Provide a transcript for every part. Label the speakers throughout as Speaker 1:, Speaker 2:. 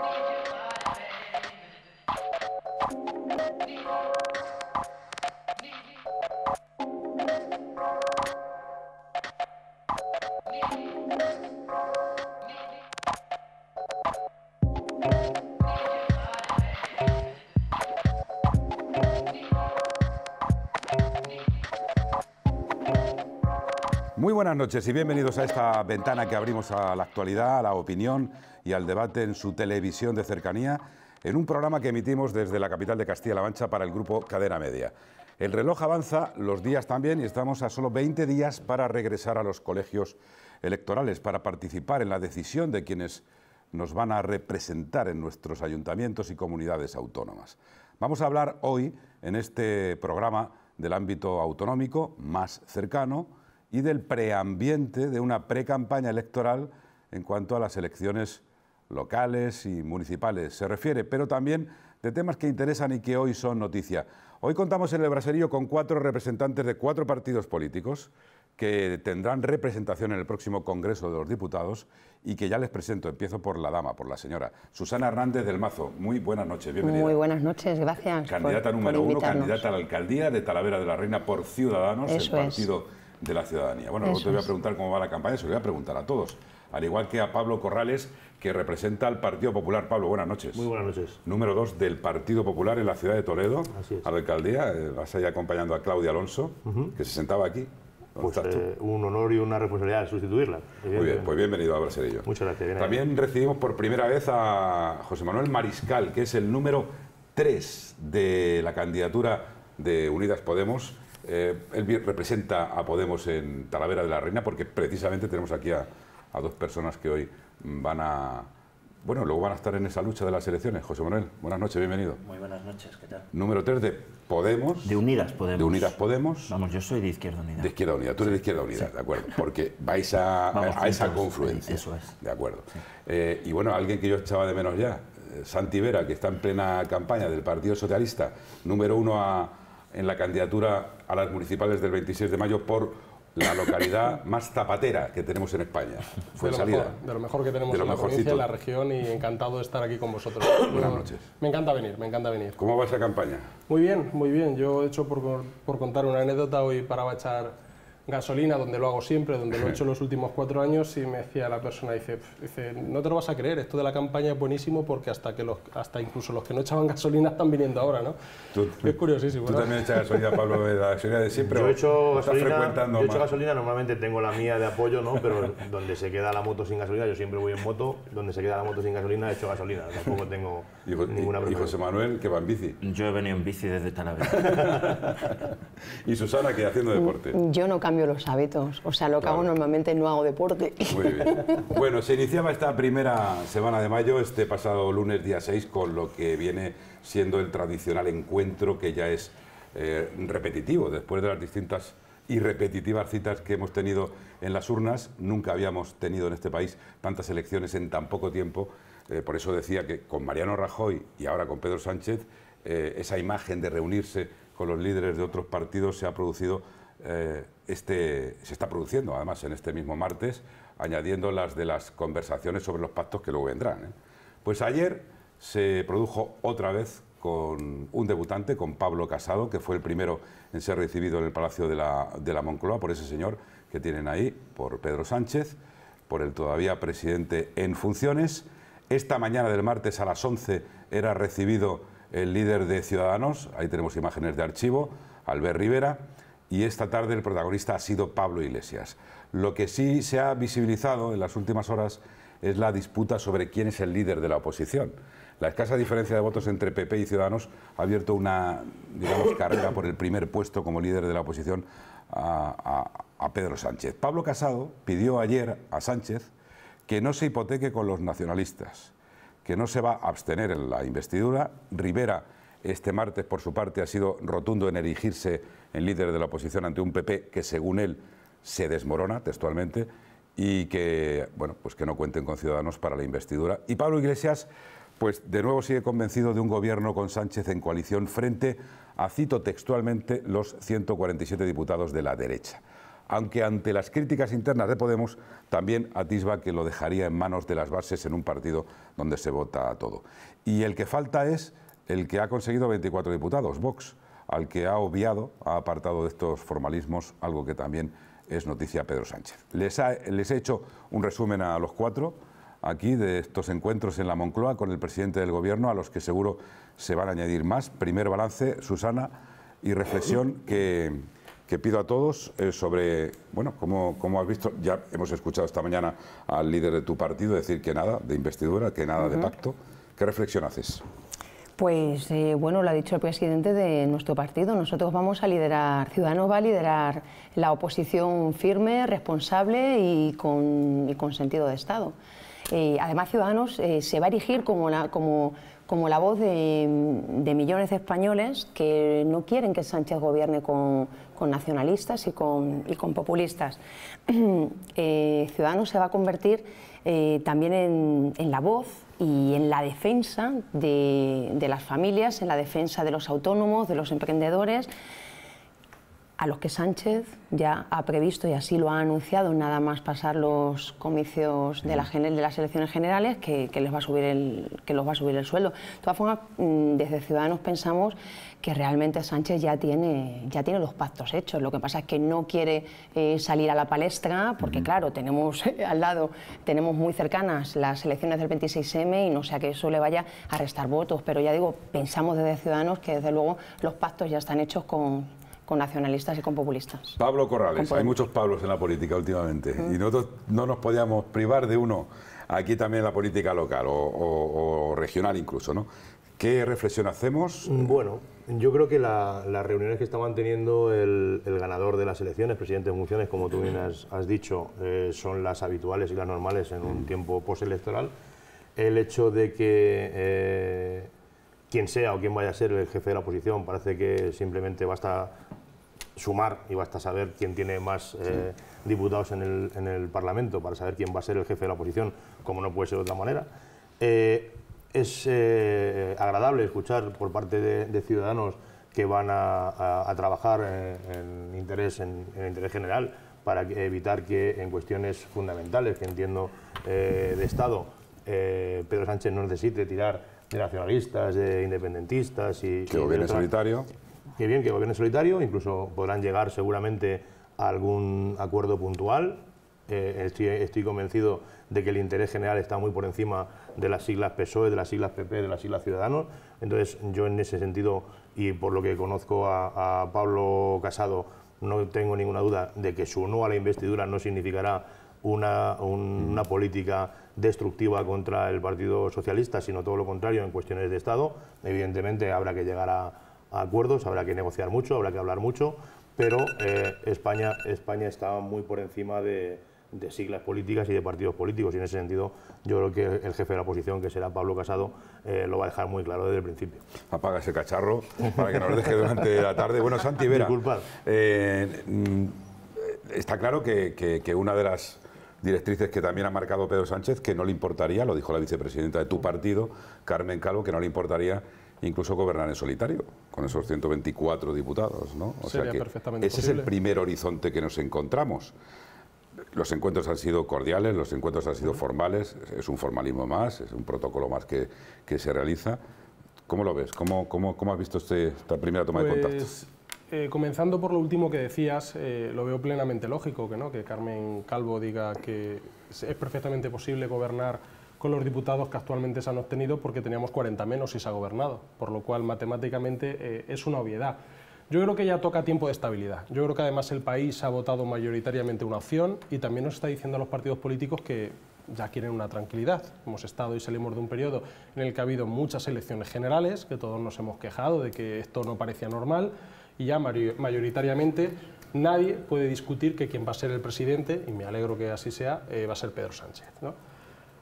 Speaker 1: Thank you. buenas noches y bienvenidos a esta ventana que abrimos a la actualidad, a la opinión y al debate en su televisión de cercanía, en un programa que emitimos desde la capital de Castilla-La Mancha para el grupo Cadena Media. El reloj avanza, los días también, y estamos a solo 20 días para regresar a los colegios electorales, para participar en la decisión de quienes nos van a representar en nuestros ayuntamientos y comunidades autónomas. Vamos a hablar hoy en este programa del ámbito autonómico más cercano, y del preambiente de una precampaña electoral en cuanto a las elecciones locales y municipales se refiere, pero también de temas que interesan y que hoy son noticia. Hoy contamos en el Braserío con cuatro representantes de cuatro partidos políticos que tendrán representación en el próximo Congreso de los Diputados y que ya les presento. Empiezo por la dama, por la señora Susana Hernández del Mazo. Muy buenas noches, bienvenida. Muy
Speaker 2: buenas noches, gracias. Candidata número uno, candidata a la
Speaker 1: alcaldía de Talavera de la Reina por Ciudadanos, el partido de la ciudadanía. Bueno, no te voy a preguntar cómo va la campaña, se lo voy a preguntar a todos. Al igual que a Pablo Corrales, que representa al Partido Popular. Pablo, buenas noches. Muy buenas noches. Número dos del Partido Popular en la ciudad de Toledo, a la alcaldía. Eh, vas ahí acompañando a Claudia Alonso, que se sentaba aquí.
Speaker 3: Pues, eh, un honor y una responsabilidad sustituirla. Muy bien, pues bienvenido a Braserillo. Muchas gracias.
Speaker 1: También recibimos por primera vez a José Manuel Mariscal, que es el número 3 de la candidatura de Unidas Podemos eh, él representa a Podemos en Talavera de la Reina porque precisamente tenemos aquí a, dos personas que hoy van a... Bueno, luego van a estar en esa lucha de las elecciones. José Manuel, buenas noches, bienvenido.
Speaker 4: Muy buenas noches, ¿qué tal?
Speaker 1: Número 3 de Podemos. De Unidas Podemos. De Unidas Podemos. Vamos, yo soy de Izquierda Unida. De Izquierda Unida, tú eres de Izquierda Unida, de acuerdo. Porque vais a, esa confluencia. Eso es. De acuerdo. Eh, y bueno, alguien que yo echaba de menos ya, eh, Santi Vera, que está en plena campaña del Partido Socialista, número uno a, en la candidatura a las municipales del 26 de mayo por la localidad más zapatera que tenemos en España. Fue de salida.
Speaker 5: de lo mejor que tenemos en la en la región y encantado de estar aquí con vosotros. Buenas noches. Me encanta venir, me encanta venir.
Speaker 1: ¿Cómo va esa campaña?
Speaker 5: Muy bien, muy bien. Yo, he hecho, por, contar una anécdota, hoy para bachar gasolina, donde lo hago siempre, donde lo he hecho los últimos cuatro años, y me decía la persona, dice, dice, no te lo vas a creer, esto de la campaña es buenísimo porque hasta que los, hasta incluso los que no echaban gasolina están viniendo ahora, ¿no?
Speaker 1: es curiosísimo. Tú también echas gasolina, Pablo, de la gasolina de siempre. Yo he hecho gasolina,
Speaker 3: normalmente tengo la mía de apoyo, ¿no? Pero donde se queda la moto sin gasolina, yo siempre voy en moto,
Speaker 4: donde se queda la moto sin
Speaker 3: gasolina, he hecho gasolina, tampoco tengo
Speaker 4: ninguna preferencia. Y José Manuel, que va en bici. Yo he venido en bici desde Talavera. y Susana, que haciendo deporte.
Speaker 2: Yo no cambio los hábitos. O sea, lo que hago normalmente no hago deporte.
Speaker 1: Muy bien. Bueno, se iniciaba esta primera semana de mayo, este pasado lunes día 6, con lo que viene siendo el tradicional encuentro que ya es eh, repetitivo. Después de las distintas y repetitivas citas que hemos tenido en las urnas, nunca habíamos tenido en este país tantas elecciones en tan poco tiempo. Eh, por eso decía que con Mariano Rajoy y ahora con Pedro Sánchez, eh, esa imagen de reunirse con los líderes de otros partidos se ha producido este, se está produciendo, además, en este mismo martes, añadiendo las de las conversaciones sobre los pactos que luego vendrán. ¿eh? Pues ayer se produjo otra vez con un debutante, con Pablo Casado, que fue el primero en ser recibido en el Palacio de la, de la Moncloa por ese señor que tienen ahí, por Pedro Sánchez, por el todavía presidente en funciones. Esta mañana del martes a las 11 era recibido el líder de Ciudadanos, ahí tenemos imágenes de archivo, Albert Rivera y esta tarde el protagonista ha sido Pablo Iglesias. Lo que sí se ha visibilizado en las últimas horas es la disputa sobre quién es el líder de la oposición. La escasa diferencia de votos entre PP y Ciudadanos ha abierto una digamos, carrera por el primer puesto como líder de la oposición a, a Pedro Sánchez. Pablo Casado pidió ayer a Sánchez que no se hipoteque con los nacionalistas, que no se va a abstener en la investidura. Rivera este martes, por su parte, ha sido rotundo en erigirse en líder de la oposición ante un PP que, según él, se desmorona textualmente y que, bueno, pues que no cuenten con Ciudadanos para la investidura. Y Pablo Iglesias, pues de nuevo sigue convencido de un gobierno con Sánchez en coalición frente a, cito textualmente, los 147 diputados de la derecha. Aunque ante las críticas internas de Podemos también atisba que lo dejaría en manos de las bases en un partido donde se vota a todo. Y el que falta es el que ha conseguido 24 diputados, Vox, al que ha obviado, ha apartado de estos formalismos, algo que también es noticia Pedro Sánchez. Les, he hecho un resumen a los cuatro aquí de estos encuentros en la Moncloa con el presidente del Gobierno, a los que seguro se van a añadir más. Primer balance, Susana, y reflexión que, pido a todos eh, sobre, bueno, como, has visto, ya hemos escuchado esta mañana al líder de tu partido decir que nada de investidura, que nada de pacto. ¿Qué reflexión haces?
Speaker 2: Pues eh, bueno, lo ha dicho el presidente de nuestro partido. Nosotros vamos a liderar, Ciudadanos va a liderar la oposición firme, responsable y con, sentido de Estado. Eh, además, Ciudadanos eh, se va a erigir como la, como, la voz de, millones de españoles que no quieren que Sánchez gobierne con, nacionalistas y con, populistas. Ciudadanos se va a convertir también en la voz y en la defensa de, las familias, en la defensa de los autónomos, de los emprendedores a los que Sánchez ya ha previsto y así lo ha anunciado nada más pasar los comicios de, la, de las elecciones generales que, les va a subir el, que los va a subir el sueldo. De todas formas, mm, desde Ciudadanos pensamos que realmente Sánchez ya tiene, ya tiene los pactos hechos. Lo que pasa es que no quiere eh, salir a la palestra porque, claro, tenemos eh, al lado, tenemos muy cercanas las elecciones del 26M y no sea que eso le vaya a restar votos. Pero ya digo, pensamos desde Ciudadanos que desde luego los pactos ya están hechos con con nacionalistas y con populistas.
Speaker 1: Pablo Corrales, hay muchos Pablos en la política últimamente y nosotros no nos podíamos privar de uno aquí también en la política local o, regional incluso, ¿no? ¿Qué reflexión hacemos? Mm, bueno,
Speaker 3: yo creo que las reuniones que está manteniendo el, ganador de las elecciones, presidente de funciones, como tú bien has, dicho, eh, son las habituales y las normales en un tiempo postelectoral. El hecho de que eh, quien sea o quien vaya a ser el jefe de la oposición parece que simplemente basta sumar y basta saber quién tiene más eh, diputados en el, Parlamento para saber quién va a ser el jefe de la oposición, como no puede ser de otra manera. Eh, es eh, agradable escuchar por parte de, ciudadanos que van a, trabajar en, interés, en, interés general para evitar que en cuestiones fundamentales que entiendo de Estado Pedro Sánchez no necesite tirar de nacionalistas, de independentistas y... Que gobierno solitario que bien que gobierne solitario, incluso podrán llegar seguramente a algún acuerdo puntual. Eh, estoy, convencido de que el interés general está muy por encima de las siglas PSOE, de las siglas PP, de las siglas Ciudadanos. Entonces, yo en ese sentido, y por lo que conozco a, Pablo Casado, no tengo ninguna duda de que su no a la investidura no significará una, mm. una, política destructiva contra el Partido Socialista, sino todo lo contrario en cuestiones de Estado. Evidentemente habrá que llegar a, acuerdos, habrá que negociar mucho, habrá que hablar mucho, pero eh, España, España está muy por encima de, siglas políticas y de partidos políticos. Y en ese sentido, yo creo que el jefe de la oposición, que será Pablo Casado, eh, lo va a dejar muy claro desde el principio. Apaga ese cacharro para que no lo deje durante la tarde. Bueno, Santi Vera. Eh, está
Speaker 1: claro que, que, una de las directrices que también ha marcado Pedro Sánchez, que no le importaría, lo dijo la vicepresidenta de tu partido, Carmen Calvo, que no le importaría incluso gobernar en solitario, con esos 124 diputados. ¿no? sea ese es el primer horizonte que nos encontramos. Los encuentros han sido cordiales, los encuentros han sido formales, es un formalismo más, es un protocolo más que, que se realiza. ¿Cómo lo ves? ¿Cómo, has visto este, esta primera toma de pues, contacto?
Speaker 5: Eh, comenzando por lo último que decías, eh, lo veo plenamente lógico que, ¿no? que Carmen Calvo diga que es perfectamente posible gobernar con los diputados que actualmente se han obtenido porque teníamos 40 menos y se ha gobernado, por lo cual matemáticamente eh, es una obviedad. Yo creo que ya toca tiempo de estabilidad. Yo creo que además el país ha votado mayoritariamente una opción y también nos está diciendo a los partidos políticos que ya quieren una tranquilidad. Hemos estado y salimos de un periodo en el que ha habido muchas elecciones generales, que todos nos hemos quejado de que esto no parecía normal, y ya mayoritariamente nadie puede discutir que quien va a ser el presidente, y me alegro que así sea, eh, va a ser Pedro Sánchez. ¿no?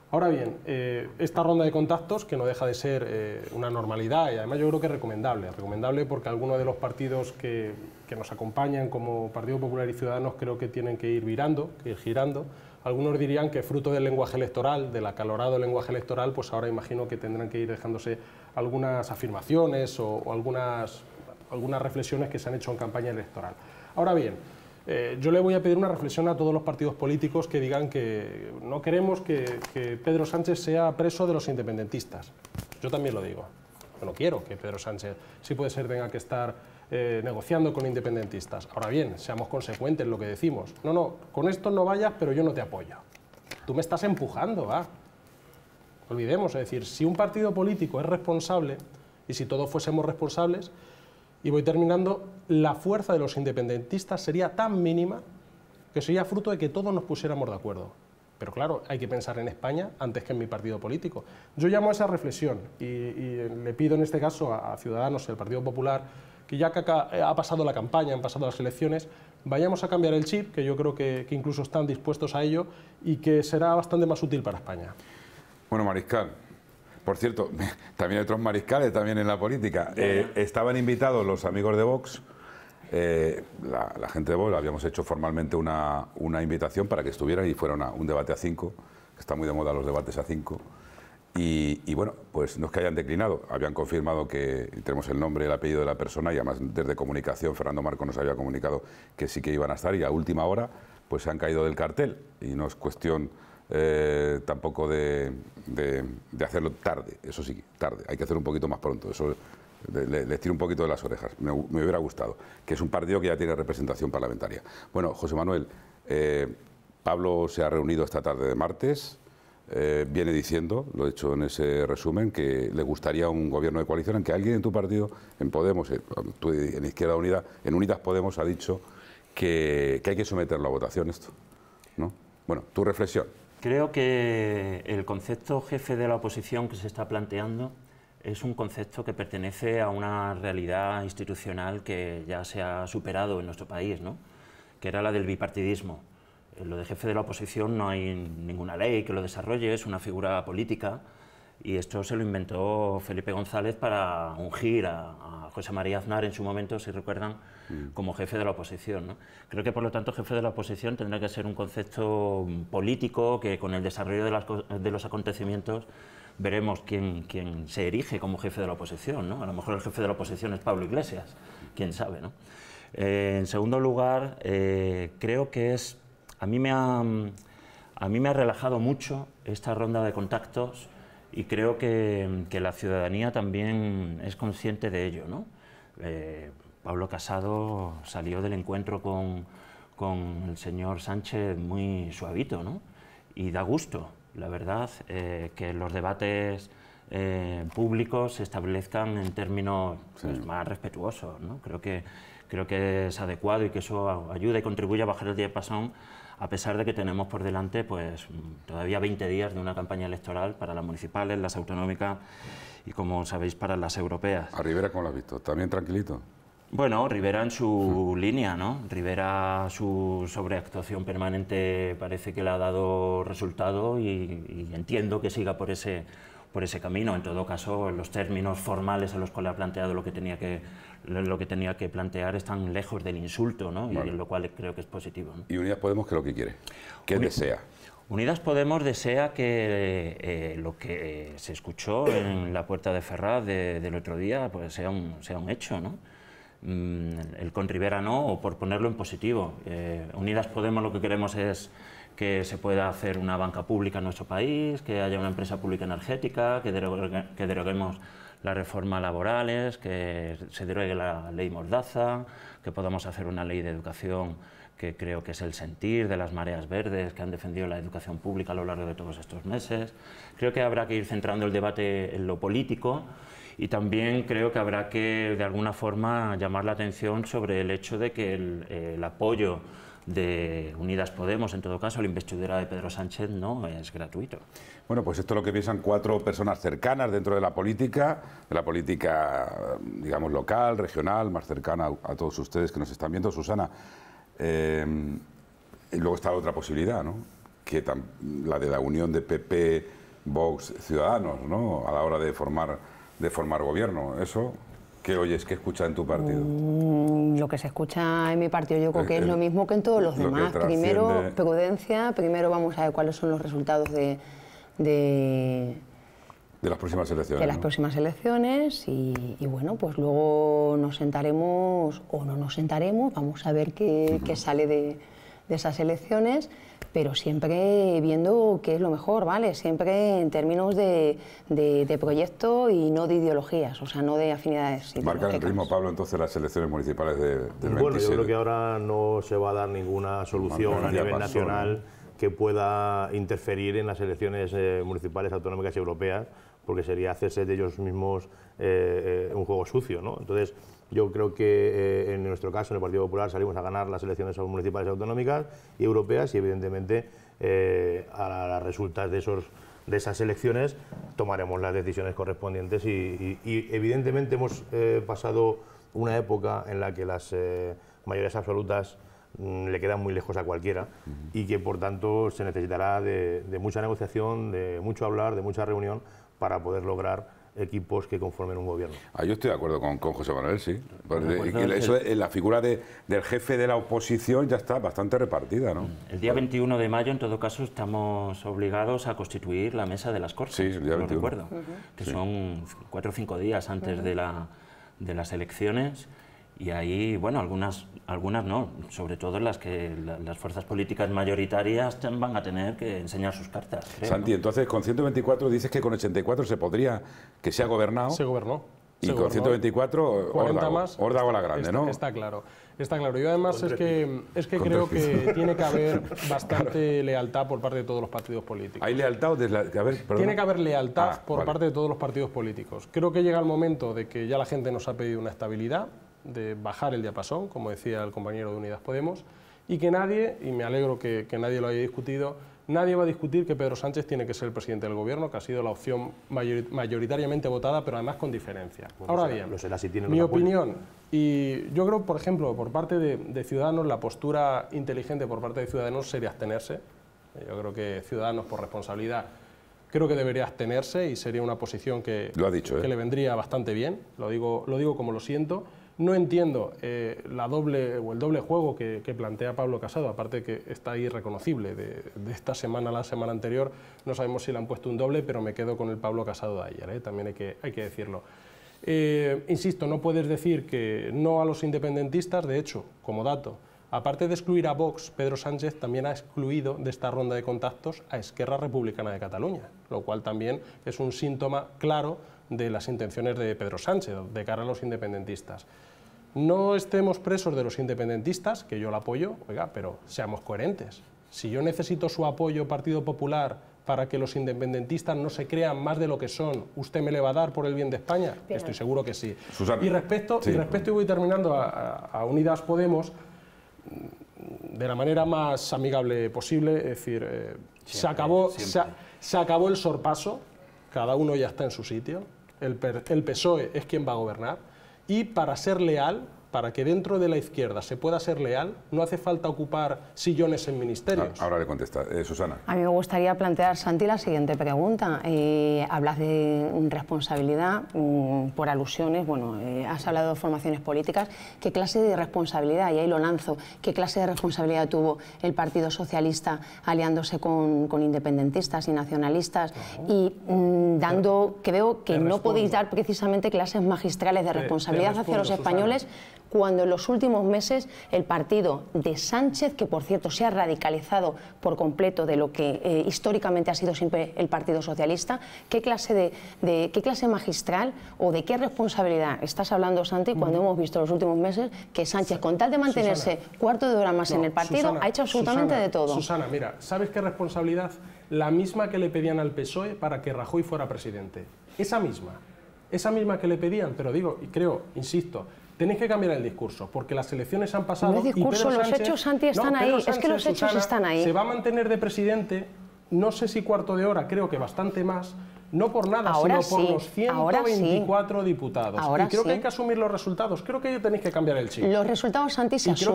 Speaker 5: Ahora bien, eh, esta ronda de contactos, que no deja de ser eh, una normalidad y además yo creo que es recomendable, recomendable porque algunos de los partidos que, nos acompañan como Partido Popular y Ciudadanos creo que tienen que ir virando, que ir girando. Algunos dirían que fruto del lenguaje electoral, del acalorado lenguaje electoral, pues ahora imagino que tendrán que ir dejándose algunas afirmaciones o, o algunas, algunas reflexiones que se han hecho en campaña electoral. Ahora bien, eh, yo le voy a pedir una reflexión a todos los partidos políticos que digan que no queremos que, Pedro Sánchez sea preso de los independentistas. Yo también lo digo. no quiero que Pedro Sánchez, si puede ser, tenga que estar eh, negociando con independentistas. Ahora bien, seamos consecuentes en lo que decimos. No, no, con esto no vayas, pero yo no te apoyo. Tú me estás empujando, va. Olvidemos, es decir, si un partido político es responsable, y si todos fuésemos responsables, y voy terminando, la fuerza de los independentistas sería tan mínima que sería fruto de que todos nos pusiéramos de acuerdo. Pero claro, hay que pensar en España antes que en mi partido político. Yo llamo a esa reflexión y, le pido en este caso a, Ciudadanos y al Partido Popular que ya que ha pasado la campaña, han pasado las elecciones, vayamos a cambiar el chip, que yo creo que, incluso están dispuestos a ello y que será bastante más útil para España.
Speaker 1: Bueno, Mariscal, por cierto, también hay otros mariscales también en la política. Eh, estaban invitados los amigos de Vox eh, la, gente de Vox, habíamos hecho formalmente una, invitación para que estuvieran y fueron a un debate a cinco, que está muy de moda los debates a cinco. Y, bueno, pues no es que hayan declinado, habían confirmado que tenemos el nombre y el apellido de la persona y además desde comunicación Fernando Marco nos había comunicado que sí que iban a estar y a última hora pues se han caído del cartel y no es cuestión eh, tampoco de, hacerlo tarde, eso sí, tarde, hay que hacerlo un poquito más pronto, eso le tiro un poquito de las orejas, me, hubiera gustado, que es un partido que ya tiene representación parlamentaria. Bueno, José Manuel, eh, Pablo se ha reunido esta tarde de martes, eh, viene diciendo, lo he hecho en ese resumen, que le gustaría un gobierno de coalición que alguien en tu partido, en Podemos, eh, en, Izquierda Unida, en Unidas Podemos ha dicho que, que hay que someterlo a votación esto. ¿no? Bueno, tu reflexión.
Speaker 4: Creo que el concepto jefe de la oposición que se está planteando es un concepto que pertenece a una realidad institucional que ya se ha superado en nuestro país, ¿no? que era la del bipartidismo. lo de jefe de la oposición no hay ninguna ley que lo desarrolle, es una figura política y esto se lo inventó Felipe González para ungir a, José María Aznar en su momento, si recuerdan, mm. como jefe de la oposición. Creo que por lo tanto jefe de la oposición tendrá que ser un concepto político que con el desarrollo de, de los acontecimientos veremos quién, se erige como jefe de la oposición. ¿no? A lo mejor el jefe de la oposición es Pablo Iglesias, quién sabe. ¿no? Eh, en segundo lugar, eh, creo que es. A mí, me ha, a mí me ha relajado mucho esta ronda de contactos y creo que, la ciudadanía también es consciente de ello. ¿no? Eh, Pablo Casado salió del encuentro con, el señor Sánchez muy suavito, ¿no? Y da gusto, la verdad, eh, que los debates eh, públicos se establezcan en términos pues, más respetuosos. ¿no? Creo, que, creo que es adecuado y que eso ayuda y contribuye a bajar el día de pasón, a pesar de que tenemos por delante pues, todavía 20 días de una campaña electoral para las municipales, las autonómicas y, como sabéis, para las europeas. A Rivera, ¿cómo lo has visto? ¿También tranquilito? Bueno, Rivera en su línea, ¿no? Rivera su sobreactuación permanente parece que le ha dado resultado y, entiendo que siga por ese, por ese camino. En todo caso, los términos formales en los cuales ha planteado lo que tenía que, lo que, tenía que plantear están lejos del insulto, ¿no? lo cual creo que es positivo.
Speaker 1: ¿Y Unidas Podemos qué es lo que quiere? ¿Qué desea?
Speaker 4: Unidas Podemos desea que eh, lo que se escuchó en la puerta de Ferraz del otro día pues sea, un, sea un hecho, ¿no? Mm, el con Rivera no, o por ponerlo en positivo. Eh, Unidas Podemos lo que queremos es que se pueda hacer una banca pública en nuestro país, que haya una empresa pública energética, que deroguemos las reformas laborales, que se derogue la ley Mordaza, que podamos hacer una ley de educación que creo que es el sentir de las mareas verdes que han defendido la educación pública a lo largo de todos estos meses. Creo que habrá que ir centrando el debate en lo político y también creo que habrá que, de alguna forma, llamar la atención sobre el hecho de que el, apoyo de Unidas Podemos, en todo caso, la investidura de Pedro Sánchez no es gratuito. Bueno, pues esto es lo que piensan
Speaker 1: cuatro personas cercanas dentro de la política, de la política, digamos, local, regional, más cercana a, todos ustedes que nos están viendo. Susana, eh, y luego está otra posibilidad, ¿no? Que la de la unión de PP, Vox, Ciudadanos, ¿no? A la hora de formar de formar gobierno. Eso ¿Qué oyes? ¿Qué escucha en tu partido?
Speaker 2: Mm, lo que se escucha en mi partido, yo creo que es, lo mismo que en todos los demás. Primero, prudencia, primero vamos a ver cuáles son los resultados de. de,
Speaker 1: las próximas elecciones. De las
Speaker 2: próximas elecciones y, bueno, pues luego nos sentaremos o no nos sentaremos, vamos a ver qué, sale de, de esas elecciones pero siempre viendo qué es lo mejor, ¿vale? Siempre en términos de, proyecto y no de ideologías, o sea, no de afinidades. Marcar el
Speaker 1: ritmo, Pablo, entonces las elecciones municipales de, del
Speaker 3: Bueno, yo creo que ahora no se va a dar ninguna solución a nivel nacional que pueda interferir en las elecciones eh, municipales, autonómicas y europeas, porque sería hacerse de ellos mismos eh, eh, un juego sucio, ¿no? Entonces yo creo que eh, en nuestro caso, en el Partido Popular, salimos a ganar las elecciones municipales autonómicas y europeas y evidentemente eh, a las resultas de, esos, de esas elecciones tomaremos las decisiones correspondientes y, evidentemente hemos eh, pasado una época en la que las mayorías absolutas mm, le quedan muy lejos a cualquiera y que por tanto se necesitará de mucha negociación, de mucho hablar, de mucha reunión para poder lograr equipos que conformen un gobierno.
Speaker 1: Ah, yo estoy de acuerdo con, con José Manuel, sí. la figura de, del jefe de la oposición ya está bastante repartida, ¿no? Mm,
Speaker 4: el día 21 de mayo, en todo caso, estamos obligados a constituir la mesa de las Cortes, sí, el día 21. que son cuatro o cinco días antes de, la, de las elecciones y ahí, bueno, algunas algunas no, sobre todo las que las fuerzas políticas mayoritarias van a tener que enseñar sus cartas. Santi,
Speaker 1: entonces con 124 dices que con 84 se podría, que se ha gobernado. Se gobernó. Y con 124, 40 más, la grande, está, ¿no? Está
Speaker 5: claro, está claro. Y además es que, es que creo que tiene que haber bastante lealtad por parte de todos los partidos políticos.
Speaker 1: ¿Hay lealtad Tiene que
Speaker 5: haber lealtad ah, por parte de todos los partidos políticos. Creo que llega el momento de que ya la gente nos ha pedido una estabilidad de bajar el diapasón, como decía el compañero de Unidas Podemos, y que nadie, y me alegro que, nadie lo haya discutido, nadie va a discutir que Pedro Sánchez tiene que ser el presidente del gobierno, que ha sido la opción mayoritariamente votada, pero además con diferencia. Ahora bien, si tiene mi opinión, y yo creo, por ejemplo, por parte de, Ciudadanos, la postura inteligente por parte de Ciudadanos sería abstenerse. Yo creo que Ciudadanos, por responsabilidad, creo que debería abstenerse y sería una posición que,
Speaker 1: ¿eh? le
Speaker 5: vendría bastante bien. Lo digo, lo digo como lo siento. No entiendo eh, la doble o el doble juego que, plantea Pablo Casado, aparte que está irreconocible de, esta semana a la semana anterior. No sabemos si le han puesto un doble, pero me quedo con el Pablo Casado de ayer, ¿eh? también hay que, hay que decirlo. Eh, insisto, no puedes decir que no a los independentistas, de hecho, como dato, aparte de excluir a Vox, Pedro Sánchez también ha excluido de esta ronda de contactos a Esquerra Republicana de Cataluña, lo cual también es un síntoma claro de las intenciones de Pedro Sánchez de cara a los independentistas no estemos presos de los independentistas, que yo lo apoyo, pero seamos coherentes. Si yo necesito su apoyo, Partido Popular, para que los independentistas no se crean más de lo que son, ¿usted me le va a dar por el bien de España? Estoy seguro que sí. y respecto, y respecto, y voy terminando a, Unidas Podemos, de la manera más amigable posible, es decir, eh, se, acabó, se, acabó el sorpaso, cada uno ya está en su sitio, el PSOE es quien va a gobernar, y para ser leal para que dentro de la izquierda se pueda ser leal, no hace falta ocupar sillones en
Speaker 1: ministerios. Ah, ahora le contesta, eh, Susana.
Speaker 2: A mí me gustaría plantear, Santi, la siguiente pregunta. Eh, hablas de responsabilidad mm, por alusiones, bueno, eh, has hablado de formaciones políticas. ¿Qué clase de responsabilidad, y ahí lo lanzo, qué clase de responsabilidad tuvo el Partido Socialista aliándose con, independentistas y nacionalistas y mm, dando, creo que no podéis dar precisamente clases magistrales de responsabilidad hacia los españoles? cuando en los últimos meses el partido de Sánchez, que por cierto se ha radicalizado por completo de lo que eh, históricamente ha sido siempre el Partido Socialista, ¿qué clase, de, ¿qué clase magistral o de qué responsabilidad estás hablando, Santi, cuando hemos visto en los últimos meses que Sánchez, con tal de mantenerse cuarto de hora más en el partido, ha hecho absolutamente de todo? Susana,
Speaker 5: mira, ¿sabes qué responsabilidad? La misma que le pedían al PSOE para que Rajoy fuera presidente. Esa misma. Esa misma que le pedían, pero digo, y creo, insisto, Tenéis que cambiar el discurso, porque las elecciones han pasado. No es discurso, los hechos, Santi, están ahí. es que los hechos están ahí. Se va a mantener de presidente, no sé si cuarto de hora, creo que bastante más, no por nada, ahora sino por los 124 diputados. Ahora y creo que hay que asumir los resultados. Creo que tenéis que cambiar el chip. Los
Speaker 2: resultados, Santi, se y que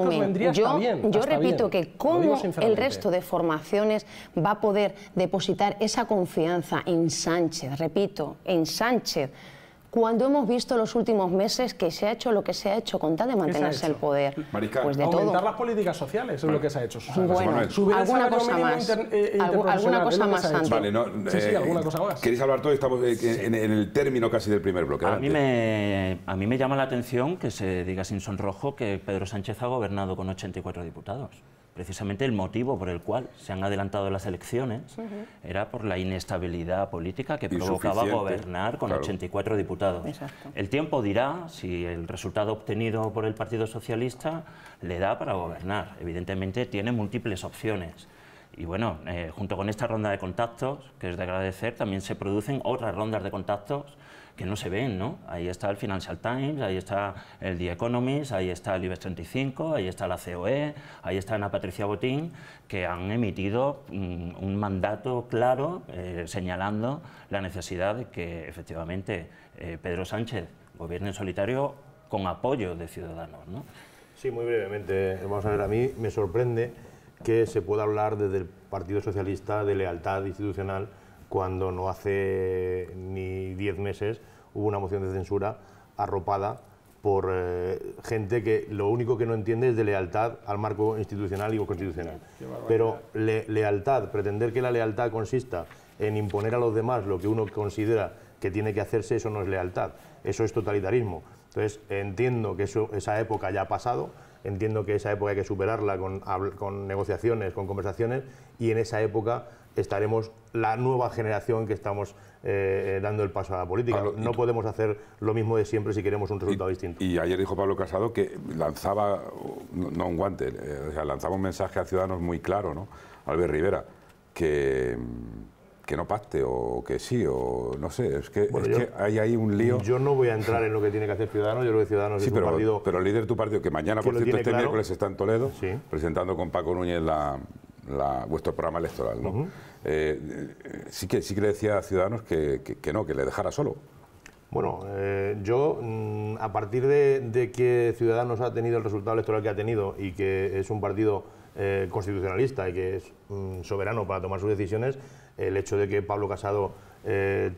Speaker 2: yo, yo repito que cómo el resto de formaciones va a poder depositar esa confianza en Sánchez, repito, en Sánchez, cuando hemos visto los últimos meses que se ha hecho lo que se ha hecho con tal de mantenerse el
Speaker 5: poder. Pues Aumentar las políticas sociales es lo que se ha hecho. Bueno,
Speaker 1: alguna, cosa más. Eh, alguna cosa más. Antes. Vale, no, sí, eh, alguna cosa más. Queréis hablar todo? estamos eh, en, el término casi del primer bloque. a
Speaker 4: mí me llama la atención que se diga sin sonrojo que Pedro Sánchez ha gobernado con 84 diputados precisamente el motivo por el cual se han adelantado las elecciones era por la inestabilidad política que provocaba gobernar con 84 diputados. El tiempo dirá si el resultado obtenido por el Partido Socialista le da para gobernar. Evidentemente tiene múltiples opciones. Y bueno, eh, junto con esta ronda de contactos, que es de agradecer, también se producen otras rondas de contactos que no se ven, ¿no? Ahí está el Financial Times, ahí está el The Economist, ahí está el IBEX 35, ahí está la COE, ahí está Ana Patricia Botín, que han emitido mm, un, mandato claro eh, señalando la necesidad de que efectivamente eh, Pedro Sánchez gobierne en solitario con apoyo de Ciudadanos, ¿no?
Speaker 3: Sí, muy brevemente,
Speaker 4: vamos a ver, a mí me
Speaker 3: sorprende que se pueda hablar desde el Partido Socialista de lealtad institucional cuando no hace ni 10 meses hubo una moción de censura arropada por eh, gente que lo único que no entiende es de lealtad al marco institucional y constitucional. Pero lealtad, pretender que la lealtad consista en imponer a los demás lo que uno considera que tiene que hacerse, eso no es lealtad, eso es totalitarismo. Entonces entiendo que esa época ya ha pasado, entiendo que esa época hay que superarla con negociaciones, con conversaciones, y en esa época estaremos la nueva generación que estamos eh, dando el paso a la política. no podemos hacer lo mismo de siempre si queremos un resultado distinto.
Speaker 1: Y ayer dijo Pablo Casado que lanzaba, no un guante, eh, lanzaba un mensaje a Ciudadanos muy claro, ¿no? Albert Rivera, que, que no pacte o que sí, o no sé, es que, hay ahí un lío. Yo no voy a entrar en
Speaker 3: lo que tiene que hacer Ciudadanos, yo creo que Ciudadanos sí, es pero, partido...
Speaker 1: pero el líder de tu partido, que mañana, por cierto, este miércoles está en Toledo, presentando con Paco Núñez la, la, vuestro programa electoral. Eh, sí, que, sí que le decía a Ciudadanos que, no, que le dejara solo.
Speaker 3: Bueno, eh, yo mm, a partir de, que Ciudadanos ha tenido el resultado electoral que ha tenido y que es un partido eh, constitucionalista y que es mm, soberano para tomar sus decisiones, el hecho de que Pablo Casado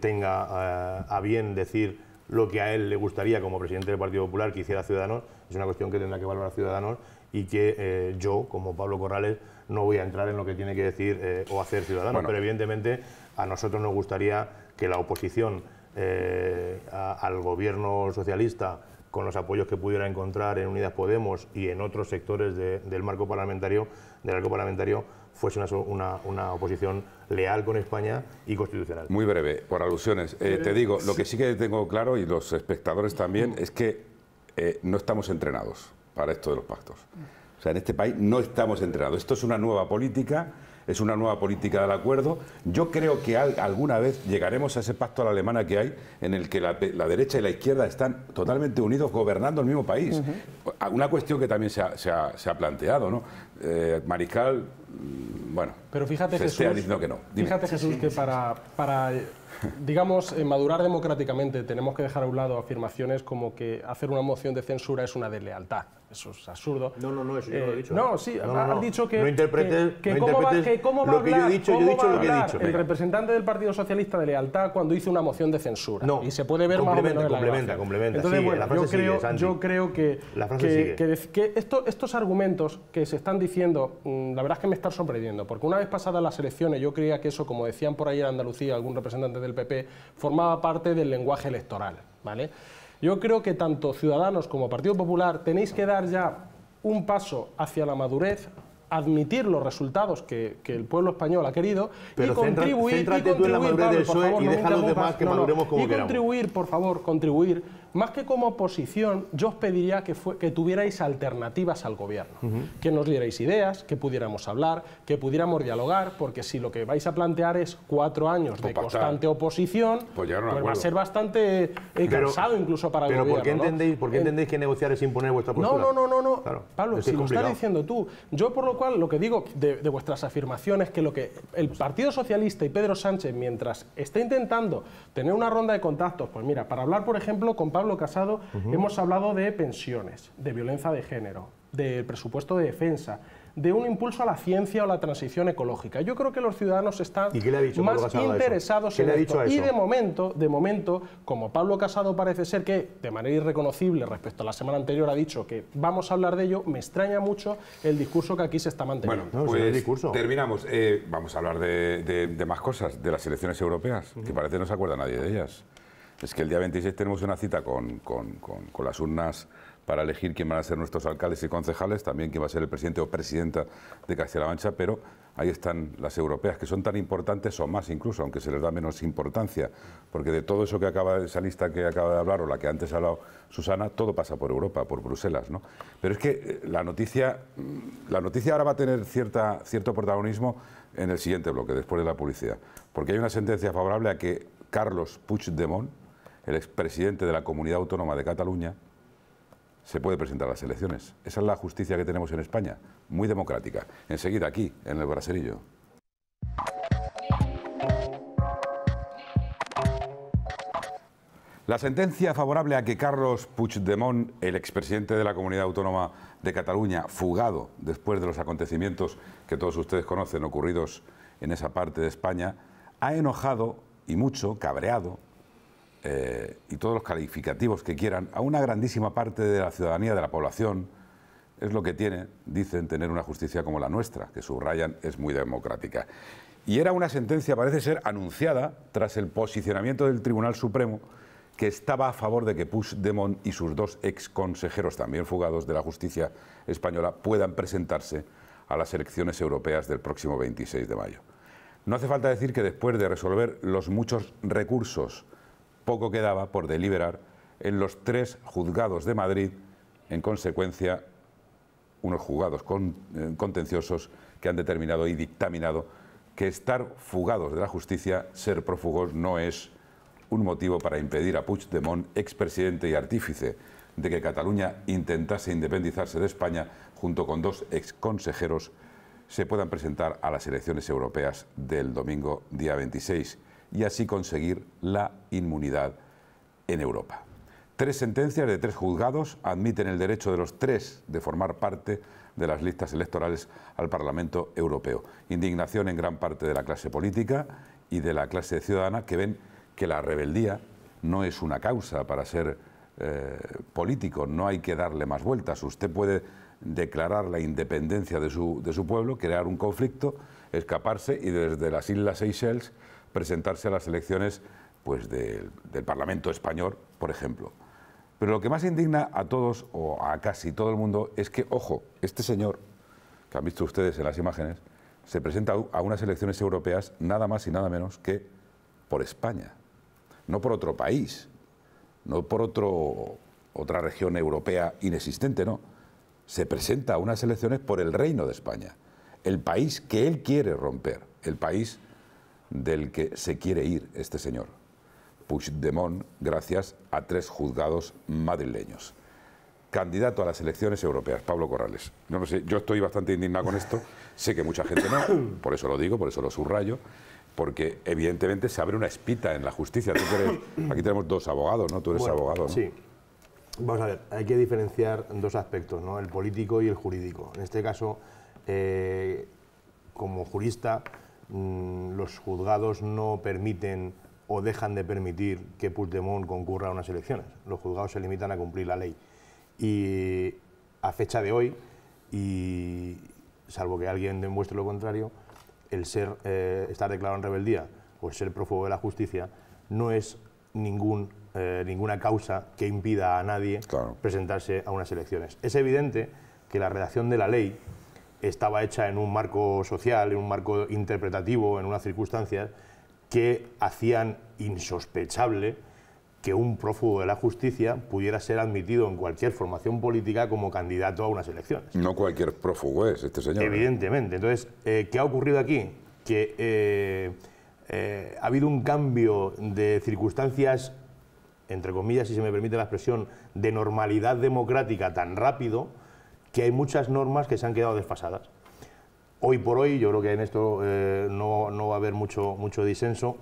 Speaker 3: tenga a bien decir lo que a él le gustaría como presidente del Partido Popular que hiciera Ciudadanos es una cuestión que tendrá que valorar Ciudadanos y que yo, como Pablo Corrales, no voy a entrar en lo que tiene que decir eh, o hacer Ciudadanos, pero evidentemente a nosotros nos gustaría que la oposición eh, al gobierno socialista con los apoyos que pudiera encontrar en Unidas Podemos y en otros sectores del marco parlamentario, del marco parlamentario, fuese una, oposición leal con España y constitucional.
Speaker 1: Muy breve, por alusiones. Eh, te digo, lo que sí que tengo claro, y los espectadores también, es que no estamos entrenados para esto de los pactos sea, en este país no estamos entrenados. Esto es una nueva política, es una nueva política del acuerdo. Yo creo que alguna vez llegaremos a ese pacto a la alemana que hay, en el que la, derecha y la izquierda están totalmente unidos gobernando el mismo país. Una cuestión que también se ha, planteado, ¿no? Eh, Mariscal Mm, bueno, pero fíjate se Jesús, diciendo que no. Fíjate Jesús
Speaker 5: que para, para, digamos, eh, madurar democráticamente tenemos que dejar a un lado afirmaciones como que hacer una moción de censura es una deslealtad. Eso es absurdo. No, no, no, eso yo no lo he eh, dicho. No, sí, no, han dicho que... No interpretes, que, cómo va, cómo va lo que yo he dicho, yo he dicho lo que he dicho. El representante del Partido Socialista de lealtad cuando hizo una moción de censura. No, y se puede ver Complementa, complementa, Entonces, sí, bueno, la frase yo, creo, yo creo que, la frase sigue. que, esto, estos argumentos que se están diciendo, mm, la verdad es que me sorprendiendo porque una vez pasadas las elecciones yo creía que eso, como decían por ahí en Andalucía algún representante del PP, formaba parte del lenguaje electoral, ¿vale? Yo creo que tanto Ciudadanos como Partido Popular tenéis que dar ya un paso hacia la madurez, admitir los resultados que, que, el pueblo español ha querido Pero contribuir, y contribuir por favor, contribuir más que como oposición, yo os pediría que, tuvierais alternativas al gobierno, que nos dierais ideas, que pudiéramos hablar, que pudiéramos dialogar, porque si lo que vais a plantear es cuatro años de pues constante oposición, pues, pues va a ser bastante eh, cansado incluso para el gobierno. Pero ¿por qué, entendéis, ¿por qué eh, entendéis que negociar es imponer vuestra postura? No, no, no, no. Pablo, si lo estás diciendo tú. Yo por lo cual lo que digo de, vuestras afirmaciones, que lo que el Partido Socialista y Pedro Sánchez, mientras está intentando tener una ronda de contactos, pues mira, para hablar, por ejemplo, con Pablo Pablo Casado, hemos hablado de pensiones, de violencia de género, del presupuesto de defensa, de un impulso a la ciencia o la transición ecológica. Yo creo que los ciudadanos están más interesados en esto. Y de momento, de momento, como Pablo Casado parece ser que, de manera irreconocible respecto a la semana anterior, ha dicho que vamos a hablar de ello, me extraña mucho el discurso que aquí se está manteniendo. Bueno, pues
Speaker 1: terminamos. Eh, vamos a hablar de, más cosas, de las elecciones europeas, que parece no se acuerda nadie de ellas es que el día 26 tenemos una cita con, las urnas para elegir quién van a ser nuestros alcaldes y concejales, también quién va a ser el presidente o presidenta de Castilla-La Mancha, pero ahí están las europeas, que son tan importantes o más incluso, aunque se les da menos importancia, porque de todo eso que acaba, de esa lista que acaba de hablar o la que antes ha hablado Susana, todo pasa por Europa, por Bruselas, ¿no? Pero es que eh, la noticia, mm, la noticia ahora va a tener cierta, cierto protagonismo en el siguiente bloque, después de la publicidad, porque hay una sentencia favorable a que Carlos Puigdemont, el expresidente de la Comunidad Autónoma de Cataluña, se puede presentar a las elecciones. Esa es la justicia que tenemos en España, muy democrática. Enseguida aquí, en el Braserillo. La sentencia favorable a que Carlos Puigdemont, el expresidente de la Comunidad Autónoma de Cataluña, fugado después de los acontecimientos que todos ustedes conocen ocurridos en esa parte de España, ha enojado y mucho, cabreado, eh, y todos los calificativos que quieran a una grandísima parte de la ciudadanía, de la población, es lo que tiene, dicen, tener una justicia como la nuestra, que subrayan es muy democrática. Y era una sentencia, parece ser, anunciada tras el posicionamiento del Tribunal Supremo, que estaba a favor de que Demont y sus dos ex consejeros, también fugados de la justicia española, puedan presentarse a las elecciones europeas del próximo 26 de mayo. No hace falta decir que después de resolver los muchos recursos poco quedaba por deliberar en los tres juzgados de Madrid, en consecuencia unos juzgados eh, contenciosos que han determinado y dictaminado que estar fugados de la justicia, ser prófugos, no es un motivo para impedir a Puigdemont, expresidente y artífice de que Cataluña intentase independizarse de España junto con dos ex consejeros se puedan presentar a las elecciones europeas del domingo día 26 y así conseguir la inmunidad en Europa. Tres sentencias de tres juzgados admiten el derecho de los tres de formar parte de las listas electorales al Parlamento Europeo. Indignación en gran parte de la clase política y de la clase ciudadana que ven que la rebeldía no es una causa para ser eh, político, no hay que darle más vueltas. Usted puede declarar la independencia de su pueblo, crear un conflicto, escaparse y desde las Islas Seychelles presentarse a las elecciones pues, del, Parlamento español, por ejemplo. Pero lo que más indigna a todos o a casi todo el mundo es que, ojo, este señor, que han visto ustedes en las imágenes, se presenta a unas elecciones europeas nada más y nada menos que por España, no por otro país, no por otro, otra región europea inexistente, no. Se presenta a unas elecciones por el Reino de España, el país que él quiere romper, el país del que se quiere ir este señor, Puigdemont, gracias a tres juzgados madrileños. Candidato a las elecciones europeas, Pablo Corrales. No sé, yo estoy bastante indignado con esto, sé que mucha gente no, por eso lo digo, por eso lo subrayo, porque evidentemente se abre una espita en la justicia. aquí tenemos dos abogados, ¿no? Tú eres abogado, Sí.
Speaker 3: Vamos a ver, hay que diferenciar dos aspectos, ¿no? El político y el jurídico. En este caso, eh, como jurista, Mm, los juzgados no permiten o dejan de permitir que Puigdemont concurra a unas elecciones. Los juzgados se limitan a cumplir la ley. Y a fecha de hoy, y salvo que alguien demuestre lo contrario, el ser, eh, estar declarado en rebeldía o ser prófugo de la justicia no es ningún, eh, ninguna causa que impida a nadie presentarse a unas elecciones. Es evidente que la redacción de la ley estaba hecha en un marco social, en un marco interpretativo, en unas circunstancias que hacían insospechable que un prófugo de la justicia pudiera ser admitido en cualquier formación política como candidato a unas elecciones.
Speaker 1: No cualquier prófugo es este señor. ¿eh? Evidentemente.
Speaker 3: Entonces, eh, ¿qué ha ocurrido aquí? Que eh, ha habido un cambio de circunstancias, entre comillas, si se me permite la expresión, de normalidad democrática tan rápido que hay muchas normas que se han quedado desfasadas. Hoy por hoy, yo creo que en esto eh, no, va a haber mucho, mucho disenso,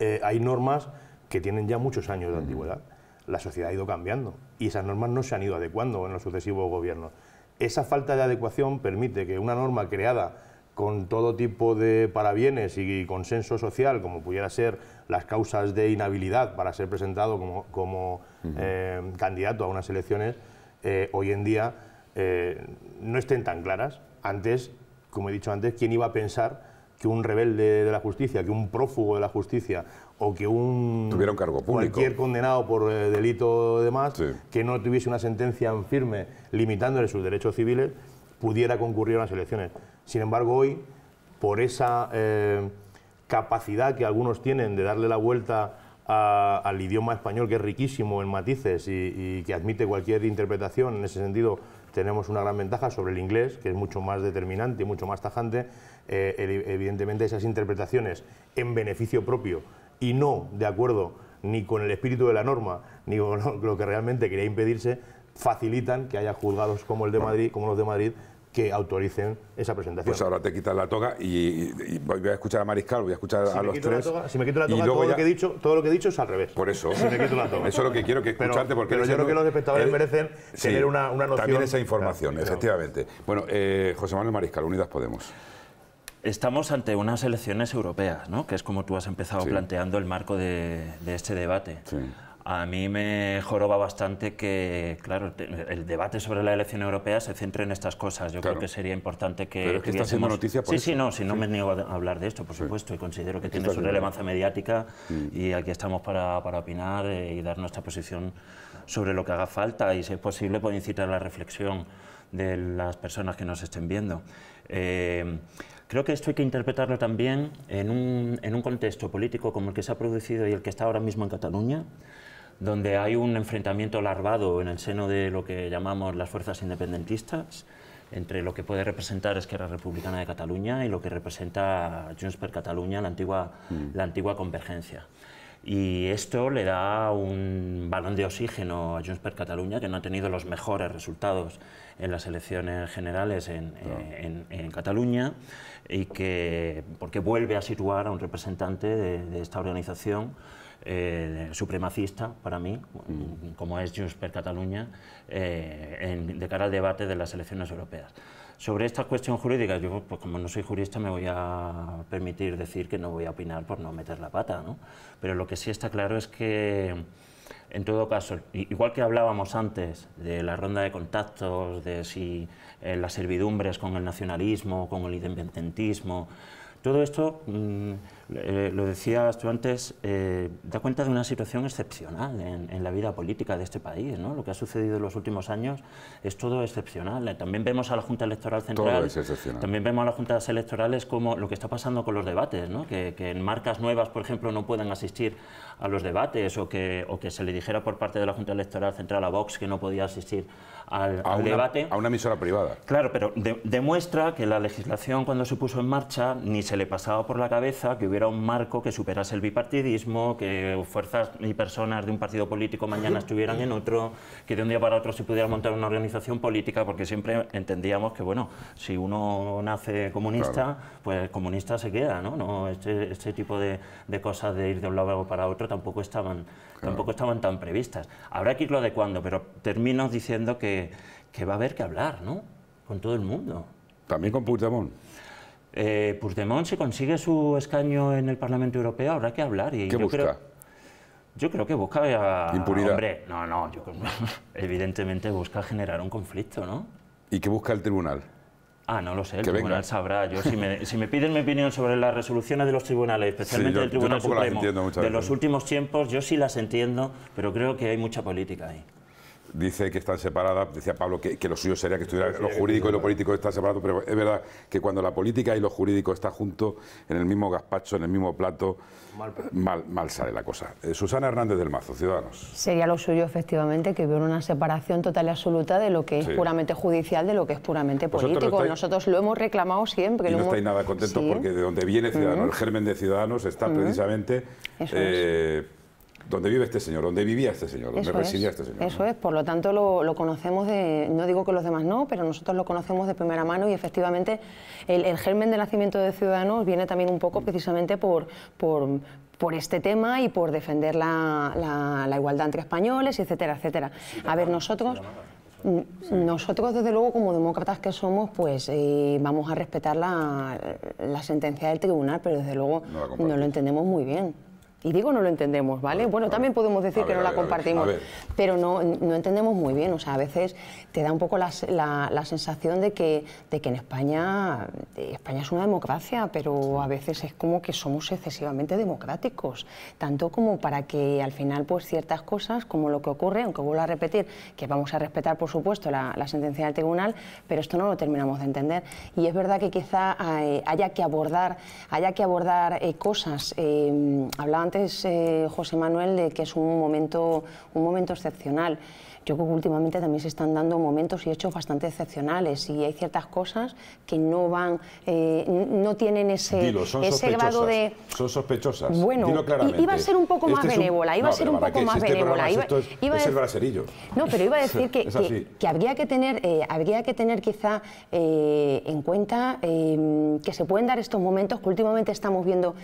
Speaker 3: eh, hay normas que tienen ya muchos años de antigüedad. La sociedad ha ido cambiando y esas normas no se han ido adecuando en los sucesivos gobiernos. Esa falta de adecuación permite que una norma creada con todo tipo de parabienes y consenso social, como pudiera ser las causas de inhabilidad para ser presentado como, como eh, candidato a unas elecciones, hoy en día eh, no estén tan claras. Antes, como he dicho antes, ¿quién iba a pensar que un rebelde de la justicia, que un prófugo de la justicia o que un, Tuviera un cargo público. cualquier condenado por eh, delito de más, que no tuviese una sentencia firme limitándole sus derechos civiles pudiera concurrir a las elecciones. Sin embargo, hoy, por esa eh, capacidad que algunos tienen de darle la vuelta al idioma español, que es riquísimo en matices y, y que admite cualquier interpretación en ese sentido tenemos una gran ventaja sobre el inglés, que es mucho más determinante y mucho más tajante. Eh, evidentemente esas interpretaciones en beneficio propio y no de acuerdo ni con el espíritu de la norma, ni con lo que realmente quería impedirse, facilitan que haya juzgados como el de Madrid, como los de Madrid, que autoricen esa presentación. Pues
Speaker 1: ahora te quitas la toga y, voy a escuchar a Mariscal, voy a escuchar a los tres. si me quito la toga, todo, lo que he
Speaker 3: dicho, todo lo que he dicho es al revés.
Speaker 1: Por eso. Si me quito la toga. Eso es lo que quiero que escucharte. porque yo creo que los espectadores ¿Eh? merecen
Speaker 3: tener una, una, noción.
Speaker 1: También esa información,
Speaker 4: efectivamente. Bueno, eh, José Manuel Mariscal, Unidas Podemos. Estamos ante unas elecciones europeas, ¿no? que es como tú has empezado planteando el marco de, este debate. Sí. A mí me joroba bastante que, claro, el debate sobre la elección europea se centre en estas cosas. Yo creo que sería importante que. Pero es que está siendo noticia por Sí, eso. sí, no, si no me niego a hablar de esto, por supuesto, y considero que tiene su relevancia mediática mm. y aquí estamos para, para opinar eh, y dar nuestra posición sobre lo que haga falta y, si es posible, puede incitar la reflexión de las personas que nos estén viendo. Eh, creo que esto hay que interpretarlo también en un, en un, contexto político como el que se ha producido y el que está ahora mismo en Cataluña, donde hay un enfrentamiento larvado en el seno de lo que llamamos las fuerzas independentistas entre lo que puede representar Esquerra Republicana de Cataluña y lo que representa Junts per Cataluña, la antigua, mm. la antigua convergencia. Y esto le da un balón de oxígeno a Junts per Cataluña, que no ha tenido los mejores resultados en las elecciones generales eh, en, en, Cataluña, y que, porque vuelve a situar a un representante de, de esta organización supremacista para mí, mm. como es Junts per Cataluña, eh, de cara al debate de las elecciones europeas. Sobre esta cuestión jurídica, yo pues, como no soy jurista me voy a permitir decir que no voy a opinar por no meter la pata, pero lo que sí está claro es que... En todo caso, igual que hablábamos antes de la ronda de contactos, de si eh, las servidumbres con el nacionalismo, con el independentismo, todo esto mm, eh, lo decías tú antes, eh, da cuenta de una situación excepcional en, la vida política de este país. ¿no? Lo que ha sucedido en los últimos años es todo excepcional. Eh, también vemos a la Junta Electoral Central, también vemos a las juntas electorales como lo que está pasando con los debates, ¿no? que, en marcas nuevas, por ejemplo, no puedan asistir a los debates o que, o que se le dijera por parte de la Junta Electoral Central a Vox que no podía asistir al, a debate. A una emisora privada. Claro, pero demuestra que la legislación cuando se puso en marcha ni se le pasaba por la cabeza que hubiera un marco que superase el bipartidismo, que fuerzas y personas de un partido político mañana estuvieran en otro, que de un día para otro se pudiera montar una organización política, porque siempre entendíamos que, bueno, si uno nace comunista, pues comunista se queda, ¿no? no este, este, tipo de, de, cosas de ir de un lado para otro tampoco estaban, tampoco estaban tan previstas. Habrá que irlo adecuando, pero termino diciendo que, que va a haber que hablar, ¿no? Con todo el mundo. También con Puigdemont. Eh, Puigdemont, si consigue su escaño en el Parlamento Europeo, habrá que hablar. Y ¿Qué yo busca? Creo, yo creo que busca... Eh, Impunidad. no, no, evidentemente busca generar un conflicto, ¿no? ¿Y qué busca el tribunal? Ah, no lo sé, el tribunal sabrá. si, me, piden mi opinión sobre las resoluciones de los tribunales, especialmente del Tribunal Supremo, de los últimos tiempos, yo sí las entiendo, pero creo que hay mucha política ahí
Speaker 1: dice que están separadas, decía Pablo que, lo suyo sería que estuviera lo jurídico y lo político están separados, pero es verdad que cuando la política y lo jurídico están juntos en el mismo gazpacho, en el mismo plato, mal, sale la cosa. Eh, Susana Hernández del Mazo, Ciudadanos.
Speaker 2: Sería lo suyo, efectivamente, que hubiera una separación total y absoluta de lo que es puramente judicial, de lo que es puramente político. Nosotros lo hemos reclamado siempre. no estáis nada contentos porque
Speaker 1: de donde viene Ciudadanos, el germen de Ciudadanos está precisamente... Eh, ¿Dónde vive este señor, donde vivía este señor, donde residía este señor.
Speaker 2: Eso es, por lo tanto lo, conocemos de, no digo que los demás no, pero nosotros lo conocemos de primera mano y efectivamente el, germen de nacimiento de Ciudadanos viene también un poco mm. precisamente por, por, este tema y por defender la, igualdad entre españoles, etcétera, etcétera. A ver, nosotros... Nosotros, desde luego, como demócratas que somos, pues eh, vamos a respetar la, sentencia del tribunal, pero desde luego no lo entendemos muy bien y digo no lo entendemos, ¿vale? bueno, también podemos decir que no la compartimos, pero no, entendemos muy bien, o sea, a veces te da un poco la, sensación de que, de que en España, España es una democracia, pero a veces es como que somos excesivamente democráticos, tanto como para que al final pues ciertas cosas, como lo que ocurre, aunque vuelvo a repetir, que vamos a respetar por supuesto la, sentencia del tribunal, pero esto no lo terminamos de entender y es verdad que quizá haya que abordar, haya que abordar eh, cosas, eh, hablaban eh, José Manuel de que es un momento, un momento excepcional. Yo creo que últimamente también se están dando momentos y hechos bastante excepcionales y hay ciertas cosas que no van, eh, no tienen ese, ese grado de...
Speaker 1: Son sospechosas. Bueno, iba a ser un poco este más benévola, iba a ser un poco más este benévola. iba el braserillo. No, pero iba a decir que,
Speaker 2: que, habría que tener, eh, habría que tener quizá eh, en cuenta em, que se pueden dar estos momentos que últimamente estamos viendo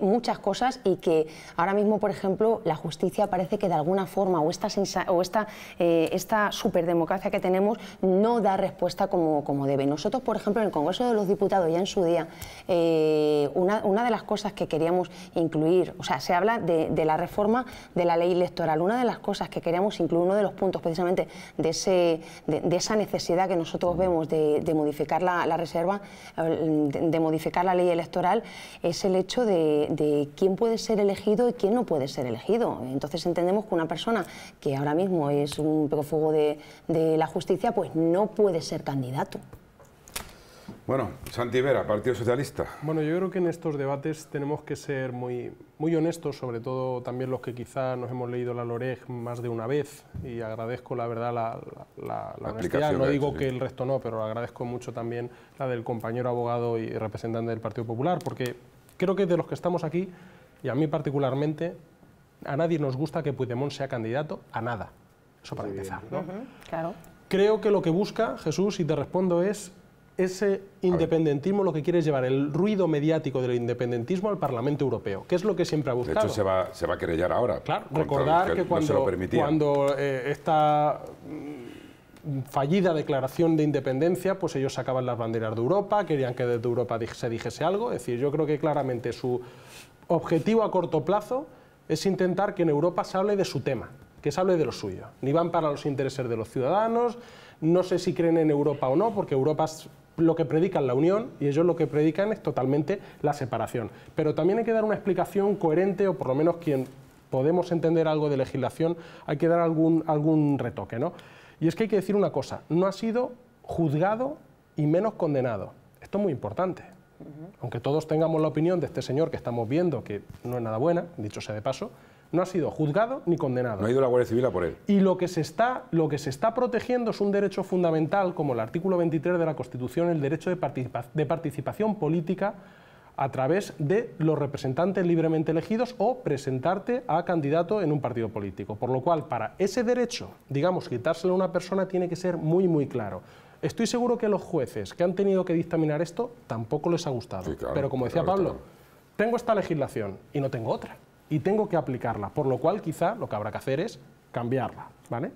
Speaker 2: muchas cosas y que ahora mismo, por ejemplo, la justicia parece que de alguna forma o esta, o esta eh, esta superdemocracia que tenemos no da respuesta como, debe. Nosotros, por ejemplo, en el Congreso de los Diputados, ya en su día, eh, una, de las cosas que queríamos incluir, o sea, se habla de, la reforma de la ley electoral, una de las cosas que queríamos incluir, uno de los puntos precisamente de, ese, de, esa necesidad que nosotros vemos de, modificar la, reserva, eh, de, modificar la ley electoral, es el hecho de quién puede ser elegido y quién no puede ser elegido. Entonces entendemos que una persona que ahora mismo es un prófugo de, de la justicia, pues no puede ser candidato.
Speaker 1: Bueno, Santi Vera, Partido Socialista. Bueno,
Speaker 5: yo creo que en estos debates tenemos que ser muy, muy honestos, sobre todo también los que quizá nos hemos leído la Loreg más de una vez, y agradezco la verdad la, la, no digo que el resto no, pero agradezco mucho también la del compañero abogado y representante del Partido Popular, porque creo que de los que estamos aquí, y a mí particularmente, a nadie nos gusta que Puigdemont sea candidato a nada. Eso para empezar. ¿no? Claro. Creo que lo que busca Jesús, y te respondo, es ese independentismo lo que quiere llevar el ruido mediático del independentismo al Parlamento Europeo, que es lo que siempre ha buscado. De hecho,
Speaker 1: se va, a querellar ahora. Claro, recordar que, cuando,
Speaker 5: eh, esta mm, fallida declaración de independencia, pues ellos sacaban las banderas de Europa, querían que desde Europa se dijese algo. Es decir, yo creo que claramente su objetivo a corto plazo es intentar que en Europa se hable de su tema que se hable de lo suyo. Ni van para los intereses de los ciudadanos, no sé si creen en Europa o no, porque Europa es lo que predican la unión y ellos lo que predican es totalmente la separación. Pero también hay que dar una explicación coherente o por lo menos quien podemos entender algo de legislación, hay que dar algún, algún retoque. ¿no? Y es que hay que decir una cosa, no ha sido juzgado y menos condenado. Esto es muy importante. Aunque todos tengamos la opinión de este señor que estamos viendo, que no es nada buena, dicho sea de paso, no ha sido juzgado ni condenado. No ha
Speaker 1: ido la Guardia Civil a por él.
Speaker 5: Y lo que se está, lo que se está protegiendo es un derecho fundamental, como el artículo 23 de la Constitución, el derecho de, de participación política a través de los representantes libremente elegidos o presentarte a candidato en un partido político. Por lo cual, para ese derecho, digamos, quitárselo a una persona tiene que ser muy, muy claro. Estoy seguro que los jueces que han tenido que dictaminar esto tampoco les ha gustado. Pero como decía Pablo, tengo esta legislación y no tengo otra y tengo que aplicarla, por lo cual quizá lo que habrá que hacer es cambiarla. ¿vale?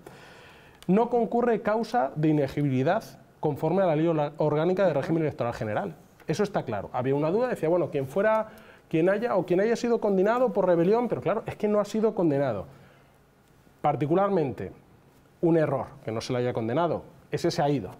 Speaker 5: No concurre causa de inegibilidad conforme a la ley orgánica del régimen electoral general. Eso está claro. Había una duda, decía, bueno, quien fuera, quien haya o quien haya sido condenado por rebelión, pero claro, es que no ha sido condenado. Particularmente, un error que no se le haya condenado, ese se ha ido.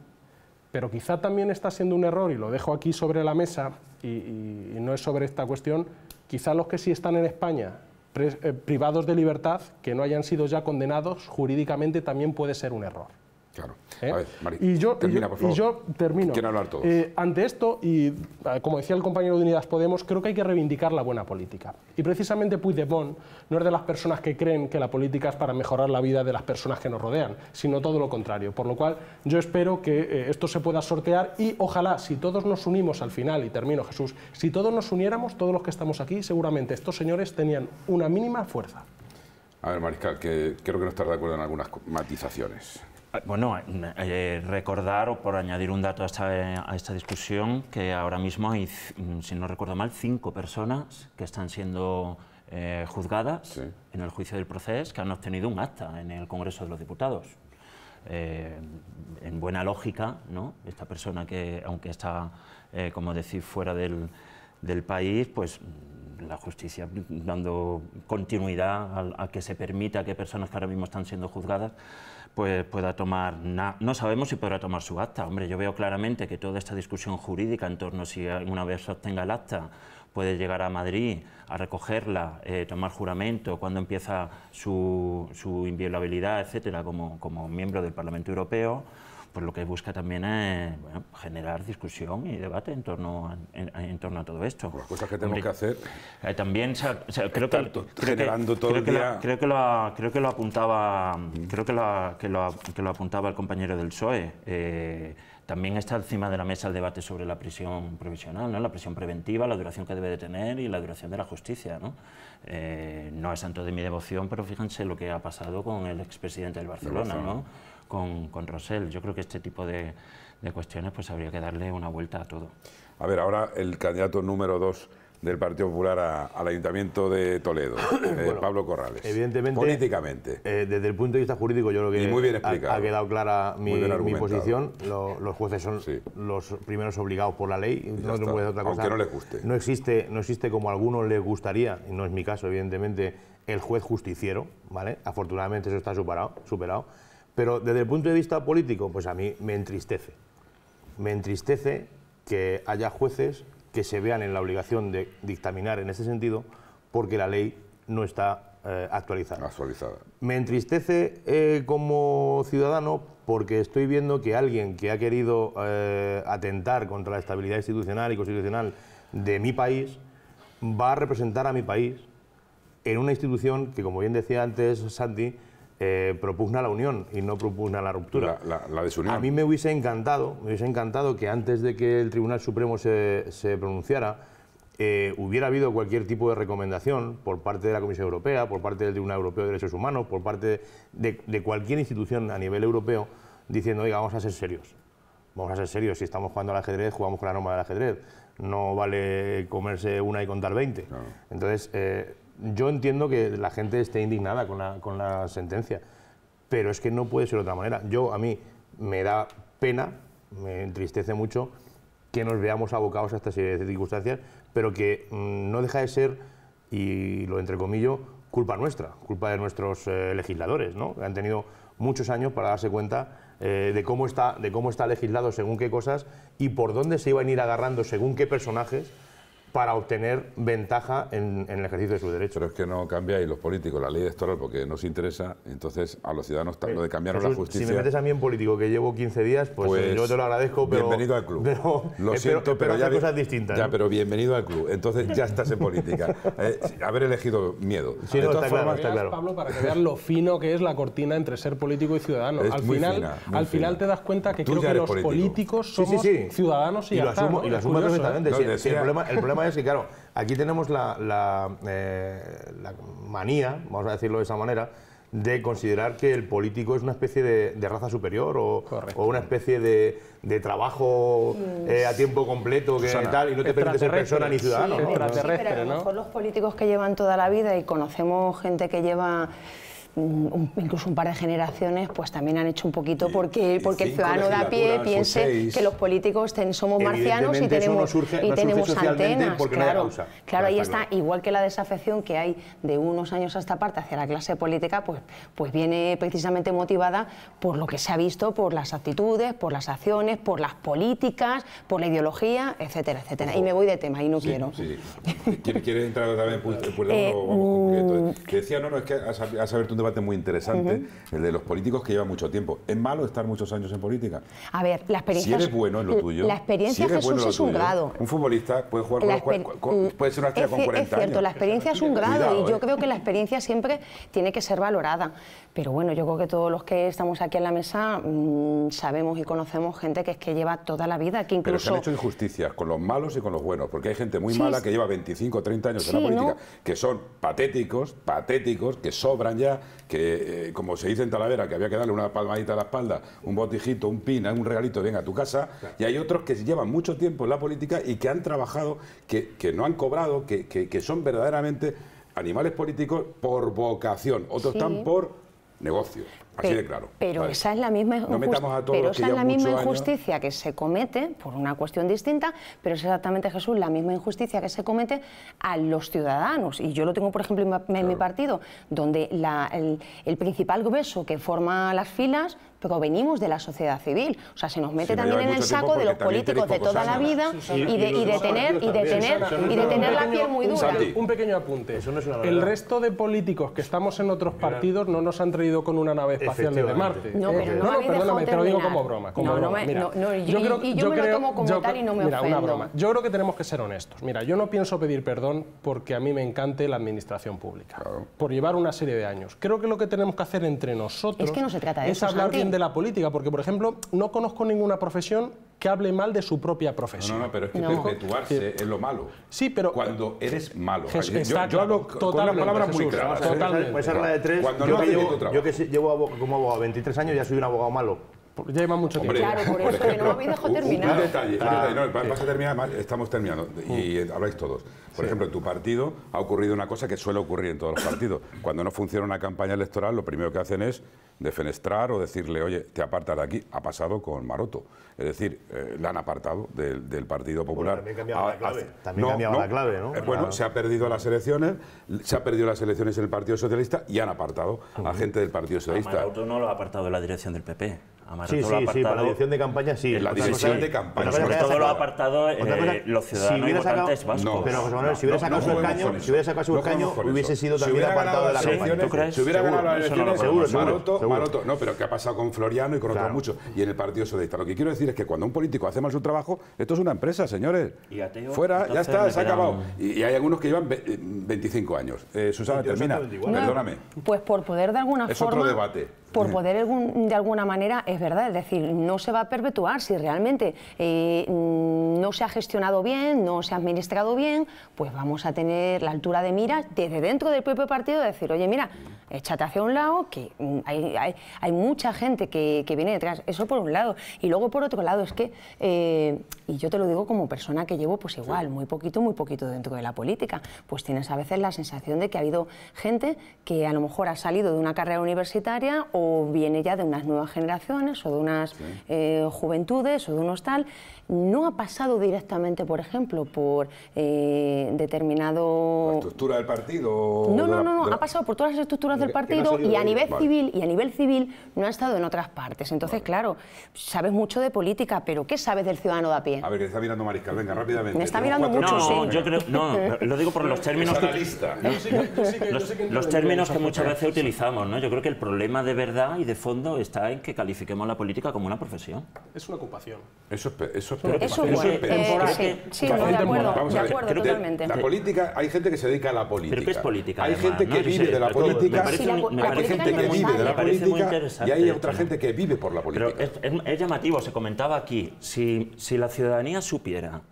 Speaker 5: Pero quizá también está siendo un error, y lo dejo aquí sobre la mesa, y no es sobre esta cuestión, quizá los que sí están en España eh, privados de libertad, que no hayan sido ya condenados, jurídicamente también puede ser un error.
Speaker 1: Claro. ¿Eh? A ver, y yo, termino. hablar todos.
Speaker 5: Eh, ante esto, y como decía el compañero de Unidas Podemos, creo que hay que reivindicar la buena política. Y precisamente Puy de Puigdemont no es de las personas que creen que la política es para mejorar la vida de las personas que nos rodean, sino todo lo contrario. Por lo cual, yo espero que eh, esto se pueda sortear y ojalá, si todos nos unimos al final, y termino Jesús, si todos nos uniéramos, todos los que estamos aquí, seguramente estos señores tenían una mínima fuerza.
Speaker 1: A ver, Mariscal, que creo que no estás de acuerdo en algunas matizaciones.
Speaker 4: Ah, bueno, eh, eh, recordar o por añadir un dato a esta, eh, discusión que ahora mismo hay, mm, si no recuerdo mal, cinco personas que están siendo juzgadas en el juicio del proceso que han obtenido un acta en el Congreso de los Diputados. en buena lógica, ¿no? esta persona que, aunque está, como decir, fuera del, del país, pues la justicia dando continuidad a, que se permita que personas que ahora mismo están siendo juzgadas pues pueda tomar no sabemos si podrá tomar su acta hombre yo veo claramente que toda esta discusión jurídica en torno a si alguna vez obtenga el acta puede llegar a Madrid a recogerla, eh, tomar juramento, cuando empieza su, su inviolabilidad, etcétera, como, como miembro del Parlamento Europeo pues lo que busca también es generar discusión y debate en torno a, en, torno a todo esto. Pues las cosas que tenemos que hacer. Eh, también creo que generando todo el día. creo que lo apuntaba creo que lo, apuntaba el compañero del PSOE. Eh, también está encima de la mesa el debate sobre la prisión provisional, ¿no? la prisión preventiva, la duración que debe de tener y la duración de la justicia. ¿no? Eh, no es santo de mi devoción, pero fíjense lo que ha pasado con el expresidente del Barcelona. ¿no? con, con Rosell. Yo creo que este tipo de, cuestiones pues habría que darle una vuelta a todo. A ver, ahora
Speaker 1: el candidato número dos del Partido Popular al Ayuntamiento de Toledo, eh, Pablo Corrales.
Speaker 3: Evidentemente. Políticamente. Eh, desde el punto de vista jurídico, yo lo que muy bien ha, quedado clara mi, posición. los jueces son los primeros obligados por la ley. No otra no les guste. No existe, no existe como a algunos les gustaría, y no es mi caso, evidentemente, el juez justiciero, ¿vale? Afortunadamente eso está superado. superado pero desde el punto de vista político, pues a mí me entristece. Me entristece que haya jueces que se vean en la obligación de dictaminar en ese sentido porque la ley no está eh, actualizada. actualizada. Me entristece eh, como ciudadano porque estoy viendo que alguien que ha querido eh, atentar contra la estabilidad institucional y constitucional de mi país va a representar a mi país en una institución que, como bien decía antes Santi, eh, propugna la unión y no propugna la ruptura. La, desunión. A mí me hubiese encantado, me hubiese encantado que antes de que el Tribunal Supremo se, pronunciara, eh, hubiera habido cualquier tipo de recomendación por parte de la Comisión Europea, por parte del Tribunal Europeo de Derechos Humanos, por parte de, cualquier institución a nivel europeo, diciendo, oiga, vamos a ser serios. Vamos a ser serios, si estamos jugando al ajedrez, jugamos con la norma del ajedrez. No vale comerse una y contar 20. Entonces, eh, yo entiendo que la gente esté indignada con la, con la sentencia, pero es que no puede ser de otra manera. Yo, a mí, me da pena, me entristece mucho que nos veamos abocados a esta serie de circunstancias, pero que mm, no deja de ser, y lo entrecomillo, culpa nuestra, culpa de nuestros eh, legisladores, ¿no? Han tenido muchos años para darse cuenta eh, de, cómo está, de cómo está legislado según qué cosas y por dónde se iban a ir agarrando según qué personajes para obtener ventaja en, el ejercicio de su derecho. Pero es que no cambiáis los políticos la ley electoral porque
Speaker 1: nos interesa, entonces a los ciudadanos lo de cambiar la justicia... Si me metes
Speaker 3: a mí en político, que llevo 15 días, pues, pues, yo te lo agradezco, pero... Bienvenido al club. Pero, lo eh, siento, pero, ya... cosas distintas. Ya,
Speaker 1: pero bienvenido al club. Entonces ya estás en política. Eh, haber elegido miedo. de todas formas, está claro. Pablo, para que veas lo
Speaker 5: fino que es la cortina entre ser político y ciudadano. al final, al final te das cuenta que creo que los políticos somos ciudadanos y, y lo perfectamente. el problema y claro,
Speaker 3: aquí tenemos la, eh, la, manía, vamos a decirlo de esa manera, de considerar que el político es una especie de, raza superior o, una especie de, trabajo mm. eh, a tiempo completo que tal y no te permite ser persona ni ciudadano. pero a lo mejor
Speaker 2: los políticos que llevan toda la vida y conocemos gente que lleva incluso un par de generaciones, pues también han hecho un poquito porque, porque el ciudadano de a pie piense que los políticos somos marcianos y tenemos, y tenemos antenas. Claro, claro, ahí está, igual que la desafección que hay de unos años a esta parte hacia la clase política, pues, pues viene precisamente motivada por lo que se ha visto, por las actitudes, por las acciones, por las políticas, por la ideología, etcétera, etcétera. Y me voy de tema y no quiero. Sí,
Speaker 1: quiere entrar también? Pues, pues, decía, no, no, es que a saber debate muy interesante, el de los políticos que lleva mucho tiempo. ¿Es malo estar muchos años en política?
Speaker 2: A ver, la experiencia... Si eres bueno en lo tuyo... La experiencia, Jesús, es un grado.
Speaker 1: Un futbolista puede jugar con, puede ser una estrella con 40 años. Es cierto, la
Speaker 2: experiencia es un grado y yo eh. creo que la experiencia siempre tiene que ser valorada. Pero bueno, yo creo que todos los que estamos aquí en la mesa mm, sabemos y conocemos gente que es que lleva toda la vida, que incluso... Pero se han hecho
Speaker 1: injusticias con los malos y con los buenos, porque hay gente muy mala que lleva 25 o 30 años en la política, que son patéticos, patéticos, que sobran ya, que eh, como se dice en Talavera, que había que darle una palmadita a la espalda, un botijito, un pina, un regalito, venga a tu casa, y hay otros que llevan mucho tiempo en la política y que han trabajado, que, no han cobrado, que, son verdaderamente animales políticos por vocación, otros están por negocios. Así de claro.
Speaker 2: Pero esa es la misma, la misma injusticia que se comete por una cuestión distinta, pero es exactamente, Jesús, la misma injusticia que se comete a los ciudadanos. Y yo lo tengo, por ejemplo, en, mi partido, donde el, principal grueso que forma las filas provenimos de la sociedad civil. O sea, se nos mete también en el saco de los políticos de toda la vida y de tener y y de la piel muy dura.
Speaker 5: Un pequeño apunte. El resto de políticos que estamos en otros partidos no nos han traído con una nave no, pero no, perdóname, te lo digo como broma. Como broma. yo, creo, lo tomo como y no me mira, Una broma. Yo creo que tenemos que ser honestos. Mira, yo no pienso pedir perdón porque a mí me encante la administración pública, por llevar una serie de años. Creo que lo que tenemos que hacer entre nosotros es, hablar bien de la política, porque, por ejemplo, no conozco ninguna profesión que hable mal de su propia profesión. No, no,
Speaker 1: pero es que perpetuarse es lo malo. Sí, pero... Cuando eh, eres malo. Jesús, yo, yo, hablo con las palabras muy claras. Puede ser la de tres. yo, que llevo, yo
Speaker 3: que llevo como abogado 23 años ya soy un abogado malo. Lleva mucho tiempo. claro, por, eso, que no terminar. detalle, un detalle
Speaker 1: no, a terminar, estamos terminando y mm. eh, habláis todos. Por ejemplo, en tu partido ha ocurrido una cosa que suele ocurrir en todos los partidos. Cuando no funciona una campaña electoral, lo primero que hacen es defenestrar o decirle, oye, te apartas de aquí. Ha pasado con Maroto. Es decir, eh, la han apartado del, Partido Popular. también
Speaker 3: cambiaba la ah, clave. También no, cambiaba la clave, ¿no? Eh,
Speaker 1: bueno, se ha perdido las elecciones, se ha perdido las elecciones en el Partido Socialista y han apartado
Speaker 4: a gente del Partido ah, Socialista. Maroto no lo ha apartado de la dirección del PP sí, sí, sí, para la dirección de campaña
Speaker 3: sí. la dirección de campaña. Sobre todo lo apartado, los eh, ciudadanos si votantes vascos. No, pero si hubiera
Speaker 1: sacado su caño,
Speaker 3: hubiese sido también si apartado de la campaña. Si hubiera ganado
Speaker 1: las elecciones, seguro, Maroto, Maroto, no, pero ¿qué ha pasado con Floriano y con otros muchos? Y en el Partido Socialista. Lo que quiero decir es que cuando un político hace mal su trabajo, esto es una empresa, señores.
Speaker 4: Fuera, ya está, se ha acabado.
Speaker 1: Y hay algunos que llevan 25 eh, años. Eh, Susana, termina. Perdóname.
Speaker 2: Pues por poder de alguna forma... Es otro debate. Por poder de alguna manera es decir, no se va a perpetuar si realmente eh, no se ha gestionado bien, no se ha administrado bien, pues vamos a tener la altura de mira desde dentro del propio partido de decir, oye, mira, échate hacia un lado, que mm, hay, mucha gente que, viene detrás. Eso por un lado. Y luego por otro lado es que, eh, y yo te lo digo como persona que llevo pues igual, muy poquito, muy poquito dentro de la política, pues tienes a veces la sensación de que ha habido gente que a lo mejor ha salido de una carrera universitaria o viene ya de unas nuevas generaciones o de unas eh, juventudes o de unos tal, no ha pasado directamente, por ejemplo, por eh, determinado... estructura del partido... No, no, no, no, ha pasado por todas las estructuras del partido y a nivel civil y a nivel civil no ha estado en otras partes. Entonces, claro, sabes mucho de política, pero ¿qué sabes del ciudadano de a pie? A ver,
Speaker 1: que está mirando Mariscal, venga, rápidamente. Me está mirando mucho, no, Yo creo, no,
Speaker 4: lo digo por los términos que... Los, los términos que muchas veces utilizamos, ¿no? Yo creo que el problema de verdad y de fondo está en que califiquemos la política como una profesión.
Speaker 5: Es una
Speaker 1: ocupación.
Speaker 4: Eso es, eso, es sí,
Speaker 1: sí de acuerdo,
Speaker 4: totalmente.
Speaker 2: La
Speaker 1: política, hay gente que se dedica a la política. Pero es política. Hay gente que vive de la política. Hay gente que vive de la política y hay otra gente
Speaker 4: que vive por la política. Pero es llamativo, se comentaba aquí, si la ciudadanía supiera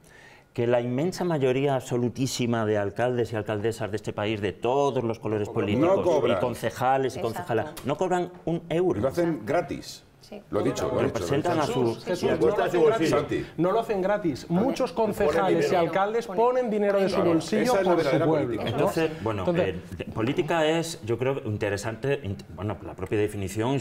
Speaker 4: que la inmensa mayoría absolutísima de alcaldes y alcaldesas de este país, de todos los colores políticos, y concejales y concejalas, no cobran un euro. Lo hacen gratis. Lo he dicho, a
Speaker 5: no, lo hacen gratis. Muchos concejales y alcaldes ponen dinero de su bolsillo por su Política, Entonces, bueno, eh,
Speaker 4: política es, yo creo, interesante, bueno, la propia definición y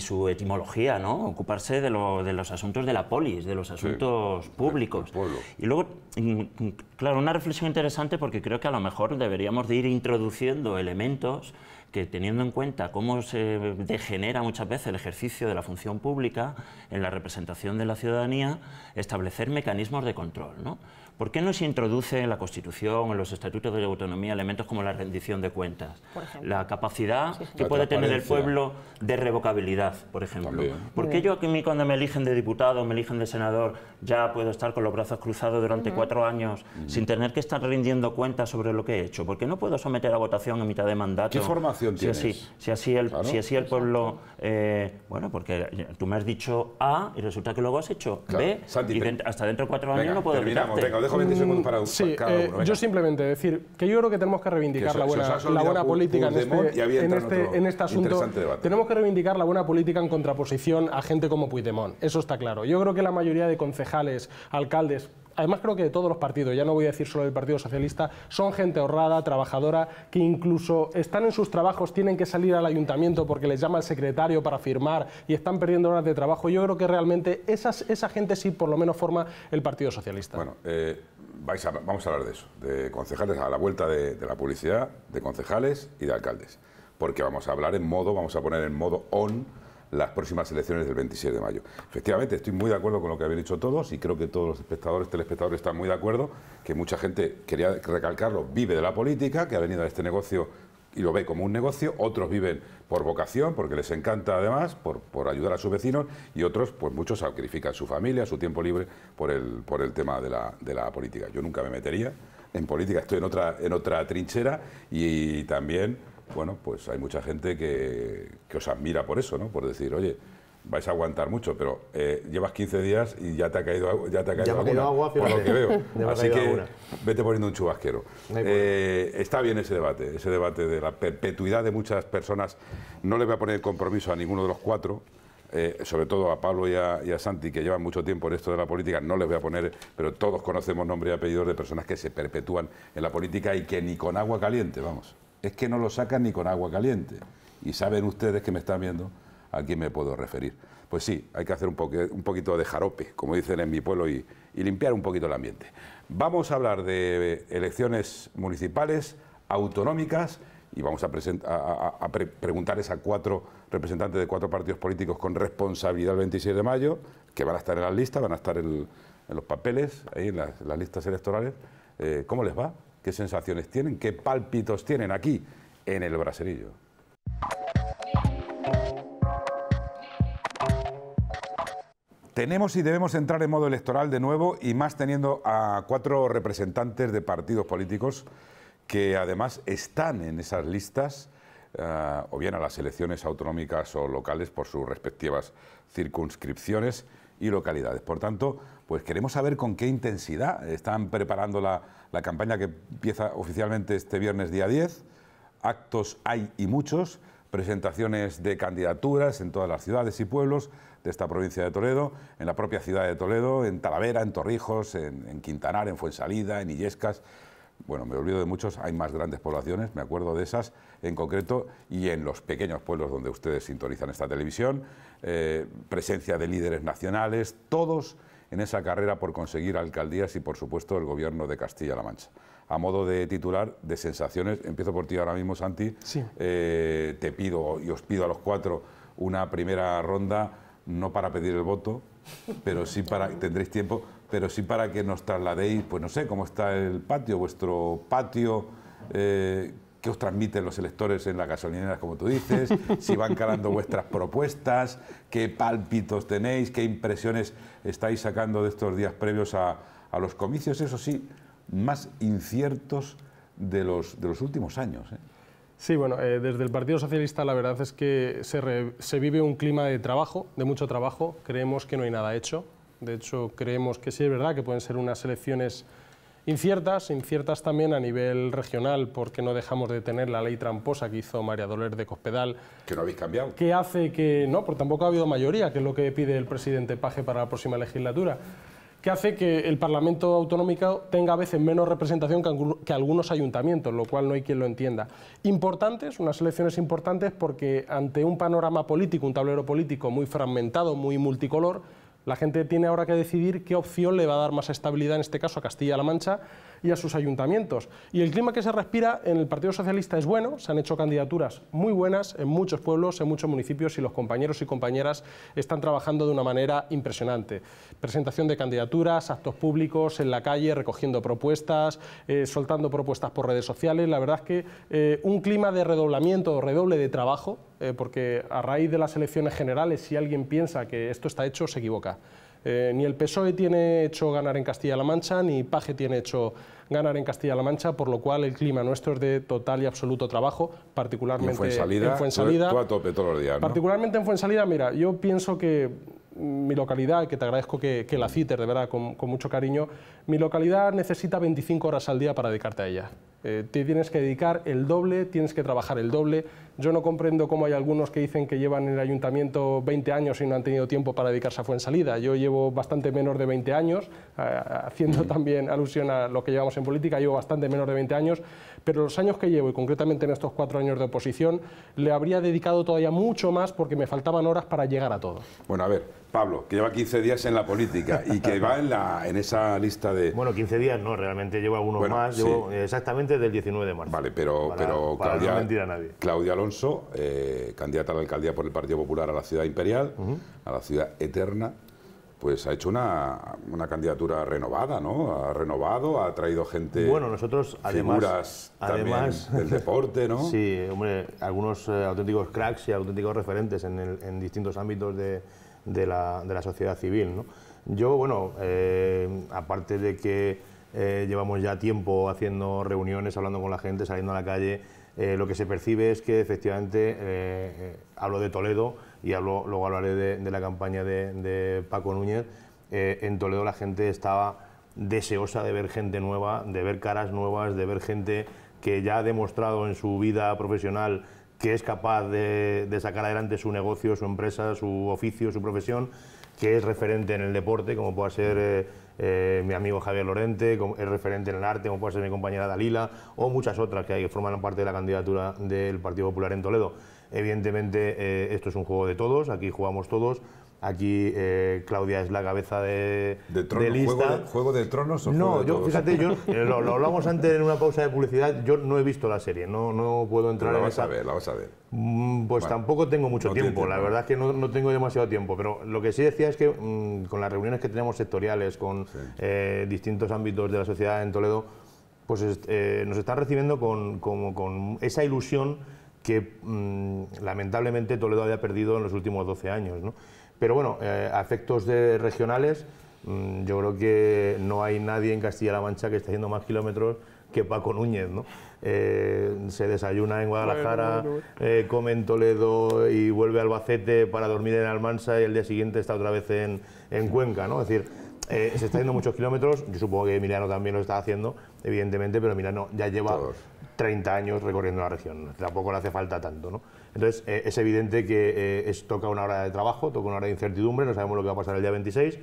Speaker 4: su, etimología, ¿no? Ocuparse de, los asuntos de la polis, de los asuntos públicos. Y luego, mm, mm, claro, una reflexión interesante porque creo que a lo mejor deberíamos de ir introduciendo elementos que teniendo en cuenta cómo se degenera muchas veces el ejercicio de la función pública en la representación de la ciudadanía, establecer mecanismos de control. ¿no? ¿Por qué no se introduce en la Constitución, en los estatutos de autonomía, elementos como la rendición de cuentas? La capacidad que puede tener el pueblo de revocabilidad, por ejemplo. ¿Por qué yo aquí, cuando me eligen de diputado, me eligen de senador, ya puedo estar con los brazos cruzados durante cuatro años sin tener que estar rindiendo cuentas sobre lo que he hecho? ¿Por qué no puedo someter a votación en mitad de mandato? ¿Qué formación tienes? si así el, si así el pueblo... Eh, bueno, porque tú me has dicho A y resulta que luego has hecho B. y hasta dentro de cuatro años no puedo Mm, eh, yo
Speaker 5: simplemente decir que yo creo que tenemos que reivindicar la buena, política en este este, en este asunto. Tenemos que reivindicar la buena política en contraposición a gente como Puigdemont, eso está claro. Yo creo que la mayoría de concejales, alcaldes, además creo que de todos los partidos, ya no voy a decir solo del Partido Socialista, son gente ahorrada, trabajadora, que incluso están en sus trabajos, tienen que salir al ayuntamiento porque les llama el secretario para firmar y están perdiendo horas de trabajo. Yo creo que realmente esas, esa gente sí por lo menos forma el Partido Socialista. Bueno,
Speaker 1: eh, vais a, vamos a hablar de eso, de concejales a la vuelta de, de la publicidad, de concejales y de alcaldes, porque vamos a hablar en modo, vamos a poner en modo on las próximas elecciones del 26 de mayo. Efectivamente, estoy muy de acuerdo con lo que habían dicho todos y creo que todos los espectadores, telespectadores están muy de acuerdo, que mucha gente, quería recalcarlo, vive de la política, que ha venido a este negocio y lo ve como un negocio, otros viven por vocación, porque les encanta además, por, por ayudar a sus vecinos, y otros, pues muchos sacrifican su familia, su tiempo libre, por el, por el tema de la, de la política. Yo nunca me metería en política, estoy en otra, en otra trinchera y también bueno, pues hay mucha gente que, os admira por eso, ¿no? Por decir, oye, vais a aguantar mucho, pero eh, llevas 15 días y ya te ha caído, ya te ha caído agua, por lo que veo. Así que vete poniendo un chubasquero. Eh, está bien ese debate, ese debate de la perpetuidad de muchas personas. No le voy a poner compromiso a ninguno de los cuatro. Eh, sobre todo a Pablo y a, Santi, que llevan mucho tiempo en esto de la política, no les voy a poner, pero todos conocemos nombre y apellidos de personas que se perpetúan en la política y que ni con agua caliente, vamos es que no lo sacan ni con agua caliente. Y saben ustedes que me están viendo a quién me puedo referir. Pues sí, hay que hacer un, poquito de jarope, como dicen en mi pueblo, y, limpiar un poquito el ambiente. Vamos a hablar de elecciones municipales, autonómicas, y vamos a, preguntarles a cuatro representantes de cuatro partidos políticos con responsabilidad el 26 de mayo, que van a estar en las listas, van a estar en, los papeles, ahí en las, listas electorales, eh, ¿cómo les va? qué sensaciones tienen, qué pálpitos tienen aquí en el braserillo. Tenemos y debemos entrar en modo electoral de nuevo y más teniendo a cuatro representantes de partidos políticos que además están en esas listas eh, o bien a las elecciones autonómicas o locales por sus respectivas circunscripciones y localidades. Por tanto, pues queremos saber con qué intensidad están preparando la la campaña que empieza oficialmente este viernes día 10. Actos hay y muchos, presentaciones de candidaturas en todas las ciudades y pueblos de esta provincia de Toledo, en la propia ciudad de Toledo, en Talavera, en Torrijos, en, Quintanar, en Fuensalida, en Illescas. Bueno, me olvido de muchos, hay más grandes poblaciones, me acuerdo de esas en concreto, y en los pequeños pueblos donde ustedes sintonizan esta televisión, eh, presencia de líderes nacionales, todos en esa carrera por conseguir alcaldías y, por supuesto, el gobierno de Castilla-La Mancha. A modo de titular, de sensaciones, empiezo por ti ahora mismo, Santi. Sí. Eh, te pido y os pido a los cuatro una primera ronda, no para pedir el voto, pero sí para, tendréis tiempo, pero sí para que nos trasladéis, pues no sé, cómo está el patio, vuestro patio, eh, qué os transmiten los electores en las gasolineras, como tú dices, si van calando vuestras propuestas, qué pálpitos tenéis, qué impresiones estáis sacando de estos días previos a, los comicios, eso sí, más inciertos de los, últimos años. ¿eh? Sí, bueno, eh, desde el Partido Socialista la verdad es
Speaker 5: que se vive un clima de trabajo, de mucho trabajo, creemos que no hay nada hecho, de hecho creemos que sí es verdad que pueden ser unas elecciones Inciertas, inciertas también a nivel regional, porque no dejamos de tener la ley tramposa que hizo María Dolores de Cospedal. Que no habéis cambiado. Que hace que, no, porque tampoco ha habido mayoría, que es lo que pide el presidente Paje para la próxima legislatura, que hace que el Parlamento autonómico tenga a veces menos representación que algunos ayuntamientos, lo cual no hay quien lo entienda. Importantes, unas elecciones importantes, porque ante un panorama político, un tablero político muy fragmentado, muy multicolor, la gente tiene ahora que decidir qué opción le va a dar más estabilidad, en este caso a Castilla-La Mancha, y a sus ayuntamientos. Y el clima que se respira en el Partido Socialista es bueno, se han hecho candidaturas muy buenas en muchos pueblos, en muchos municipios y los compañeros y compañeras están trabajando de una manera impresionante. Presentación de candidaturas, actos públicos en la calle, recogiendo propuestas, eh, soltando propuestas por redes sociales. La verdad es que eh, un clima de redoblamiento o redoble de trabajo, eh, porque a raíz de las elecciones generales, si alguien piensa que esto está hecho, se equivoca. Eh, ni el PSOE tiene hecho ganar en Castilla-La Mancha, ni Paje tiene hecho ganar en Castilla-La Mancha, por lo cual el clima nuestro es de total y absoluto trabajo, particularmente en Fuensalida. En Particularmente en salida. mira, yo pienso que mi localidad, que te agradezco que, la cites, de verdad, con, mucho cariño, mi localidad necesita 25 horas al día para dedicarte a ella. Eh, te tienes que dedicar el doble, tienes que trabajar el doble. Yo no comprendo cómo hay algunos que dicen que llevan en el ayuntamiento 20 años y no han tenido tiempo para dedicarse a Fuensalida. Yo llevo bastante menos de 20 años, eh, haciendo también alusión a lo que llevamos en política, llevo bastante menos de 20 años pero los años que llevo, y concretamente en estos cuatro años de oposición, le habría dedicado todavía mucho más porque me faltaban horas para llegar a todo.
Speaker 1: Bueno, a ver, Pablo, que lleva 15 días en la política y que va en, la, en
Speaker 3: esa lista de... Bueno, 15 días no, realmente llevo algunos más, llevo exactamente del 19 de marzo. Vale, pero, pero Claudia, Claudia Alonso, eh,
Speaker 1: candidata a la alcaldía por el Partido Popular a la ciudad imperial, a la ciudad eterna, pues ha hecho una, candidatura renovada, ¿no? Ha renovado, ha traído gente. Bueno, nosotros además. Figuras además, también del deporte,
Speaker 3: ¿no? sí, hombre, algunos eh, auténticos cracks y auténticos referentes en, distintos ámbitos de, de, la, de, la, sociedad civil, ¿no? Yo, bueno, eh, aparte de que eh, llevamos ya tiempo haciendo reuniones, hablando con la gente, saliendo a la calle, lo que se percibe es que efectivamente, hablo de Toledo, y luego hablaré de, la campaña de, Paco Núñez, eh, en Toledo la gente estaba deseosa de ver gente nueva, de ver caras nuevas, de ver gente que ya ha demostrado en su vida profesional que es capaz de, sacar adelante su negocio, su empresa, su oficio, su profesión, que es referente en el deporte, como puede ser eh, eh, mi amigo Javier Lorente, es referente en el arte, como puede ser mi compañera Dalila, o muchas otras que, hay, que forman parte de la candidatura del Partido Popular en Toledo. Evidentemente, eh, esto es un juego de todos, aquí jugamos todos. Aquí eh, Claudia es la cabeza de, de, lista. Juego de, ¿Juego
Speaker 1: de, tronos o No, yo, fíjate, yo, eh, lo, lo, hablamos
Speaker 3: antes en una pausa de publicidad. Yo no he visto la serie, no, no puedo entrar a ver, la vas a ver. Mm, pues tampoco tengo mucho tiempo, la verdad es que no, no, tengo demasiado tiempo. Pero lo que sí decía es que mm, con las reuniones que tenemos sectoriales, con distintos ámbitos de la sociedad en Toledo, pues nos están recibiendo con, con, con esa ilusión que mm, lamentablemente Toledo había perdido en los últimos 12 años. ¿no? Pero bueno, eh, a efectos de regionales, mm, yo creo que no hay nadie en Castilla-La Mancha que esté haciendo más kilómetros que Paco Núñez, eh, se desayuna en Guadalajara, eh, come en Toledo y vuelve a Albacete para dormir en Almansa y el día siguiente está otra vez en, Cuenca, ¿no? Es decir, se está haciendo muchos kilómetros, yo supongo que Emiliano también lo está haciendo, evidentemente, pero Emiliano ya lleva 30 años recorriendo la región, tampoco le hace falta tanto. ¿no? Entonces, eh, es evidente que eh, es, toca una hora de trabajo, toca una hora de incertidumbre, no sabemos lo que va a pasar el día 26,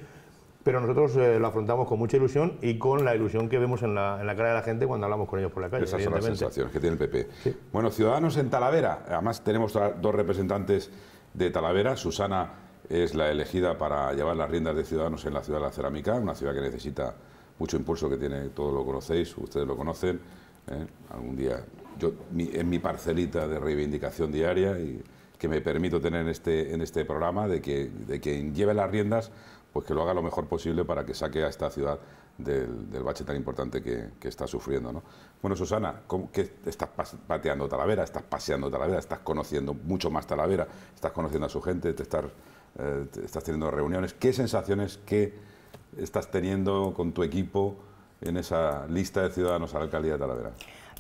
Speaker 3: pero nosotros eh, lo afrontamos con mucha ilusión y con la ilusión que vemos en la, cara de la gente cuando hablamos con ellos por la calle. Esas son las sensaciones
Speaker 1: que tiene el PP. Bueno, Ciudadanos en Talavera, además tenemos dos representantes de Talavera, Susana es la elegida para llevar las riendas de Ciudadanos en la ciudad de la Cerámica, una ciudad que necesita mucho impulso, que tiene, todos lo conocéis, ustedes lo conocen ¿eh? Algún día, yo, en mi parcelita de reivindicación diaria y que me permito tener en este, en este programa, de que, quien lleve las riendas, pues que lo haga lo mejor posible para que saque a esta ciudad del, bache tan importante que, está sufriendo. ¿no? Bueno, Susana, que estás pateando Talavera, estás paseando Talavera, estás conociendo mucho más Talavera, estás conociendo a su gente, te estás, eh, estás teniendo reuniones. ¿Qué sensaciones, que... estás teniendo con tu equipo? en esa lista de ciudadanos a la alcaldía de Talavera?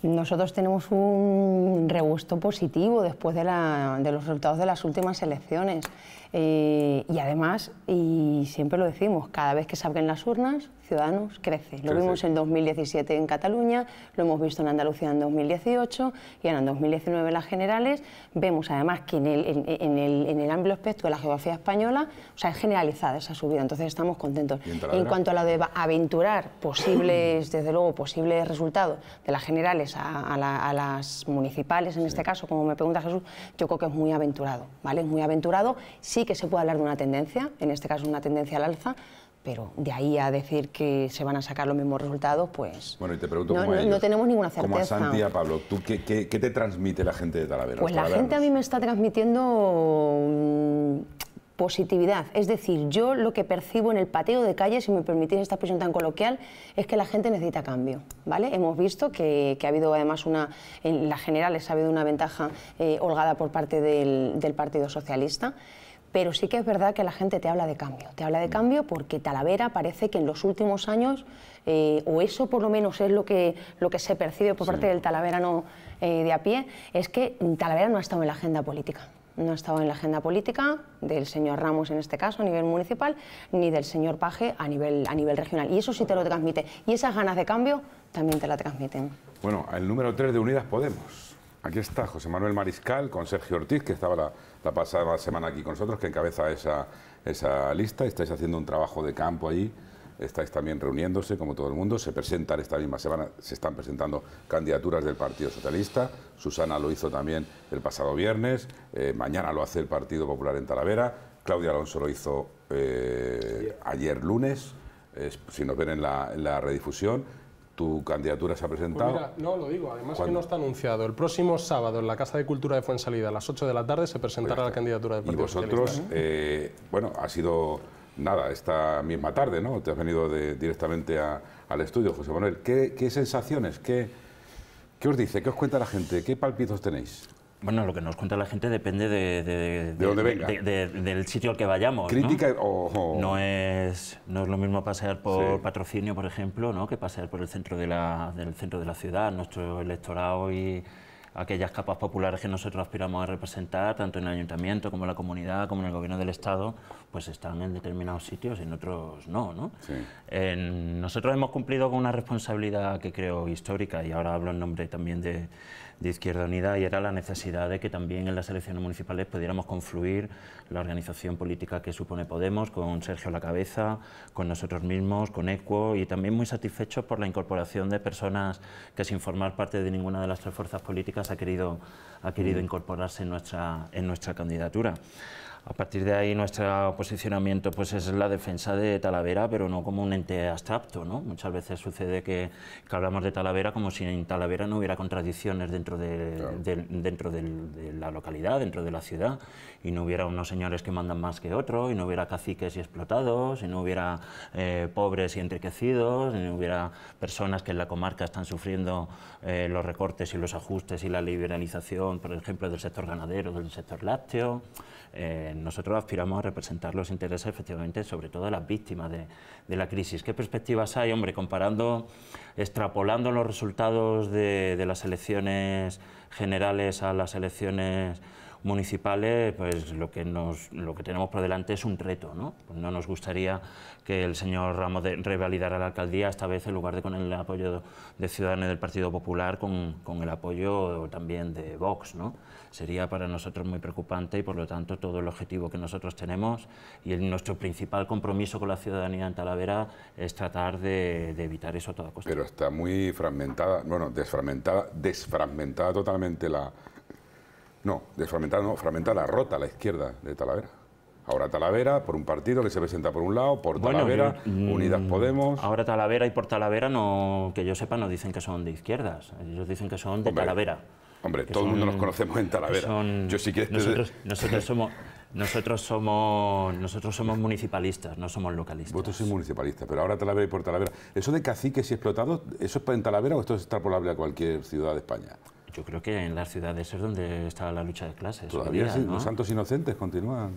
Speaker 2: Nosotros tenemos un regusto positivo después de, los resultados de las últimas elecciones. Eh, y además, y siempre lo decimos, cada vez que se las urnas, Ciudadanos crece. Lo vimos en 2017 en Cataluña, lo hemos visto en Andalucía en 2018 y ahora en 2019 en las generales. Vemos además que en el, en, el, amplio espectro de la geografía española, o sea, es generalizada esa subida, entonces estamos contentos. En cuanto a lo de aventurar posibles, desde luego, posibles resultados de las generales a, las municipales, en este caso, como me pregunta Jesús, yo creo que es muy aventurado, ¿vale? Es muy aventurado, sí que se puede hablar de una tendencia, en este caso una tendencia al alza, pero de ahí a decir que se van a sacar los mismos resultados, pues...
Speaker 1: Bueno, y te pregunto cómo. no, tenemos ninguna certeza. Como a Pablo, ¿tú qué, te transmite la gente de Talavera? Pues la gente a
Speaker 2: mí me está transmitiendo mm, positividad. Es decir, yo lo que percibo en el pateo de calle, si me permitís esta expresión tan coloquial, es que la gente necesita cambio. ¿vale? Hemos visto que, ha habido además una, en las generales ha habido una ventaja eh, holgada por parte del Partido Socialista. Pero sí que es verdad que la gente te habla de cambio. Te habla de mm. cambio porque Talavera parece que en los últimos años, eh, o eso por lo menos es lo que, lo que se percibe por parte del talaverano eh, de a pie, es que Talavera no ha estado en la agenda política. No ha estado en la agenda política del señor Ramos en este caso a nivel municipal, ni del señor Paje a nivel, a nivel regional. Y eso sí te lo transmite. Y esas ganas de cambio también te la transmiten.
Speaker 1: Bueno, el número 3 de Unidas Podemos. Aquí está José Manuel Mariscal con Sergio Ortiz, que estaba la la pasada semana aquí con nosotros, que encabeza esa, esa lista. Estáis haciendo un trabajo de campo allí estáis también reuniéndose, como todo el mundo. Se presentan esta misma semana, se están presentando candidaturas del Partido Socialista. Susana lo hizo también el pasado viernes. Eh, mañana lo hace el Partido Popular en Talavera. Claudia Alonso lo hizo eh, ayer lunes. si nos ven en la redifusión, tu candidatura se ha pues presentado.
Speaker 5: no, lo digo, además que no está anunciado. El próximo sábado en la Casa de Cultura de Fuensalida a las 8 de la tarde se presentará pues la candidatura del Partido Y vosotros, ¿eh?
Speaker 1: Eh, bueno, ha sido nada, esta misma tarde, ¿no? Te has venido de, directamente al estudio, José Manuel. ¿Qué, sensaciones, qué, qué os dice, qué os cuenta la gente, qué palpitos tenéis?
Speaker 4: Bueno, lo que nos cuenta la gente depende de, del sitio al que vayamos. Crítica ¿no? O, ¿no? es, no es lo mismo pasear por patrocinio, por ejemplo, ¿no? que pasear por el centro de la, del centro de la ciudad. Nuestro electorado y aquellas capas populares que nosotros aspiramos a representar, tanto en el ayuntamiento como en la comunidad, como en el gobierno del Estado, pues están en determinados sitios y en otros no. ¿no? nosotros hemos cumplido con una responsabilidad que creo histórica, y ahora hablo en nombre también de de Izquierda Unida y era la necesidad de que también en las elecciones municipales pudiéramos confluir la organización política que supone Podemos, con Sergio a la cabeza, con nosotros mismos, con ECUO y también muy satisfechos por la incorporación de personas que sin formar parte de ninguna de las tres fuerzas políticas ha querido, ha querido mm. incorporarse en nuestra, en nuestra candidatura. A partir de ahí nuestro posicionamiento pues, es la defensa de Talavera, pero no como un ente abstracto. ¿no? Muchas veces sucede que, hablamos de Talavera como si en Talavera no hubiera contradicciones dentro, de, dentro de la localidad, dentro de la ciudad, y no hubiera unos señores que mandan más que otros, y no hubiera caciques y explotados, y no hubiera eh, pobres y enriquecidos, y no hubiera personas que en la comarca están sufriendo eh, los recortes y los ajustes y la liberalización, por ejemplo, del sector ganadero, del sector lácteo. Eh, nosotros aspiramos a representar los intereses efectivamente sobre todo de las víctimas de, la crisis. ¿Qué perspectivas hay? Hombre, comparando, extrapolando los resultados de, las elecciones generales a las elecciones municipales, pues lo que, lo que tenemos por delante es un reto. ¿no? Pues no nos gustaría que el señor Ramos revalidara la alcaldía, esta vez en lugar de con el apoyo de Ciudadanos del Partido Popular, con, con el apoyo también de Vox. ¿no? sería para nosotros muy preocupante y por lo tanto todo el objetivo que nosotros tenemos y nuestro principal compromiso con la ciudadanía en Talavera es tratar de, evitar eso a toda costa.
Speaker 1: Pero está muy fragmentada, bueno, desfragmentada, desfragmentada totalmente la... No, desfragmentada no, fragmentada, rota la izquierda de Talavera. Ahora Talavera por un partido que se presenta por un lado, por Talavera, mm, Unidas Podemos.
Speaker 4: Ahora Talavera y por Talavera no, que yo sepa, no dicen que son de izquierdas, ellos dicen que son de Talavera. Hombre, todo el mundo nos conocemos en Talavera. Yo nosotros, nosotros somos nosotros somos, nosotros somos municipalistas, no somos localistas. Vosotros sois
Speaker 1: municipalistas, pero ahora Talavera y por Talavera. ¿Eso de caciques y explotados, eso es en Talavera o esto es extrapolable a cualquier
Speaker 4: ciudad de España? Yo creo que en las ciudades es donde está la lucha de clases. Todavía sí, los santos inocentes continúan.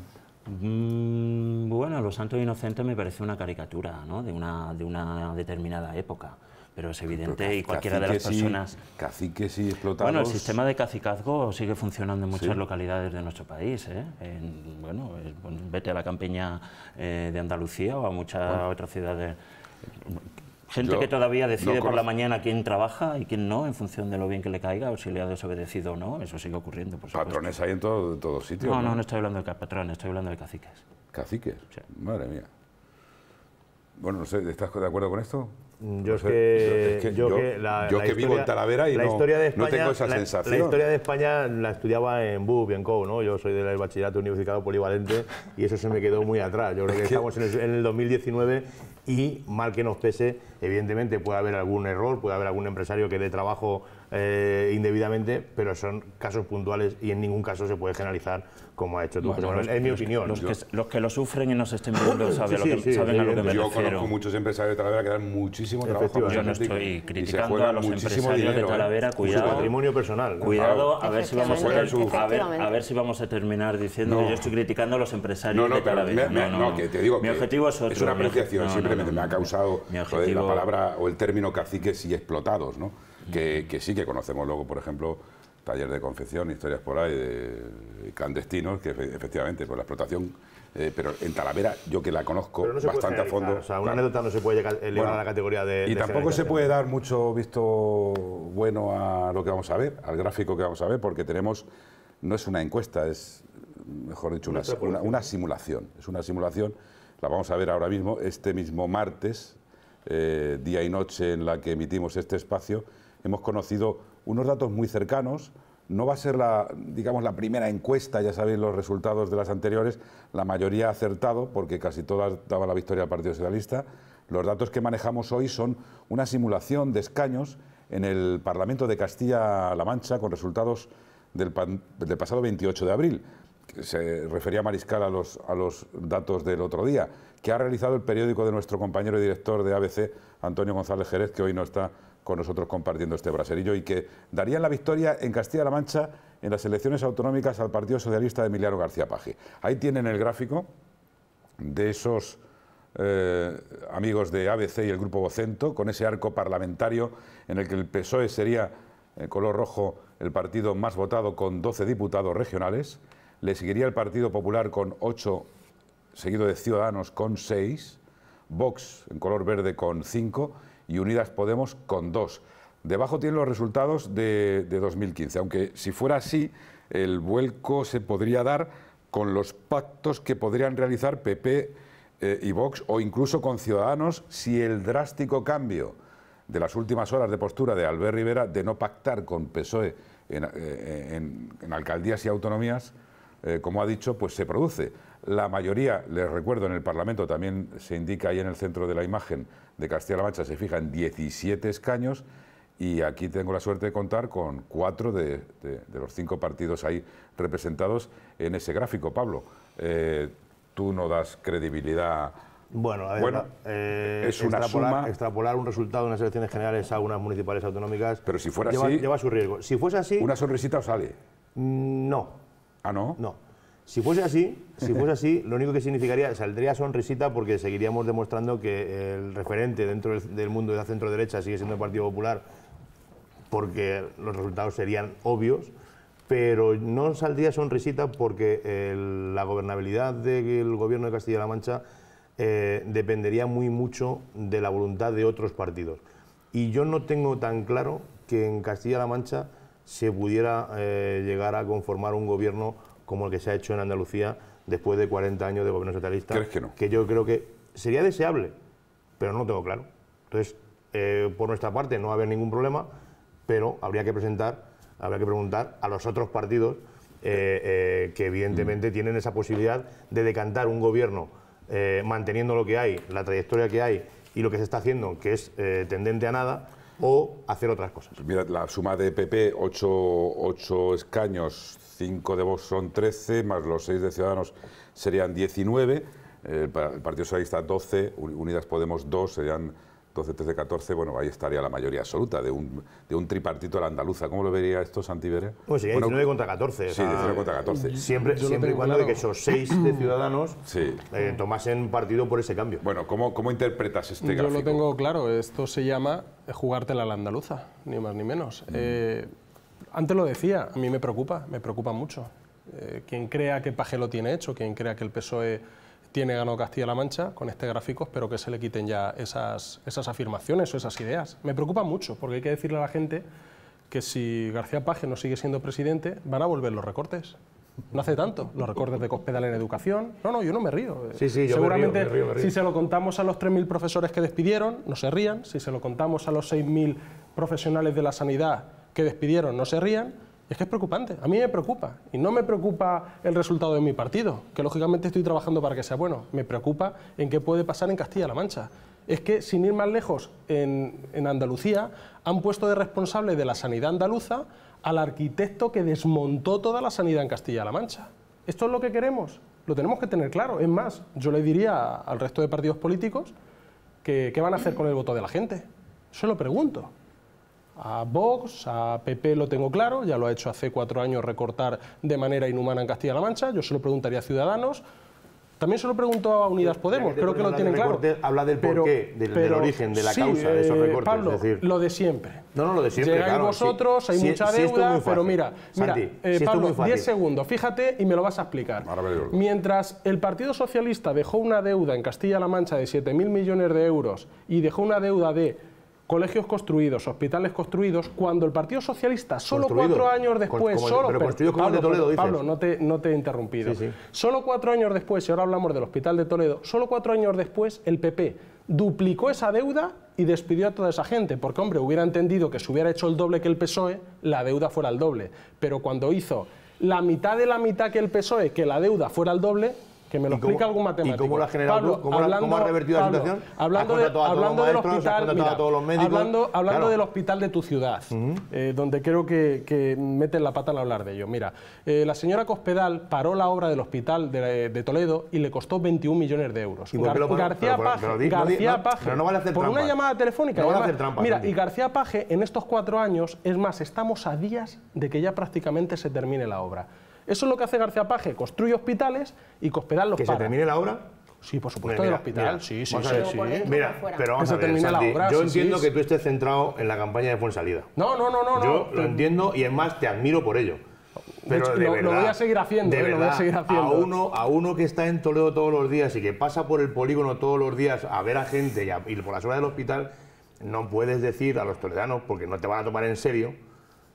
Speaker 4: Mm, bueno, Los Santos Inocentes me parece una caricatura ¿no? de, una, de una determinada época pero es evidente y cualquiera de las personas... caciques y explotados... Bueno, el sistema de cacicazgo sigue funcionando en muchas localidades de nuestro país. ¿eh? bueno, vete a la campiña eh, de Andalucía o a muchas otras ciudades... Gente que todavía decide por la mañana quién trabaja y quién no, en función de lo bien que le caiga o si le ha desobedecido o no, eso sigue ocurriendo, por Patrones hay en todos sitios. No, no, no, estoy hablando de patrones, estoy hablando de caciques. ¿Caciques? Madre mía.
Speaker 1: Bueno, no sé, ¿estás de acuerdo con esto? Mm, yo, es que, yo, que, vivo en Talavera y historia de España, la, historia
Speaker 3: de España la estudiaba en BUB y en COU, ¿no? Yo soy del bachillerato unificado polivalente y eso se me quedó muy atrás. Yo creo que estamos en el 2019 y mal que nos pese, evidentemente puede haber algún error, puede haber algún empresario que dé trabajo eh, indebidamente, pero son casos puntuales y en ningún caso se puede generalizar como
Speaker 4: ha hecho tú. Bueno, es mi opinión. Los que, lo sufren y no se estén viendo saben, lo que, a lo que me Yo conozco muchos empresarios de Talavera que dan muchísimo trabajo. Yo no estoy criticando a los empresarios de ¿eh? Talavera. Cuidado.
Speaker 3: Cuidado, a, ver si vamos a,
Speaker 4: ver, si vamos a terminar diciendo que yo estoy criticando a los empresarios de Talavera. no, no, te digo mi objetivo es otro. Es una apreciación, simplemente me ha
Speaker 1: causado la palabra o el término caciques y explotados, ¿no? que, sí que conocemos luego, por ejemplo, taller de confección, historias por ahí, de clandestinos, que efectivamente, por la explotación, eh, pero en Talavera, yo que la conozco bastante a fondo. O sea, una anécdota no se puede llegar, eh, a la categoría de. Y tampoco se puede dar mucho visto bueno a lo que vamos a ver, al gráfico que vamos a ver, porque tenemos. No es una encuesta, es, mejor dicho, una, simulación. Es una simulación, la vamos a ver ahora mismo, este mismo martes, eh, día y noche en la que emitimos este espacio hemos conocido unos datos muy cercanos. No va a ser la, digamos, la primera encuesta, ya sabéis los resultados de las anteriores, la mayoría ha acertado, porque casi todas daban la victoria al Partido Socialista. Los datos que manejamos hoy son una simulación de escaños en el Parlamento de Castilla-La Mancha con resultados del, pasado 28 de abril. se refería Mariscal a los, a los datos del otro día, que ha realizado el periódico de nuestro compañero y director de ABC, Antonio González Jerez, que hoy no está con nosotros compartiendo este braserillo y que darían la victoria en Castilla-La Mancha en las elecciones autonómicas al Partido Socialista de Emiliano García Paje. Ahí tienen el gráfico de esos eh, amigos de ABC y el Grupo Vocento, con ese arco parlamentario en el que el PSOE sería, en eh, color rojo, el partido más votado con 12 diputados regionales, le seguiría el Partido Popular con 8, seguido de Ciudadanos con 6, Vox en color verde con 5 y Unidas Podemos con dos. Debajo tienen los resultados de, 2015, aunque si fuera así, el vuelco se podría dar con los pactos que podrían realizar PP eh, y Vox o incluso con Ciudadanos si el drástico cambio de las últimas horas de postura de Albert Rivera de no pactar con PSOE eh, en, alcaldías y autonomías, eh, como ha dicho, pues se produce. La mayoría, les recuerdo, en el Parlamento también se indica ahí en el centro de la imagen, de Castilla-La Mancha se fija en 17 escaños y aquí tengo la suerte de contar con cuatro de, los cinco partidos ahí representados en ese gráfico. Pablo, eh, tú no das credibilidad. Bueno, a ver, bueno
Speaker 3: eh, es una extrapolar, extrapolar un resultado de unas elecciones generales a unas municipales autonómicas. Pero si fuera lleva, así. su riesgo. Si fuese así. Una sonrisita o sale. Mm, no. ¿Ah, no? No. Si fuese así, si fuese así, lo único que significaría, saldría sonrisita porque seguiríamos demostrando que el referente dentro del, mundo de la centro derecha sigue siendo el Partido Popular, porque los resultados serían obvios, pero no saldría sonrisita porque la gobernabilidad del gobierno de Castilla-La Mancha eh, dependería muy mucho de la voluntad de otros partidos. Y yo no tengo tan claro que en Castilla-La Mancha se pudiera eh, llegar a conformar un gobierno como el que se ha hecho en Andalucía después de 40 años de gobierno socialista. que yo creo que sería deseable, pero no lo tengo claro. Entonces, eh, por nuestra parte no va a haber ningún problema, pero habría que presentar, habría que preguntar a los otros partidos eh, eh, que evidentemente mm. tienen esa posibilidad de decantar un gobierno manteniendo lo que hay, la trayectoria que hay y lo que se está haciendo, que es tendente a nada, o hacer otras cosas.
Speaker 1: Pues mira, la suma de PP, 8, escaños, 5 de Vox son 13, más los 6 de Ciudadanos serían 19, eh, el Partido Socialista 12, Unidas Podemos 2 serían entonces, desde 14, bueno, ahí estaría la mayoría absoluta de un, de un tripartito a la andaluza. ¿Cómo lo vería esto, Santibere? Pues sí, 19 contra
Speaker 3: 14. Sí, 19 contra 14. Siempre, siempre y cuando de que esos seis de Ciudadanos eh, tomasen partido por ese cambio. Bueno, ¿cómo, cómo interpretas este Yo Yo lo
Speaker 5: tengo claro, esto se llama jugarte a la andaluza, ni más ni menos. Mm. Eh, antes lo decía, a mí me preocupa, me preocupa mucho. Eh, quien crea que Paje lo tiene hecho, quien crea que el PSOE tiene ganado Castilla-La Mancha con este gráfico, espero que se le quiten ya esas, esas afirmaciones o esas ideas. Me preocupa mucho, porque hay que decirle a la gente que si García Paje no sigue siendo presidente, van a volver los recortes. No hace tanto, los recortes de Cospedal en educación. No, no, yo no me río. Sí, sí, yo Seguramente me río, si se lo contamos a los 3.000 profesores que despidieron, no se rían. Si se lo contamos a los 6.000 profesionales de la sanidad que despidieron, no se rían. Es que es preocupante, a mí me preocupa. Y no me preocupa el resultado de mi partido, que lógicamente estoy trabajando para que sea bueno. Me preocupa en qué puede pasar en Castilla-La Mancha. Es que, sin ir más lejos, en, Andalucía han puesto de responsable de la sanidad andaluza al arquitecto que desmontó toda la sanidad en Castilla-La Mancha. Esto es lo que queremos, lo tenemos que tener claro. Es más, yo le diría al resto de partidos políticos que qué van a hacer con el voto de la gente. Se lo pregunto a Vox, a PP lo tengo claro, ya lo ha hecho hace cuatro años recortar de manera inhumana en Castilla-La Mancha, yo se lo preguntaría a Ciudadanos. También se lo pregunto a Unidas Podemos, creo que lo tienen claro. Habla del porqué, del, origen, de la causa de esos eh, recortes. Pablo, lo de siempre. No, no, lo de siempre. Llegáis vosotros, hay mucha deuda, pero mira, eh, Pablo, 10 segundos, fíjate y me lo vas a explicar. Mientras el Partido Socialista dejó una deuda en Castilla-La Mancha de 7.000 millones de euros y dejó una deuda de colegios construidos, hospitales construidos, cuando el Partido Socialista solo cuatro años después, solo Pablo, Toledo, Pablo, no te, he interrumpido. Solo cuatro años después, y ahora hablamos del Hospital de Toledo, solo cuatro años después el PP duplicó esa deuda y despidió a toda esa gente, porque hombre, hubiera entendido que si hubiera hecho el doble que el PSOE, la deuda fuera el doble. Pero cuando hizo la mitad de la mitad que el PSOE, que la deuda fuera el doble, que me lo explica algún matemático. ¿Y cómo lo ha generado Pablo, ¿Cómo, hablando, ¿Cómo, ha revertido Pablo, la situación? Hablando, de, hablando del hospital, mira, médicos, hablando, hablando del hospital de tu ciudad, eh, donde creo que, que, meten la pata al hablar de ello. Mira, eh, la señora Cospedal paró la obra del hospital de, de Toledo y le costó 21 millones de euros. ¿Y Gar lo, García Paje, pero, no, no vale hacer por una llamada telefónica. mira, y García Paje en estos cuatro años, es más, estamos a días de que ya prácticamente se termine la obra. Eso es lo que hace García Paje, construye hospitales y Cospedal los ¿Que se termine la obra? Sí, por supuesto, hospital. sí, sí, sí, Mira, pero vamos a ver, yo entiendo que tú
Speaker 3: estés centrado en la campaña de Salida No, no, no, no. Yo lo entiendo y es más te admiro por ello. Pero lo, voy a seguir haciendo, de eh, verdad, a uno, a uno que está en Toledo todos los días y que pasa por el polígono todos los días a ver a gente y, por la horas del hospital, no puedes decir a los toledanos, porque no te van a tomar en serio,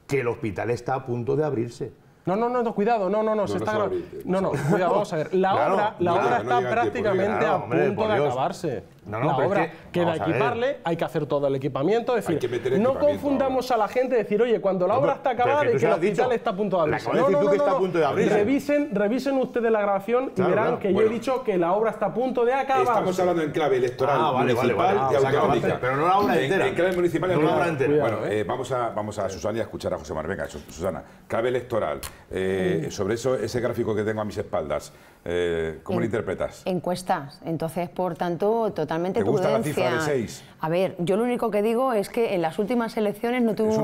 Speaker 3: que el hospital está a punto de abrirse. No, no, no, cuidado, no, no, no, se está no, No, cuidado, vamos a ver. La obra, la obra está prácticamente a punto de acabarse
Speaker 5: no, la obra. que va queda equiparle, hay que hacer todo el equipamiento. Es decir, no confundamos a la gente decir, oye, cuando la obra está acabada, ...y que el hospital está a punto de abrirse. no, está a punto de Revisen, revisen ustedes la grabación y verán que yo he dicho que la obra está a punto de acabar. Estamos hablando
Speaker 1: en clave electoral, ah, vale, municipal vale, vale, y ah, Pero no la obra entera. En clave municipal y la Bueno, eh, vamos a, vamos a Susana y a escuchar a José Mar... ...venga Susana, clave electoral. Eh, mm. Sobre eso, ese gráfico que tengo a mis espaldas, eh, ¿cómo lo interpretas?
Speaker 2: Encuestas. Entonces, por tanto, totalmente ¿Te gusta la cifra de seis? A ver, yo lo único que digo es que en las últimas elecciones no tuvimos...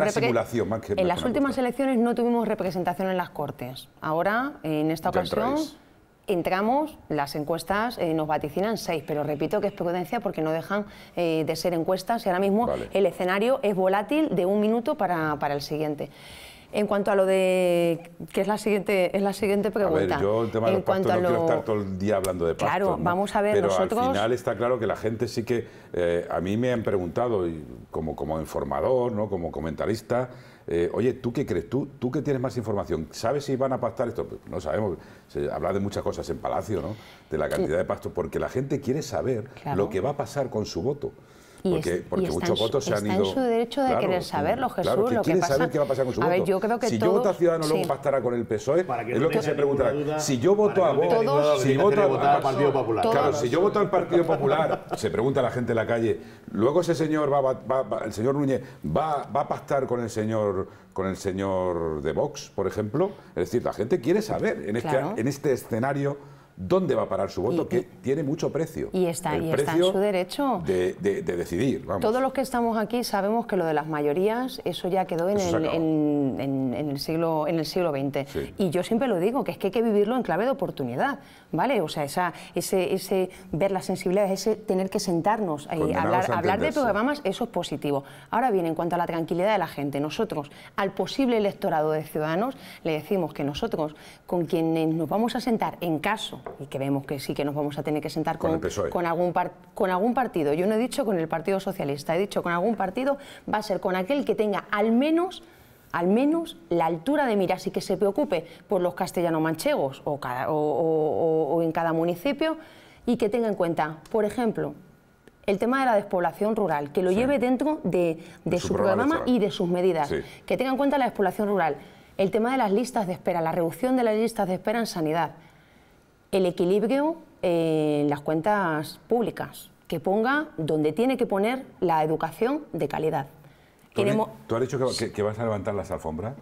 Speaker 2: En las últimas elecciones no tuvimos representación en las Cortes. Ahora, en esta ocasión... entramos, las encuestas eh, nos vaticinan seis, pero repito que es prudencia porque no dejan eh, de ser encuestas y ahora mismo el escenario es volátil de un minuto para, para el siguiente. En cuanto a lo de... que es la siguiente, es la siguiente pregunta. A ver, yo el tema de los no quiero estar
Speaker 1: todo el día hablando de pastos. Claro, vamos a ver Pero nosotros... al final está claro que la gente sí que... Eh, a mí me han preguntado, como, como informador, ¿no? como comentarista, eh, oye, ¿tú qué crees? ¿Tú, ¿Tú que tienes más información? ¿Sabes si van a pactar esto? Pues no sabemos. Se habla de muchas cosas en Palacio, ¿no? De la cantidad de pastos, porque la gente quiere saber lo que va a pasar con su voto.
Speaker 2: Porque, porque muchos votos se han ido. Está en su derecho de querer saberlo, Jesús. lo que pasa, saber qué va a pasar con su Ver, yo creo que si yo voto a Ciudadanos, luego
Speaker 1: pactará con el PSOE. es lo que, se preguntará. Si yo voto a vos, si voto al Partido e, Popular. Claro, si yo voto al Partido Popular, se pregunta la gente en la calle. Luego ese señor el señor Núñez va, va a pactar con el señor con el señor de Vox, por ejemplo. Es decir, la gente quiere saber en este, en este escenario dónde va a parar su voto, que tiene mucho precio. Y está, en su
Speaker 2: derecho
Speaker 1: de, decidir. Todos los
Speaker 2: que estamos aquí sabemos que lo de las mayorías, eso ya quedó en, el, siglo, en el siglo XX. Y yo siempre lo digo, que es que hay que vivirlo en clave de oportunidad, ¿vale? O sea, esa, ese, ver las sensibilidades, ese tener que sentarnos y hablar, hablar de programas, eso es positivo. Ahora bien, en cuanto a la tranquilidad de la gente, nosotros al posible electorado de ciudadanos le decimos que nosotros con quienes nos vamos a sentar en caso y que vemos que sí que nos vamos a tener que sentar con, e. algún, con algún partido. Yo no he dicho con el Partido Socialista, he dicho con algún partido va a ser con aquel que tenga al menos al menos la altura de miras y que se preocupe por los castellano manchegos o, o, en cada municipio y que tenga en cuenta, por ejemplo, el tema de la despoblación rural, que lo lleve dentro de, su, programa, y de sus medidas, que tenga en cuenta la despoblación rural, el tema de las listas de espera, la reducción de las listas de espera en sanidad, el equilibrio eh, en las cuentas públicas, que ponga donde tiene que poner la educación de calidad.
Speaker 1: ¿Tú, has dicho que, vas a levantar las alfombras?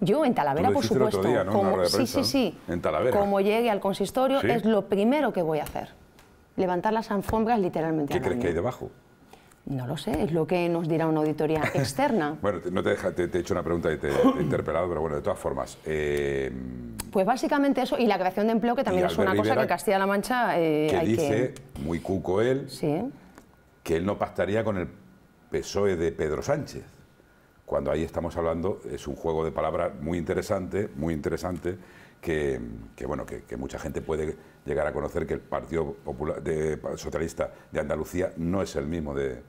Speaker 2: Yo en Talavera, por supuesto. sí, sí, sí.
Speaker 1: En Talavera. Como
Speaker 2: llegue al consistorio, es lo primero que voy a hacer. Levantar las alfombras literalmente. ¿Qué crees que hay debajo? No lo sé, es lo que nos dirá una auditoría externa.
Speaker 1: bueno, no te, te, he hecho una pregunta y te, he interpelado, pero bueno, de todas formas. Eh,
Speaker 2: pues básicamente eso, y la creación de empleo, que también es una cosa que Castilla-La Mancha eh, que dice,
Speaker 1: muy cuco él, ¿Sí? que él no pactaría con el PSOE de Pedro Sánchez. Cuando ahí estamos hablando, es un juego de palabras muy interesante, muy interesante, que, bueno, que mucha gente puede llegar a conocer que el Partido Popular, Socialista de Andalucía no es el mismo de,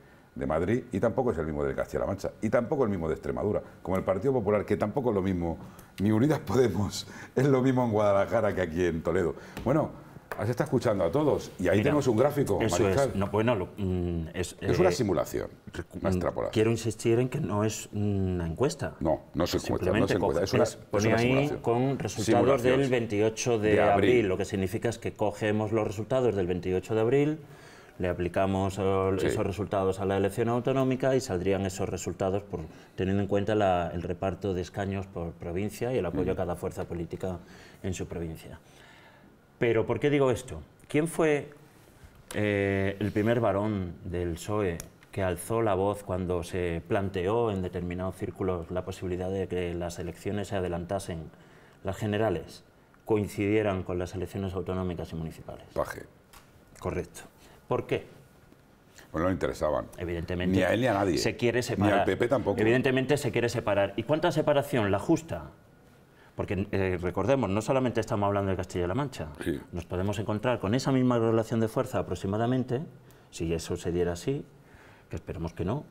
Speaker 1: Madrid y tampoco es el mismo de Castilla-La Mancha y tampoco el mismo de Extremadura, como el Partido Popular, que tampoco es lo mismo, ni Unidas Podemos es lo mismo en Guadalajara que aquí en Toledo. Bueno, se está escuchando a todos y ahí tenemos un gráfico. es,
Speaker 4: no, bueno, mm, una eh, simulación, una extrapolación. Quiero insistir en que no es una encuesta. No, no es encuesta, no es encuesta. Es una, ahí con resultados del 28 de, abril. lo que significa es que cogemos los resultados del 28 de abril, le aplicamos esos resultados a la elección autonómica y saldrían esos resultados por, teniendo en cuenta el reparto de escaños por provincia y el apoyo a cada fuerza política en su provincia. Pero ¿por qué digo esto? ¿Quién fue eh, el primer varón del PSOE que alzó la voz cuando se planteó en determinados círculos la posibilidad de que las elecciones se adelantasen, las generales, coincidieran con las elecciones autonómicas y municipales? Paje. Correcto. ¿Por qué? Pues no le interesaban. Evidentemente. Ni a él ni a nadie. Se quiere separar. Ni al PP tampoco. Evidentemente se quiere separar. ¿Y cuánta separación? La justa. Porque eh, recordemos, no solamente estamos hablando de Castilla-La Mancha, nos podemos encontrar con esa misma relación de fuerza aproximadamente, si eso se diera así, que esperemos que no.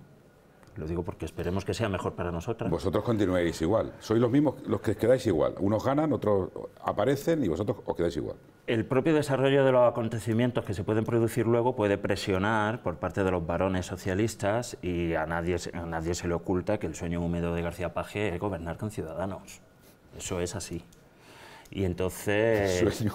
Speaker 4: Lo digo porque esperemos que sea mejor para nosotras. Vosotros continuéis
Speaker 1: igual. Sois los mismos los que quedáis igual. Unos ganan, otros aparecen y vosotros os quedáis igual.
Speaker 4: El propio desarrollo de los acontecimientos que se pueden producir luego puede presionar por parte de los varones socialistas y a nadie, a nadie se le oculta que el sueño húmedo de García Paje es gobernar con ciudadanos. Eso es así. Y entonces... ¿Es, sueño?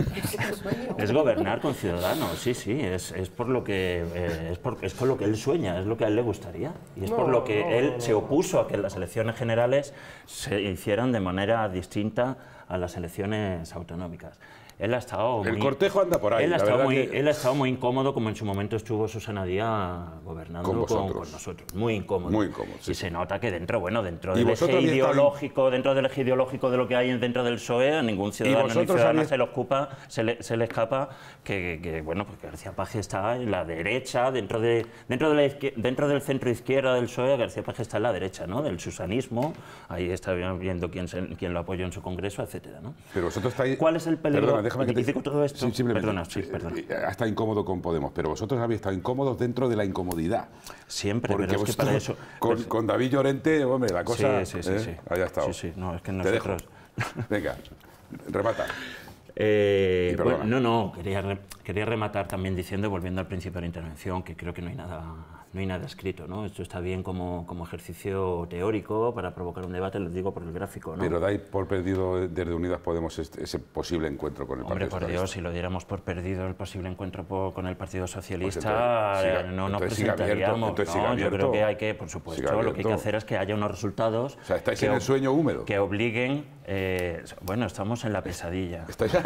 Speaker 4: es gobernar con ciudadanos, sí, sí, es, es por lo que eh, es, por, es lo que él sueña, es lo que a él le gustaría. Y es por lo que él se opuso a que las elecciones generales se hicieran de manera distinta a las elecciones autonómicas él ha estado... El cortejo anda por ahí. Él ha, estado muy, él estado muy incómodo, como en su momento estuvo Susana Díaz gobernando con, nosotros. Muy incómodo. Muy incómodo. Y se nota que dentro, bueno, dentro del eje ideológico, dentro del eje ideológico de lo que hay dentro del PSOE, a ningún ciudadano ni se le ocupa, se le, se le escapa que, bueno, porque García Paje está en la derecha, dentro de, dentro de la dentro del centro izquierda del PSOE, García Paje está en la derecha, ¿no? Del susanismo, ahí está viendo quién, quién lo apoyó en su congreso, etcétera, ¿no? Pero vosotros ¿Cuál es el peligro? déjame que te diga todo esto. simplemente, perdona, sí, eh, perdona. Eh,
Speaker 1: ha incómodo con Podemos, pero vosotros habéis estado incómodos dentro de la incomodidad. Siempre, Porque pero es que eso... Con, David Llorente, hombre, la cosa... Sí, sí, sí. ¿eh? sí. Ahí estado. Sí, sí, no, es que nosotros...
Speaker 4: Venga, remata. Eh, bueno, no, no, quería, quería rematar también diciendo, volviendo al principio de la intervención, que creo que no hay nada no hay nada escrito, ¿no? Esto está bien como, como ejercicio teórico para provocar un debate, lo digo por el gráfico, ¿no? Pero
Speaker 1: dais por perdido desde Unidas Podemos ese posible encuentro con el Partido Socialista. Hombre, por Dios, si
Speaker 4: lo diéramos por perdido el posible encuentro con el Partido pues Socialista, eh, no nos presentaríamos. no, yo creo que hay que, por supuesto, lo que hay que hacer es que haya unos resultados... O sea, estáis que, en el sueño húmedo. Que obliguen... Eh, bueno, estamos en la pesadilla. ¿Estáis?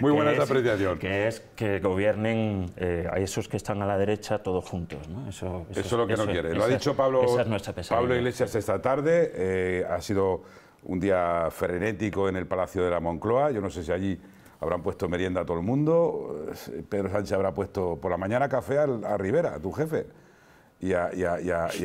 Speaker 4: Muy buena apreciación. Que es que gobiernen eh, a esos que están a la derecha todos juntos. Eso, eso, es lo que no quiere. lo ha dicho Pablo, Pablo
Speaker 1: Iglesias esta tarde. Eh, ha sido un día frenético en el Palacio de la Moncloa. Yo no sé si allí habrán puesto merienda a todo el mundo. Eh, Pedro Sánchez habrá puesto por la mañana café a, Rivera, a tu jefe. Y, a, y,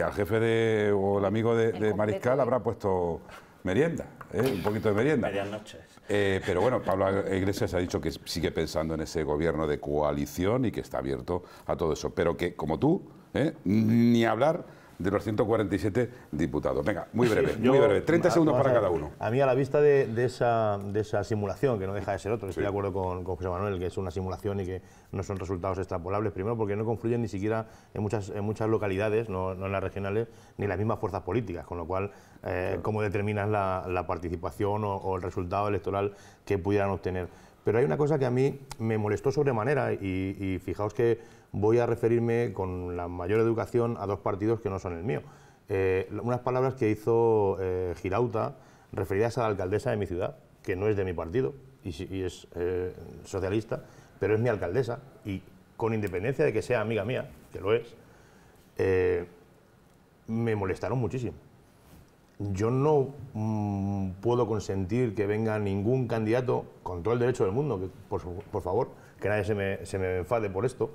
Speaker 1: al jefe de, o el amigo de, Mariscal ¿eh? habrá
Speaker 4: puesto
Speaker 1: merienda, un poquito de merienda. Medianoche. Eh, pero bueno, Pablo Iglesias ha dicho que sigue pensando en ese gobierno de coalición y que está abierto a todo eso. Pero que, como tú, ¿eh? ni hablar de los 147 diputados. Venga, muy breve, muy breve. 30 segundos para cada uno.
Speaker 3: A mí a la vista de, esa, simulación, que no deja de ser otro, estoy de acuerdo con, José Manuel, que es una simulación y que no son resultados extrapolables, primero porque no confluyen ni siquiera en muchas, localidades, no, en las regionales, ni las mismas fuerzas políticas, con lo cual, eh, ¿cómo determinas la, participación o, el resultado electoral que pudieran obtener? Pero hay una cosa que a mí me molestó sobremanera y fijaos que voy a referirme con la mayor educación a dos partidos que no son el mío. Eh, unas palabras que hizo eh, Girauta referidas a la alcaldesa de mi ciudad, que no es de mi partido y, es eh, socialista, pero es mi alcaldesa y con independencia de que sea amiga mía, que lo es, me molestaron muchísimo. Yo no mm, puedo consentir que venga ningún candidato, con todo el derecho del mundo, que, por, favor, que nadie se me, se me enfade por esto,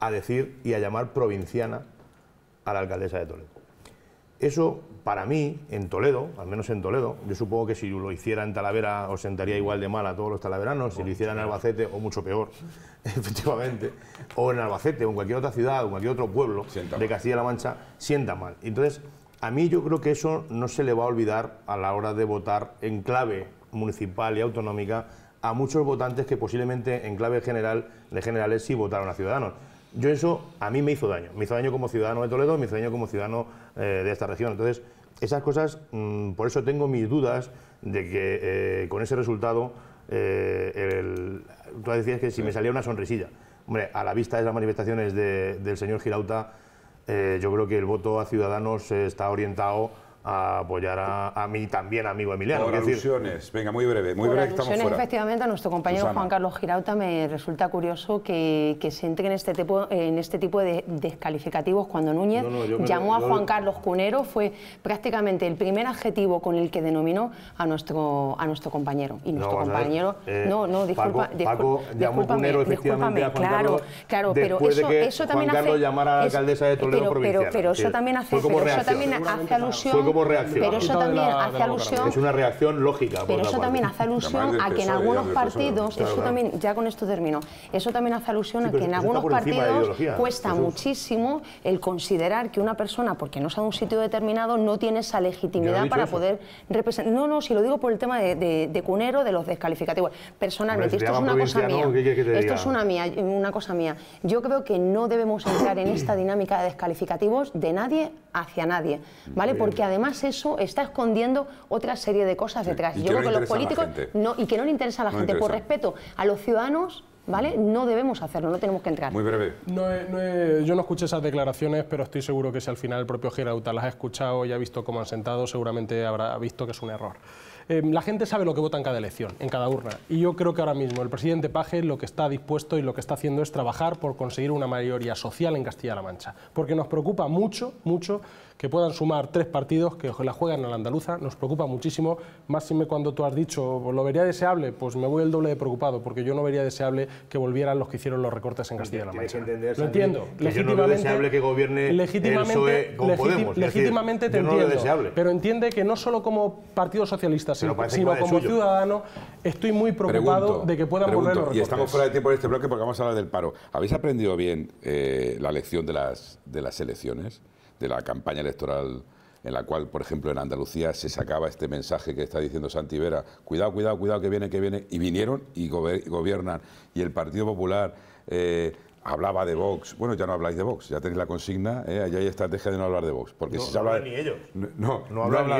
Speaker 3: a decir y a llamar provinciana a la alcaldesa de Toledo. Eso, para mí, en Toledo, al menos en Toledo, yo supongo que si lo hiciera en Talavera os sentaría igual de mal a todos los talaveranos, si oh, lo hiciera en Albacete, o mucho peor, efectivamente, o en Albacete, o en cualquier otra ciudad, o en cualquier otro pueblo de Castilla-La Mancha, sienta mal. Entonces, a mí yo creo que eso no se le va a olvidar a la hora de votar en clave municipal y autonómica a muchos votantes que posiblemente en clave general de generales sí votaron a Ciudadanos. Yo eso a mí me hizo daño. Me hizo daño como ciudadano de Toledo, me hizo daño como ciudadano eh, de esta región. Entonces, esas cosas, mm, por eso tengo mis dudas de que eh, con ese resultado, eh, el, tú decías que si me salía una sonrisilla. Hombre, a la vista de las manifestaciones del señor Girauta, yo creo que el voto a Ciudadanos está orientado a apoyar a, a mí también, amigo Emiliano. Por alusiones, venga, muy breve, muy breve efectivamente,
Speaker 2: a nuestro compañero Juan Carlos Girauta me resulta curioso que, se entre en este tipo, en este tipo de descalificativos cuando Núñez llamó a Juan Carlos Cunero, fue prácticamente el primer adjetivo con el que denominó a nuestro, a nuestro compañero. Y nuestro compañero, eh, no, no, disculpa, Paco, Cunero efectivamente claro, claro, pero eso, eso también hace, pero eso también hace alusión reacción. Pero eso también hace alusión... Es
Speaker 3: una reacción lógica. Pero eso también hace alusión a que en algunos partidos, eso también,
Speaker 2: ya con esto termino, eso también hace alusión a que en algunos partidos cuesta muchísimo el considerar que una persona, porque no está en un sitio determinado, no tiene esa legitimidad para poder representar. No, no, si lo digo por el tema de, Cunero, de los descalificativos. Personalmente, esto es una cosa mía. Esto es una mía, una cosa mía. Yo creo que no debemos entrar en esta dinámica de descalificativos de nadie hacia nadie, ¿vale? Porque además eso está escondiendo otra serie de cosas detrás. Yo creo que los políticos no, y que no le interesa a la gente, por respeto a los ciudadanos, ¿vale? No debemos hacerlo, no tenemos que entrar. Muy breve.
Speaker 5: No, yo no escuché esas declaraciones, pero estoy seguro que si al final el propio Girauta las ha escuchado y ha visto cómo han sentado, seguramente habrá visto que es un error. Eh, la gente sabe lo que vota en cada elección, en cada urna. Y yo creo que ahora mismo el presidente Paje lo que está dispuesto y lo que está haciendo es trabajar por conseguir una mayoría social en Castilla-La Mancha. Porque nos preocupa mucho, mucho que puedan sumar tres partidos, que la juegan a la andaluza, nos preocupa muchísimo, más cuando tú has dicho, lo vería deseable, pues me voy el doble de preocupado, porque yo no vería deseable que volvieran los que hicieron los recortes en Castilla-La
Speaker 3: Mancha. lo entiendo.
Speaker 5: legítimamente, gobierne legítimamente, Legítimamente te entiendo, pero entiende que no solo como Partido Socialista, sino, como ciudadano, estoy muy preocupado de que puedan volver los recortes. Y estamos fuera de tiempo
Speaker 1: en este bloque porque vamos a hablar del paro. ¿Habéis aprendido bien eh, la lección de las, de las elecciones? de la campaña electoral en la cual, por ejemplo, en Andalucía se sacaba este mensaje que está diciendo Santi Vera, cuidado, cuidado, cuidado, que viene, que viene, y vinieron y, gobiernan. Y el Partido Popular eh, hablaba de Vox. Bueno, ya no habláis de Vox, ya tenéis la consigna, ¿eh? ya hay estrategia de no hablar de Vox. Porque no, si se habla ellos. No, no, hablan ni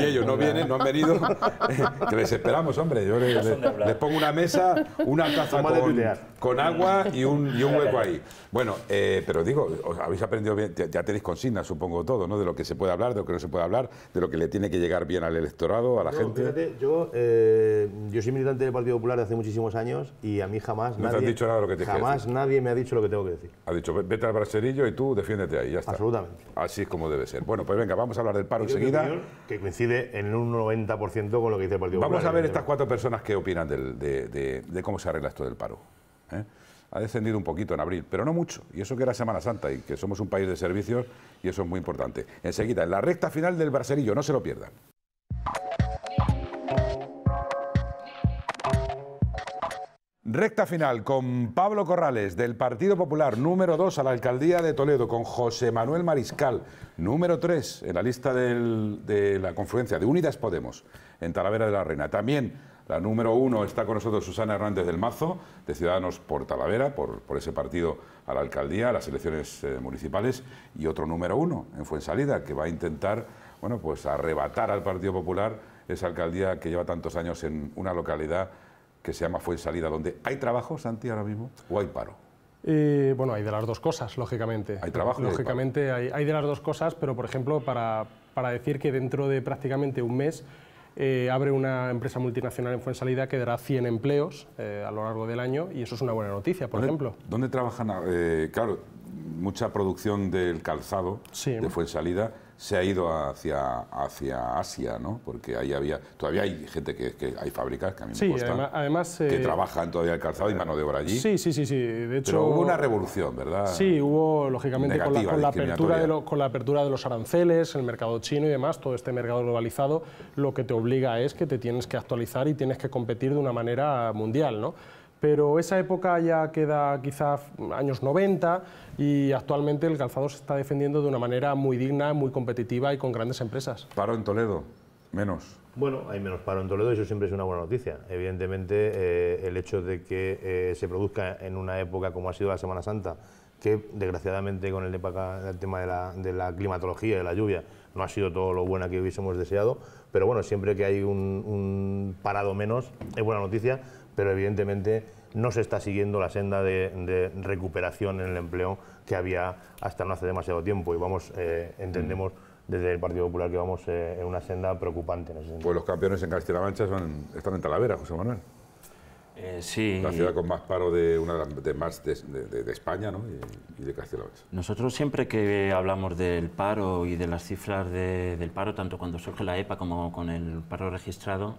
Speaker 1: ellos, no vienen. no han venido. que les esperamos, hombre. les, pongo una mesa, una taza con, con, agua y un, un, hueco ahí. Bueno, eh, pero digo, habéis aprendido bien, ya, tenéis consigna, supongo, todo, ¿no? De lo que se puede hablar, de lo que no se puede hablar, de lo que le tiene que llegar bien al electorado, a la gente.
Speaker 3: yo, eh, yo soy militante del Partido Popular de hace muchísimos años y a mí jamás nadie... han dicho nada lo que te Jamás nadie me ha dicho lo que tengo que decir.
Speaker 1: Ha dicho, vete al braserillo y tú defiéndete ahí, ya está. Absolutamente. Así es como debe ser. Bueno, pues venga, vamos a hablar del paro enseguida.
Speaker 3: Que coincide en un 90% con lo que dice el Partido Vamos a ver estas
Speaker 1: cuatro personas qué opinan de, cómo se arregla esto del paro. ¿eh? Ha descendido un poquito en abril, pero no mucho. Y eso que era Semana Santa y que somos un país de servicios y eso es muy importante. Enseguida, en la recta final del braserillo, no se lo pierdan. Recta final con Pablo Corrales del Partido Popular, número 2 a la alcaldía de Toledo, con José Manuel Mariscal, número 3 en la lista de la confluencia de Unidas Podemos en Talavera de la Reina. También la número 1 está con nosotros Susana Hernández del Mazo, de Ciudadanos por Talavera, por, ese partido a la alcaldía, a las elecciones eh, municipales, y otro número 1 en Fuensalida, que va a intentar bueno, pues arrebatar al Partido Popular esa alcaldía que lleva tantos años en una localidad que se llama Fuensalida, donde hay trabajo, Santi, ahora mismo, o hay paro.
Speaker 5: Eh, bueno, hay de las dos cosas, lógicamente. Hay trabajo. Lógicamente hay, hay, de las dos cosas, pero por ejemplo, para, para decir que dentro de prácticamente un mes eh, abre una empresa multinacional en Fuensalida que dará 100 empleos eh, a lo largo del año y eso es una buena noticia, por ejemplo.
Speaker 1: ¿Dónde trabajan? Ah, claro, mucha producción del calzado de Fuensalida se ha ido hacia, hacia Asia, ¿no? Porque ahí había, todavía hay gente que, hay fábricas que a mí además, que eh, trabajan todavía el calzado y mano de obra allí.
Speaker 5: Sí, sí, sí, sí. De hecho, hubo una
Speaker 1: revolución, ¿verdad? Sí,
Speaker 5: hubo lógicamente con, la, apertura de con, la, apertura de los aranceles, el mercado chino y demás, todo este mercado globalizado, lo que te obliga es que te tienes que actualizar y tienes que competir de una manera mundial, ¿no? pero esa época ya queda quizás años 90 y actualmente el calzado se está defendiendo de una manera muy digna, muy competitiva y con grandes
Speaker 1: empresas. Paro en Toledo,
Speaker 3: menos. Bueno, hay menos paro en Toledo, ...y eso siempre es una buena noticia. Evidentemente, eh, el hecho de que eh, se produzca en una época como ha sido la Semana Santa, que desgraciadamente con el, tema de la, climatología, de la lluvia, no ha sido todo lo buena que hubiésemos deseado, pero bueno, siempre que hay un, un parado menos, es buena noticia pero evidentemente no se está siguiendo la senda de, recuperación en el empleo que había hasta no hace demasiado tiempo y vamos, eh, entendemos desde el Partido Popular que vamos eh, en una senda preocupante. pues los campeones en Castilla-La Mancha son, están en Talavera, José Manuel.
Speaker 4: Eh, sí. La ciudad
Speaker 1: con más paro de una más de, España ¿no? y, de Castilla-La Mancha.
Speaker 4: Nosotros siempre que hablamos del paro y de las cifras del paro, tanto cuando surge la EPA como con el paro registrado,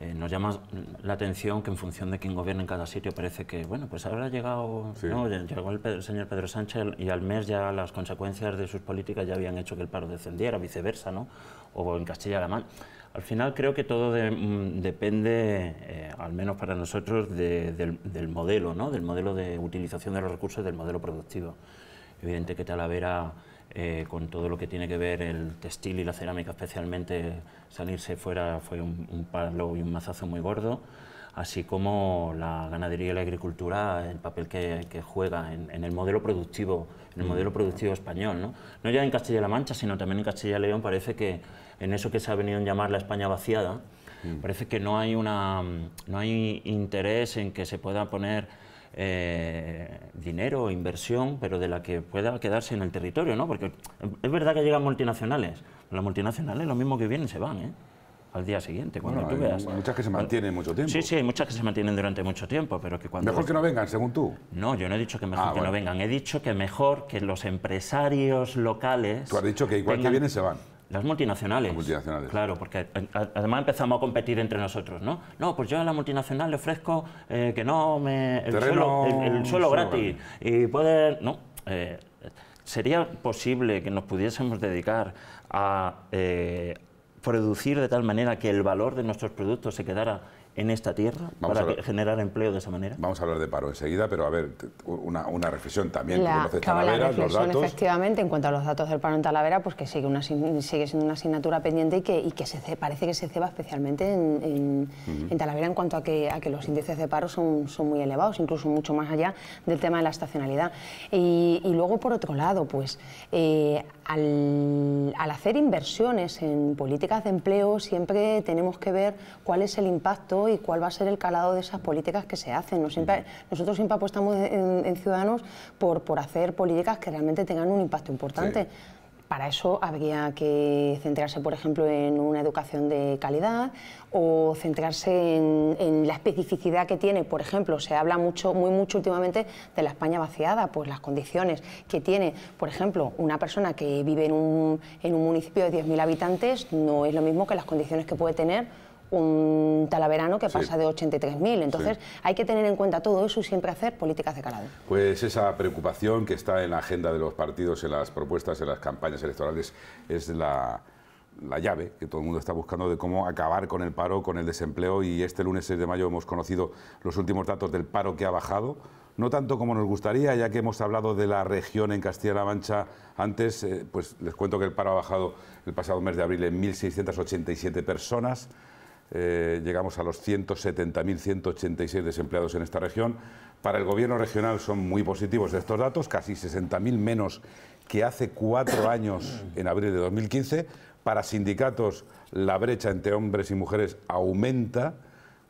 Speaker 4: eh, nos llama la atención que en función de quién gobierna en cada sitio parece que, bueno, pues ahora ha llegado, el, señor Pedro Sánchez y al mes ya las consecuencias de sus políticas ya habían hecho que el paro descendiera, viceversa, ¿no? O en Castilla-La Mancha. Al final creo que todo mm, depende, eh, al menos para nosotros, del, modelo, ¿no? Del modelo de utilización de los recursos, del modelo productivo. Evidente que Talavera eh, con todo lo que tiene que ver el textil y la cerámica especialmente, salirse fuera fue un, palo y un mazazo muy gordo, así como la ganadería y la agricultura, el papel que, juega en, el modelo productivo, en el mm. modelo productivo español. ¿no? no ya en Castilla-La Mancha, sino también en Castilla León parece que en eso que se ha venido a llamar la España vaciada, mm. parece que no hay, una, no hay interés en que se pueda poner eh, dinero, inversión, pero de la que pueda quedarse en el territorio, ¿no? Porque es verdad que llegan multinacionales, las multinacionales lo mismo que vienen se van, ¿eh? Al día siguiente, cuando tú hay Muchas que se mantienen mucho tiempo. Sí, sí, hay muchas que se mantienen durante mucho tiempo, pero que cuando. Mejor que no vengan, según tú. No, yo no he dicho que mejor ah, que no vengan. He dicho que mejor que los empresarios locales. Tú has dicho que igual que vienen se van. Las multinacionales. multinacionales. Claro, porque además empezamos a competir entre nosotros, ¿no? No, pues yo a la multinacional le ofrezco eh, que no me... El suelo, el, suelo gratis. Y puede. No. Eh, ¿Sería posible que nos pudiésemos dedicar a eh, producir de tal manera que el valor de nuestros productos se quedara en esta tierra para generar empleo de esa manera? Vamos a hablar de paro enseguida, pero a ver, una, reflexión
Speaker 1: también. La, la reflexión, los
Speaker 2: efectivamente, en cuanto a los datos del paro en Talavera, pues que sigue, una, sigue siendo una asignatura pendiente y que, y que se, parece que se ceba especialmente en, en, Talavera en cuanto a que, a que los índices de paro son, son, muy elevados, incluso mucho más allá del tema de la estacionalidad. Y, luego, por otro lado, pues eh, al, hacer inversiones en políticas de empleo siempre tenemos que ver cuál es el impacto y cuál va a ser el calado de esas políticas que se hacen. nosotros siempre apostamos en, Ciudadanos por, hacer políticas que realmente tengan un impacto importante. Para eso habría que centrarse, por ejemplo, en una educación de calidad o centrarse en, la especificidad que tiene. Por ejemplo, se habla mucho, muy mucho últimamente de la España vaciada, pues las condiciones que tiene, por ejemplo, una persona que vive en un, en un municipio de 10.000 habitantes no es lo mismo que las condiciones que puede tener un talaverano que pasa de 83.000. Entonces, hay que tener en cuenta todo eso y siempre hacer políticas de calado.
Speaker 1: Pues esa preocupación que está en la agenda de los partidos, en las propuestas, en las campañas electorales, es la, llave que todo el mundo está buscando de cómo acabar con el paro, con el desempleo y este lunes 6 de mayo hemos conocido los últimos datos del paro que ha bajado, no tanto como nos gustaría, ya que hemos hablado de la región en Castilla-La Mancha antes, eh, pues les cuento que el paro ha bajado el pasado mes de abril en 1.687 personas, eh, llegamos a los 170.186 desempleados en esta región. Para el gobierno regional son muy positivos estos datos, casi 60.000 menos que hace cuatro años, en abril de 2015. Para sindicatos, la brecha entre hombres y mujeres aumenta,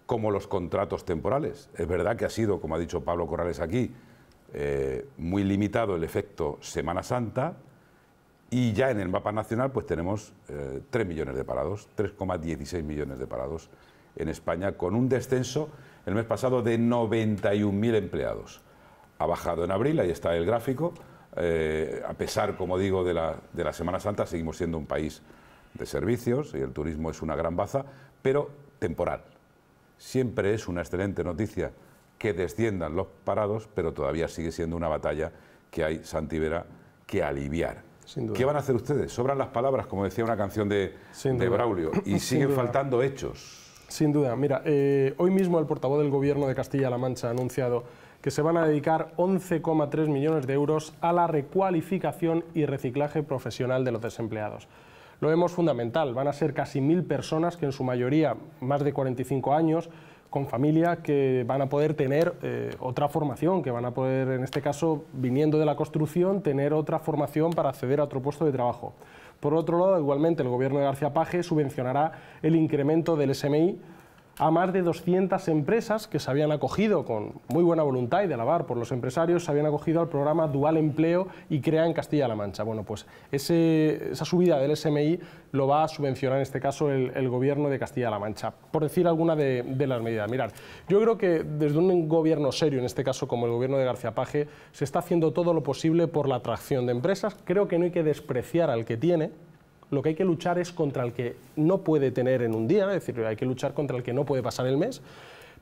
Speaker 1: como los contratos temporales. Es verdad que ha sido, como ha dicho Pablo Corrales aquí, eh, muy limitado el efecto Semana Santa, y ya en el mapa nacional pues tenemos eh, 3 millones de parados, 3,16 millones de parados en España, con un descenso el mes pasado de 91.000 empleados. Ha bajado en abril, ahí está el gráfico. Eh, a pesar, como digo, de la, de la Semana Santa, seguimos siendo un país de servicios y el turismo es una gran baza, pero temporal. Siempre es una excelente noticia que desciendan los parados, pero todavía sigue siendo una batalla que hay, Santivera, que aliviar. ¿Qué van a hacer ustedes? Sobran las palabras, como decía una canción de, de Braulio, y siguen faltando hechos. Sin duda. Mira, eh, hoy mismo
Speaker 5: el portavoz del Gobierno de Castilla-La Mancha ha anunciado que se van a dedicar 11,3 millones de euros a la recualificación y reciclaje profesional de los desempleados. Lo vemos fundamental. Van a ser casi mil personas que en su mayoría, más de 45 años, con familias que van a poder tener eh, otra formación, que van a poder, en este caso, viniendo de la construcción, tener otra formación para acceder a otro puesto de trabajo. Por otro lado, igualmente, el Gobierno de García Page... subvencionará el incremento del SMI a más de 200 empresas que se habían acogido con muy buena voluntad y de alabar por los empresarios, se habían acogido al programa Dual Empleo y Crea en Castilla-La Mancha. Bueno, pues esa subida del SMI lo va a subvencionar en este caso el, gobierno de Castilla-La Mancha, por decir alguna de, las medidas. Mirad, yo creo que desde un gobierno serio, en este caso como el gobierno de García Page, se está haciendo todo lo posible por la atracción de empresas. Creo que no hay que despreciar al que tiene, lo que hay que luchar es contra el que no puede tener en un día, es decir, hay que luchar contra el que no puede pasar el mes,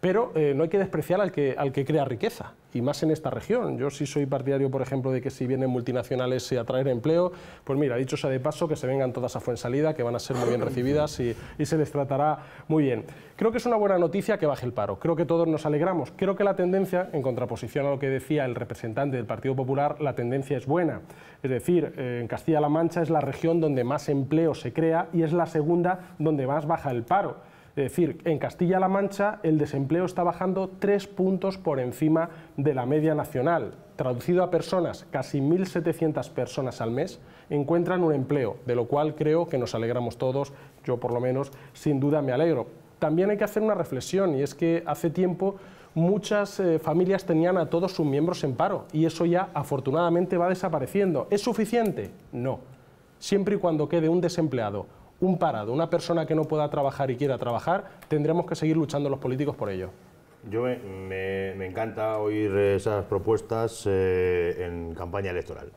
Speaker 5: pero eh, no hay que despreciar al que, al que crea riqueza y más en esta región. Yo sí soy partidario, por ejemplo, de que si vienen multinacionales y a empleo, pues mira, dicho sea de paso, que se vengan todas a Fuensalida, que van a ser muy bien recibidas y se les tratará muy bien. Creo que es una buena noticia que baje el paro, creo que todos nos alegramos, creo que la tendencia, en contraposición a lo que decía el representante del Partido Popular, la tendencia es buena. Es decir, eh, en Castilla-La Mancha es la región donde más empleo se crea y es la segunda donde más baja el paro. Es decir, en Castilla-La Mancha el desempleo está bajando tres puntos por encima de la media nacional. Traducido a personas, casi 1.700 personas al mes encuentran un empleo, de lo cual creo que nos alegramos todos, yo por lo menos sin duda me alegro. También hay que hacer una reflexión y es que hace tiempo muchas eh, familias tenían a todos sus miembros en paro y eso ya afortunadamente va desapareciendo. ¿Es suficiente? No. Siempre y cuando quede un desempleado un parado, una persona que no pueda trabajar y quiera trabajar, tendremos que seguir luchando los políticos por ello.
Speaker 3: Yo me, encanta oír esas propuestas eh, en campaña electoral.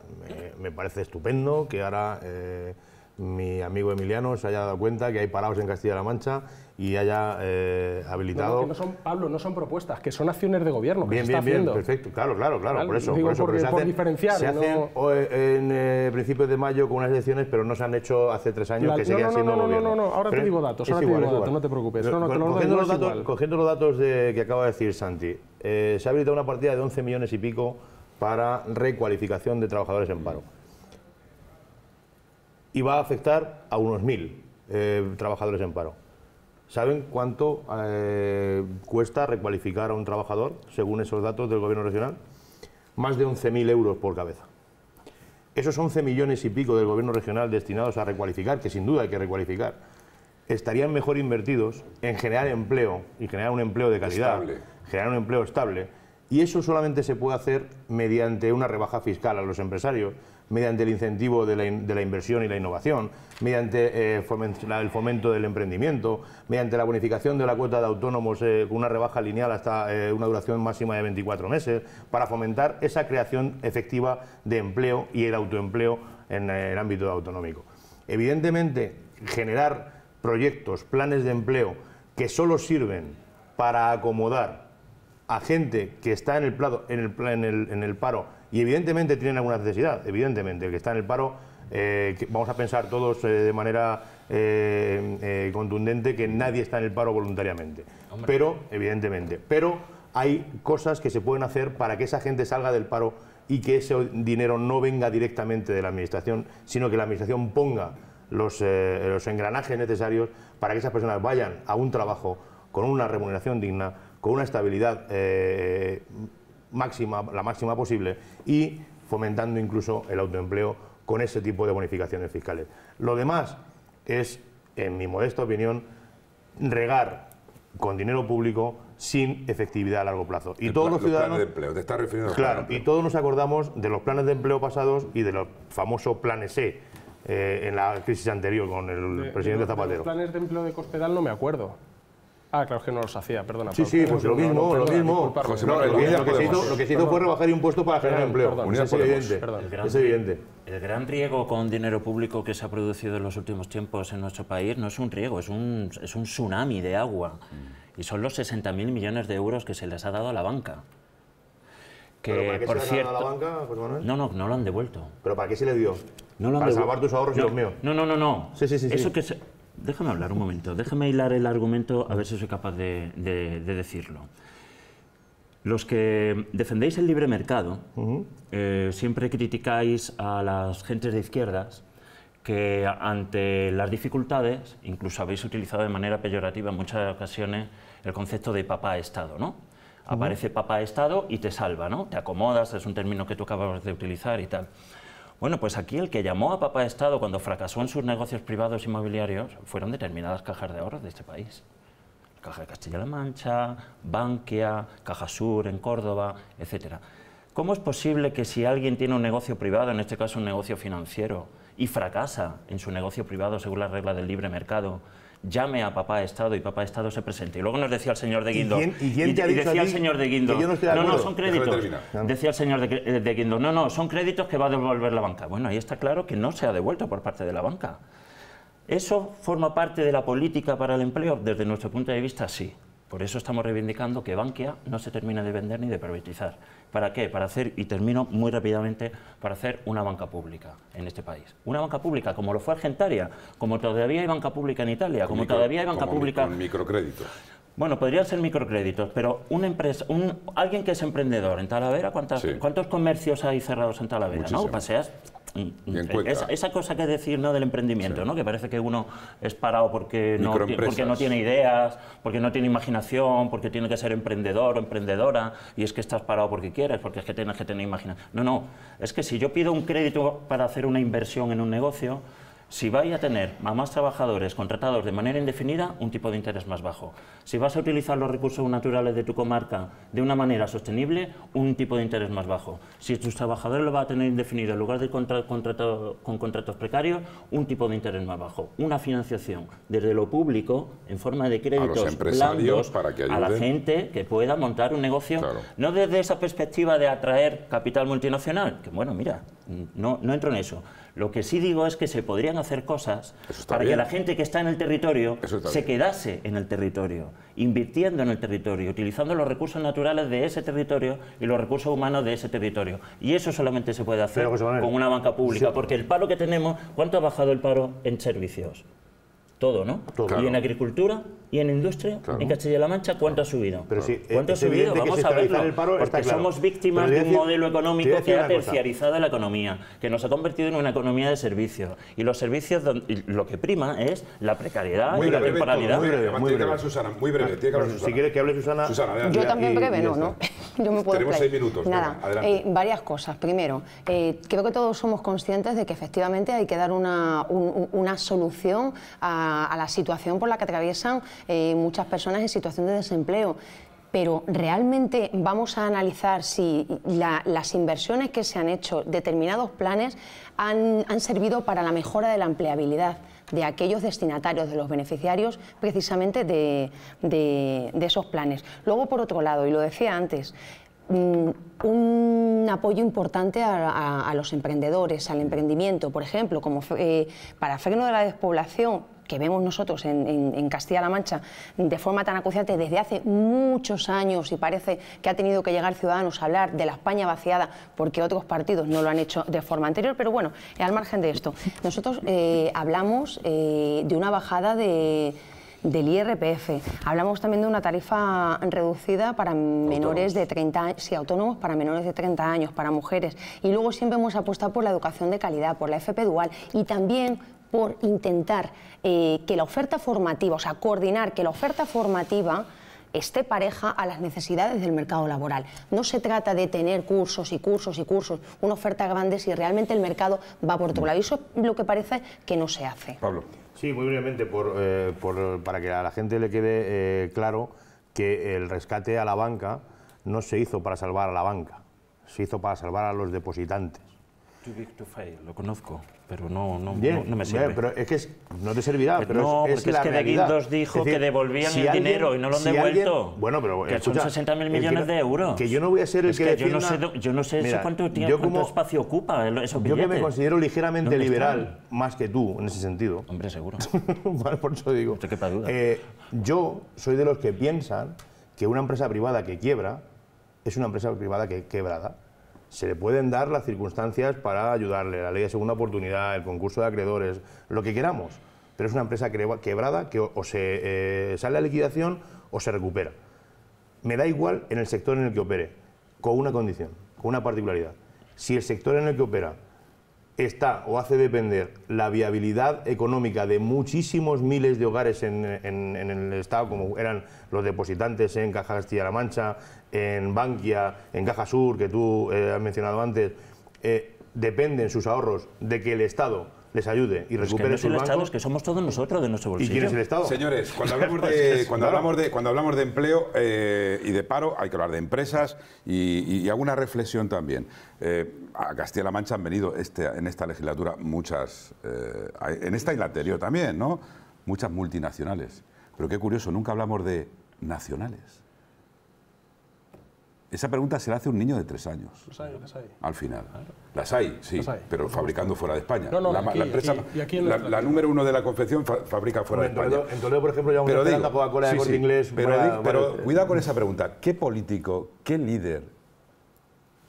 Speaker 3: Me, parece estupendo que ahora... Eh, mi amigo Emiliano se haya dado cuenta que hay parados en Castilla-La Mancha y haya eh, habilitado... No,
Speaker 5: son, Pablo, no son propuestas,
Speaker 3: que son acciones de gobierno. Bien, que bien, se está bien, perfecto, claro, claro, claro, por eso. Digo, por, se hacen, diferenciar. Se eh, en eh, principios de mayo con unas elecciones, pero no se han hecho hace tres años que siguen siendo gobierno. No, no, no, ahora te digo datos, ahora igual, te digo datos, no te preocupes. cogiendo, los datos, que acaba de decir Santi, se ha habilitado una partida de 11 millones y pico para recualificación de trabajadores en paro y va a afectar a unos mil eh, trabajadores en paro. ¿Saben cuánto eh, cuesta recualificar a un trabajador, según esos datos del Gobierno regional? Más de 11.000 euros por cabeza. Esos 11 millones y pico del Gobierno regional destinados a recualificar, que sin duda hay que recualificar, estarían mejor invertidos en generar empleo y generar un empleo de calidad, generar un empleo estable. Y eso solamente se puede hacer mediante una rebaja fiscal a los empresarios, mediante el incentivo de la, inversión y la innovación, mediante eh, el fomento del emprendimiento, mediante la bonificación de la cuota de autónomos eh, con una rebaja lineal hasta eh, una duración máxima de 24 meses, para fomentar esa creación efectiva de empleo y el autoempleo en el ámbito autonómico. Evidentemente, generar proyectos, planes de empleo que solo sirven para acomodar a gente que está en el, en el paro y evidentemente tienen alguna necesidad, evidentemente, el que está en el paro, eh, vamos a pensar todos eh, de manera eh, contundente que nadie está en el paro voluntariamente, pero, evidentemente, pero hay cosas que se pueden hacer para que esa gente salga del paro y que ese dinero no venga directamente de la Administración, sino que la Administración ponga los, los engranajes necesarios para que esas personas vayan a un trabajo con una remuneración digna, con una estabilidad máxima, la máxima posible y fomentando incluso el autoempleo con ese tipo de bonificaciones fiscales. Lo demás es, en mi modesta opinión, regar con dinero público sin efectividad a largo plazo. Y todos los ciudadanos... de
Speaker 1: empleo, Claro,
Speaker 3: y todos nos acordamos de los planes de empleo pasados y de los famosos planes C, eh, en la crisis anterior con el presidente Zapatero. los
Speaker 5: planes de empleo de Cospedal no me acuerdo. Ah, claro, es que no los hacía, perdona. Sí, sí, pues
Speaker 3: lo mismo, lo mismo. Lo que se hizo fue rebajar impuestos para generar empleo. Pues es, evidente,
Speaker 4: El gran riego con dinero público que se ha producido en los últimos tiempos en nuestro país no es un riego, es un, es un tsunami de agua. Mm. Y son los 60.000 millones de euros que se les ha dado a la banca. Que, ¿Pero para qué por se cierto, ha dado
Speaker 3: a la banca, José Manuel? No,
Speaker 4: no, no lo han devuelto.
Speaker 3: ¿Pero para qué se le dio? ¿Para salvar tus ahorros y los míos? No, no, no, no. Sí, sí, sí. Eso que se,
Speaker 4: Déjame hablar un momento, déjame hilar el argumento a ver si soy capaz de, decirlo. Los que defendéis el libre mercado eh, siempre criticáis a las gentes de izquierdas que ante las dificultades, incluso habéis utilizado de manera peyorativa en muchas ocasiones el concepto de papá Estado, ¿no? Aparece papá Estado y te salva, ¿no? Te acomodas, es un término que tú acabas de utilizar y tal. Bueno, pues aquí el que llamó a de Estado cuando fracasó en sus negocios privados inmobiliarios fueron determinadas cajas de ahorros de este país. Caja de Castilla-La Mancha, Bankia, Caja Sur en Córdoba, etcétera. ¿Cómo es posible que si alguien tiene un negocio privado, en este caso un negocio financiero, y fracasa en su negocio privado según la regla del libre mercado, llame a papá de Estado y papá de Estado se presente. Y luego nos decía el señor de Guindo. ¿Y, decía el señor de Guindo. No, no, son créditos. Decía el señor de, Guindo, no, no, son créditos que va a devolver la banca. Bueno, ahí está claro que no se ha devuelto por parte de la banca. ¿Eso forma parte de la política para el empleo? Desde nuestro punto de vista, sí. Por eso estamos reivindicando que Bankia no se termine de vender ni de privatizar. ¿Para qué? Para hacer, y termino muy rápidamente, para hacer una banca pública en este país. Una banca pública como lo fue Argentaria, como todavía hay banca pública en Italia, como todavía hay banca pública... Con
Speaker 1: microcréditos.
Speaker 4: Bueno, podrían ser microcréditos, pero una empresa, un, alguien que es emprendedor en Talavera, ¿cuántos comercios hay cerrados en Talavera? ¿no? Paseas Mm, mm. E-, esa, cosa que decir ¿no? del emprendimiento, ¿no? que parece que uno es parado porque no, porque no tiene ideas, porque no tiene imaginación, porque tiene que ser emprendedor o emprendedora, y es que estás parado porque quieres, porque es que tienes que tener imaginación. No, no, es que si yo pido un crédito para hacer una inversión en un negocio, si vais a tener a más trabajadores contratados de manera indefinida, un tipo de interés más bajo. Si vas a utilizar los recursos naturales de tu comarca de una manera sostenible, un tipo de interés más bajo. Si tus trabajadores lo van a tener indefinido en lugar de contratos precarios, un tipo de interés más bajo. Una financiación desde lo público, en forma de créditos blandos, para que a la gente que pueda montar un negocio, no desde esa perspectiva de atraer capital multinacional, que bueno, mira, no, no entro en eso, lo que sí digo es que se podrían hacer cosas para que la gente que está en el territorio se quedase en el territorio, invirtiendo en el territorio, utilizando los recursos naturales de ese territorio y los recursos humanos de ese territorio. Y eso solamente se puede hacer con una banca pública, porque el paro que tenemos, ¿cuánto ha bajado el paro en servicios? todo, ¿no? Todo. Y en agricultura y en industria, en Castilla-La Mancha, ¿cuánto ha subido? ¿Cuánto ha subido? Vamos a verlo, el paro, porque somos víctimas de un modelo económico que ha terciarizado la economía, que nos ha convertido en una economía de servicios. Y los servicios, lo que prima es la precariedad y la temporalidad. muy breve, muy tiene breve. que hablar Susana,
Speaker 3: muy breve, Si quieres que hable Susana... Yo también breve, no, ¿no?
Speaker 2: Yo me puedo Tenemos seis minutos. Nada, eh, varias cosas. Primero, eh, creo que todos somos conscientes de que efectivamente hay que dar una, una solución a a, la situación por la que atraviesan eh, muchas personas en situación de desempleo pero realmente vamos a analizar si las inversiones que se han hecho, determinados planes, han, servido para la mejora de la empleabilidad de aquellos destinatarios, de los beneficiarios precisamente de, esos planes. Luego, por otro lado, y lo decía antes, mm, un apoyo importante a, los emprendedores, al emprendimiento, por ejemplo, como eh, para freno de la despoblación que vemos nosotros en, Castilla-La Mancha de forma tan acuciante desde hace muchos años y parece que ha tenido que llegar Ciudadanos a hablar de la España vaciada porque otros partidos no lo han hecho de forma anterior. Pero bueno, eh, al margen de esto, nosotros eh, hablamos eh, de una bajada del IRPF. Hablamos también de una tarifa reducida para menores de 30 sí, autónomos para menores de 30 años, para mujeres. Y luego siempre hemos apostado por la educación de calidad, por la FP dual y también por intentar eh, que la oferta formativa, o sea, coordinar que la oferta formativa esté pareja a las necesidades del mercado laboral. No se trata de tener cursos y cursos y cursos, una oferta grande si realmente el mercado va por tu lado. eso es lo que parece que no se hace.
Speaker 3: Pablo. Sí, muy brevemente, por, eh, para que a la gente le quede eh, claro que el rescate a la banca no se hizo para salvar a la banca, se hizo para salvar a los depositantes
Speaker 4: lo conozco, pero no, no, no, me sirve.
Speaker 3: Pero es que no te servirá, eh, pero, no, es, porque es que de Guindos dijo que devolvían el dinero y no lo han devuelto. bueno, pero que son
Speaker 4: 60 mil millones de euros. Que yo no voy a ser el que, yo no sé, cuánto, tiempo, espacio ocupa Yo que me considero ligeramente liberal,
Speaker 3: más que tú en ese sentido. Hombre, seguro. por eso digo. Eh, yo soy de los que piensan que una empresa privada que quiebra es una empresa privada que quebrada se le pueden dar las circunstancias para ayudarle, la ley de segunda oportunidad, el concurso de acreedores, lo que queramos, pero es una empresa quebrada que o, se eh, sale a liquidación o se recupera. Me da igual en el sector en el que opere, con una condición, con una particularidad. Si el sector en el que opera está o hace depender la viabilidad económica de muchísimos miles de hogares en, el Estado, como eran los depositantes en Caja Castilla-La Mancha, en Bankia, en Caja Sur, que tú eh, has mencionado antes, eh, dependen sus ahorros de que el Estado les ayude y recupere sus el
Speaker 4: que somos todos nosotros de nuestro bolsillo. ¿Y quién es el Estado? Señores, cuando hablamos de,
Speaker 3: cuando hablamos de, empleo eh, y
Speaker 1: de paro, hay que hablar de empresas y, alguna reflexión también. Eh, a Castilla-La Mancha han venido este, en esta legislatura muchas, eh, en esta y la anterior también, ¿no? Muchas multinacionales. Pero qué curioso, nunca hablamos de nacionales. Esa pregunta se la hace un niño de tres años. Al final. Las hay, sí, pero fabricando fuera de España. la, empresa, número uno de la confección fabrica fuera de España. En Toledo,
Speaker 3: por ejemplo, ya un pero Pero, cuidado
Speaker 1: con esa pregunta. ¿Qué político, qué líder,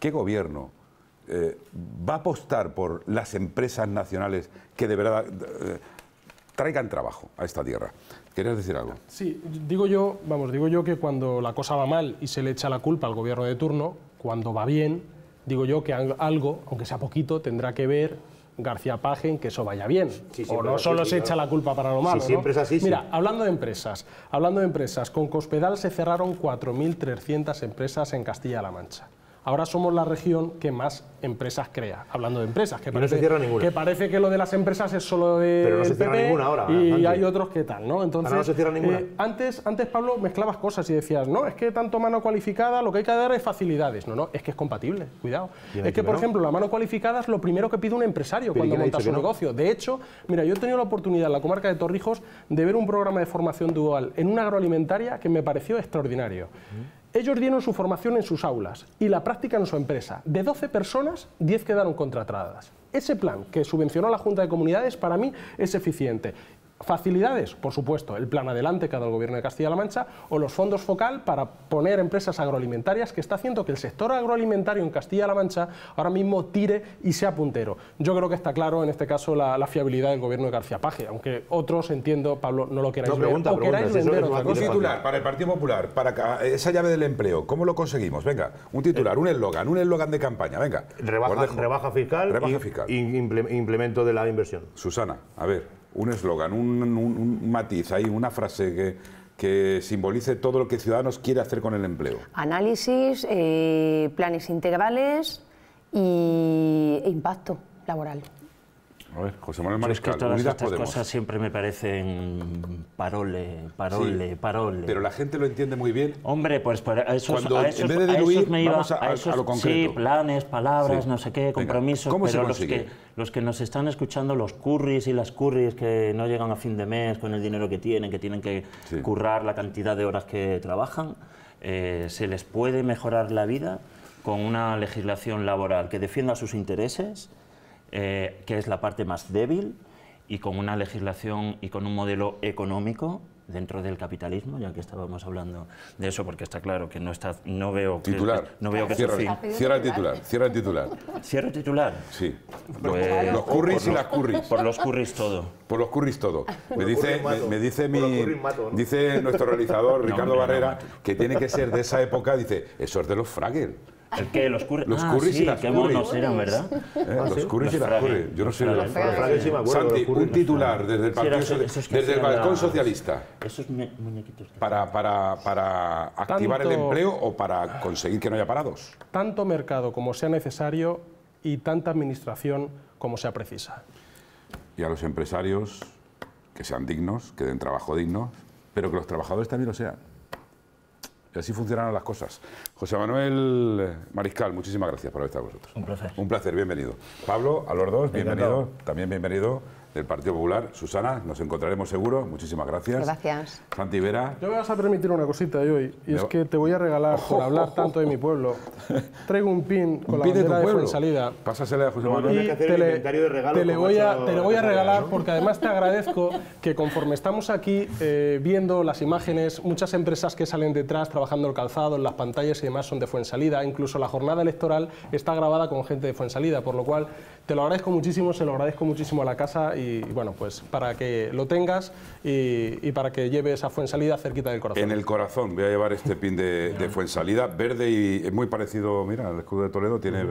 Speaker 1: qué gobierno eh, va a apostar por las empresas nacionales que de verdad eh, traigan trabajo a esta tierra? ¿Querías decir algo?
Speaker 5: Sí, digo yo, vamos, digo yo que cuando la cosa va mal y se le echa la culpa al gobierno de turno, cuando va bien, digo yo que algo, aunque sea poquito, tendrá que ver García Pajen, que eso vaya bien. o no solo se echa la culpa para lo malo. siempre es así. Mira, hablando de empresas, hablando de empresas, con Cospedal se cerraron 4.300 empresas en Castilla-La Mancha ahora somos la región que más empresas crea. Hablando de empresas, que, parece, no se cierra ninguna. que parece que lo de las empresas es solo de. Pero no se ninguna ahora. Y hay otros que tal, ¿no? Entonces, no se cierra ninguna. Eh, antes, antes, Pablo, mezclabas cosas y decías, no, es que tanto mano cualificada, lo que hay que dar es facilidades. No, no, es que es compatible, cuidado. Es que, por ejemplo, la mano cualificada es lo primero que pide un empresario cuando monta su negocio. De hecho, mira, yo he tenido la oportunidad en la comarca de Torrijos de ver un programa de formación dual en una agroalimentaria que me pareció extraordinario. Ellos dieron su formación en sus aulas y la práctica en su empresa. De 12 personas, 10 quedaron contratadas. Ese plan que subvencionó la Junta de Comunidades para mí es eficiente Facilidades, por supuesto, el plan adelante que ha dado el Gobierno de Castilla-La Mancha o los fondos focal para poner empresas agroalimentarias que está haciendo que el sector agroalimentario en Castilla-La Mancha ahora mismo tire y sea puntero. Yo creo que está claro en este caso la, fiabilidad del Gobierno de García Paje, aunque otros, entiendo, Pablo, no lo queráis no, pregunta, ver, o Un titular
Speaker 1: para el Partido Popular, para esa llave del empleo, ¿cómo lo conseguimos? Venga, un titular, eh, un eslogan, un eslogan de campaña, venga.
Speaker 3: Rebaja,
Speaker 1: fiscal, rebaja implemento de la inversión. Susana, a ver un eslogan, un, matiz, hay una frase que, simbolice todo lo que Ciudadanos quiere hacer con el empleo.
Speaker 2: Análisis, eh, planes integrales y impacto laboral.
Speaker 4: A ver, José Manuel Mariscal, es que todas estas cosas siempre me parecen parole, parole, parole. Pero la gente lo entiende muy bien. Hombre, pues a
Speaker 1: esos, me iba, a, esos, Sí,
Speaker 4: planes, palabras, no sé qué, compromisos, pero los que, los que nos están escuchando, los curris y las curris que no llegan a fin de mes con el dinero que tienen, que tienen que currar la cantidad de horas que trabajan, eh, se les puede mejorar la vida con una legislación laboral que defienda sus intereses eh, que es la parte más débil, y con una legislación y con un modelo económico dentro del capitalismo, ya que estábamos hablando de eso, porque está claro que no está, no veo que, no veo que cierra, el titular, cierra el titular, cierra el titular,
Speaker 1: sí, pues, los curris por, y las curris, por los curris todo, por los curris todo, me dice, me, dice mi, dice nuestro realizador Ricardo Barrera que tiene que ser de esa época, dice, eso es de los Fraguel. ¿El ah, qué? Eh, ah, ¿Los curries? Los y las ¿verdad? los curries y las curries. Yo no sé Santi, un titular desde el, balcón socialista. muñequitos. para, activar el empleo o para conseguir que no haya parados.
Speaker 5: Tanto mercado como sea necesario y tanta administración como sea precisa.
Speaker 1: Y a los empresarios que sean dignos, que den trabajo digno, pero que los trabajadores también lo sean así funcionaron las cosas. José Manuel eh, Mariscal, muchísimas gracias por haber estado con Un placer. Un placer, bienvenido. Pablo, a los dos, bienvenido. También bienvenido del Partido Popular. Susana, nos encontraremos seguro. Muchísimas gracias. Gracias. Santi Vera.
Speaker 5: Yo me vas a permitir una cosita hoy, y es que te voy a regalar, por hablar tanto de mi pueblo, traigo un pin con la de,
Speaker 1: Fuensalida. salida. a José
Speaker 5: Manuel. te, le, voy a, te lo voy a regalar porque además te agradezco que conforme estamos aquí eh, viendo las imágenes, muchas empresas que salen detrás trabajando el calzado, en las pantallas y demás son de Fuensalida, incluso la jornada electoral está grabada con gente de Fuensalida, por lo cual te lo agradezco muchísimo, se lo agradezco muchísimo a la casa y, bueno, pues para que lo tengas
Speaker 1: y, para que lleves a Fuensalida cerquita del corazón. En el corazón voy a llevar este pin de, Fuensalida, verde y es muy parecido, mira, el escudo de Toledo tiene...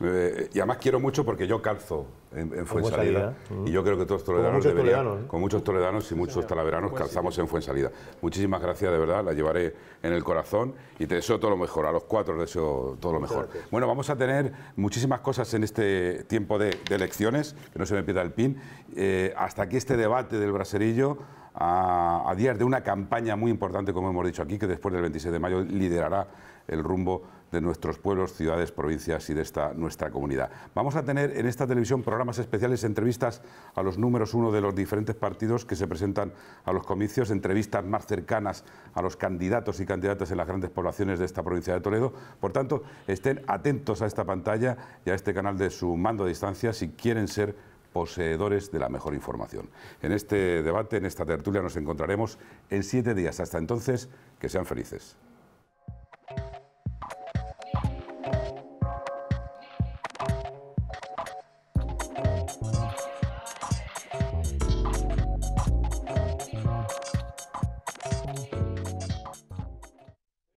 Speaker 1: Eh, y además quiero mucho porque yo calzo en, Fuensalida. Y yo creo que todos toledanos con deberían, ¿eh? con muchos toledanos y muchos talaveranos pues calzamos en Fuensalida. Muchísimas gracias, de verdad, la llevaré en el corazón y te deseo todo lo mejor. A los cuatro les deseo todo lo mejor. Bueno, vamos a tener muchísimas cosas en este tiempo de, elecciones, que no se me pierda el pin. Eh, hasta aquí este debate del braserillo. A, a días de una campaña muy importante, como hemos dicho aquí, que después del 26 de mayo liderará el rumbo de nuestros pueblos, ciudades, provincias y de esta nuestra comunidad. Vamos a tener en esta televisión programas especiales, entrevistas a los números uno de los diferentes partidos que se presentan a los comicios, entrevistas más cercanas a los candidatos y candidatas en las grandes poblaciones de esta provincia de Toledo. Por tanto, estén atentos a esta pantalla y a este canal de su mando a distancia si quieren ser poseedores de la mejor información. En este debate, en esta tertulia, nos encontraremos en siete días. Hasta entonces, que sean felices.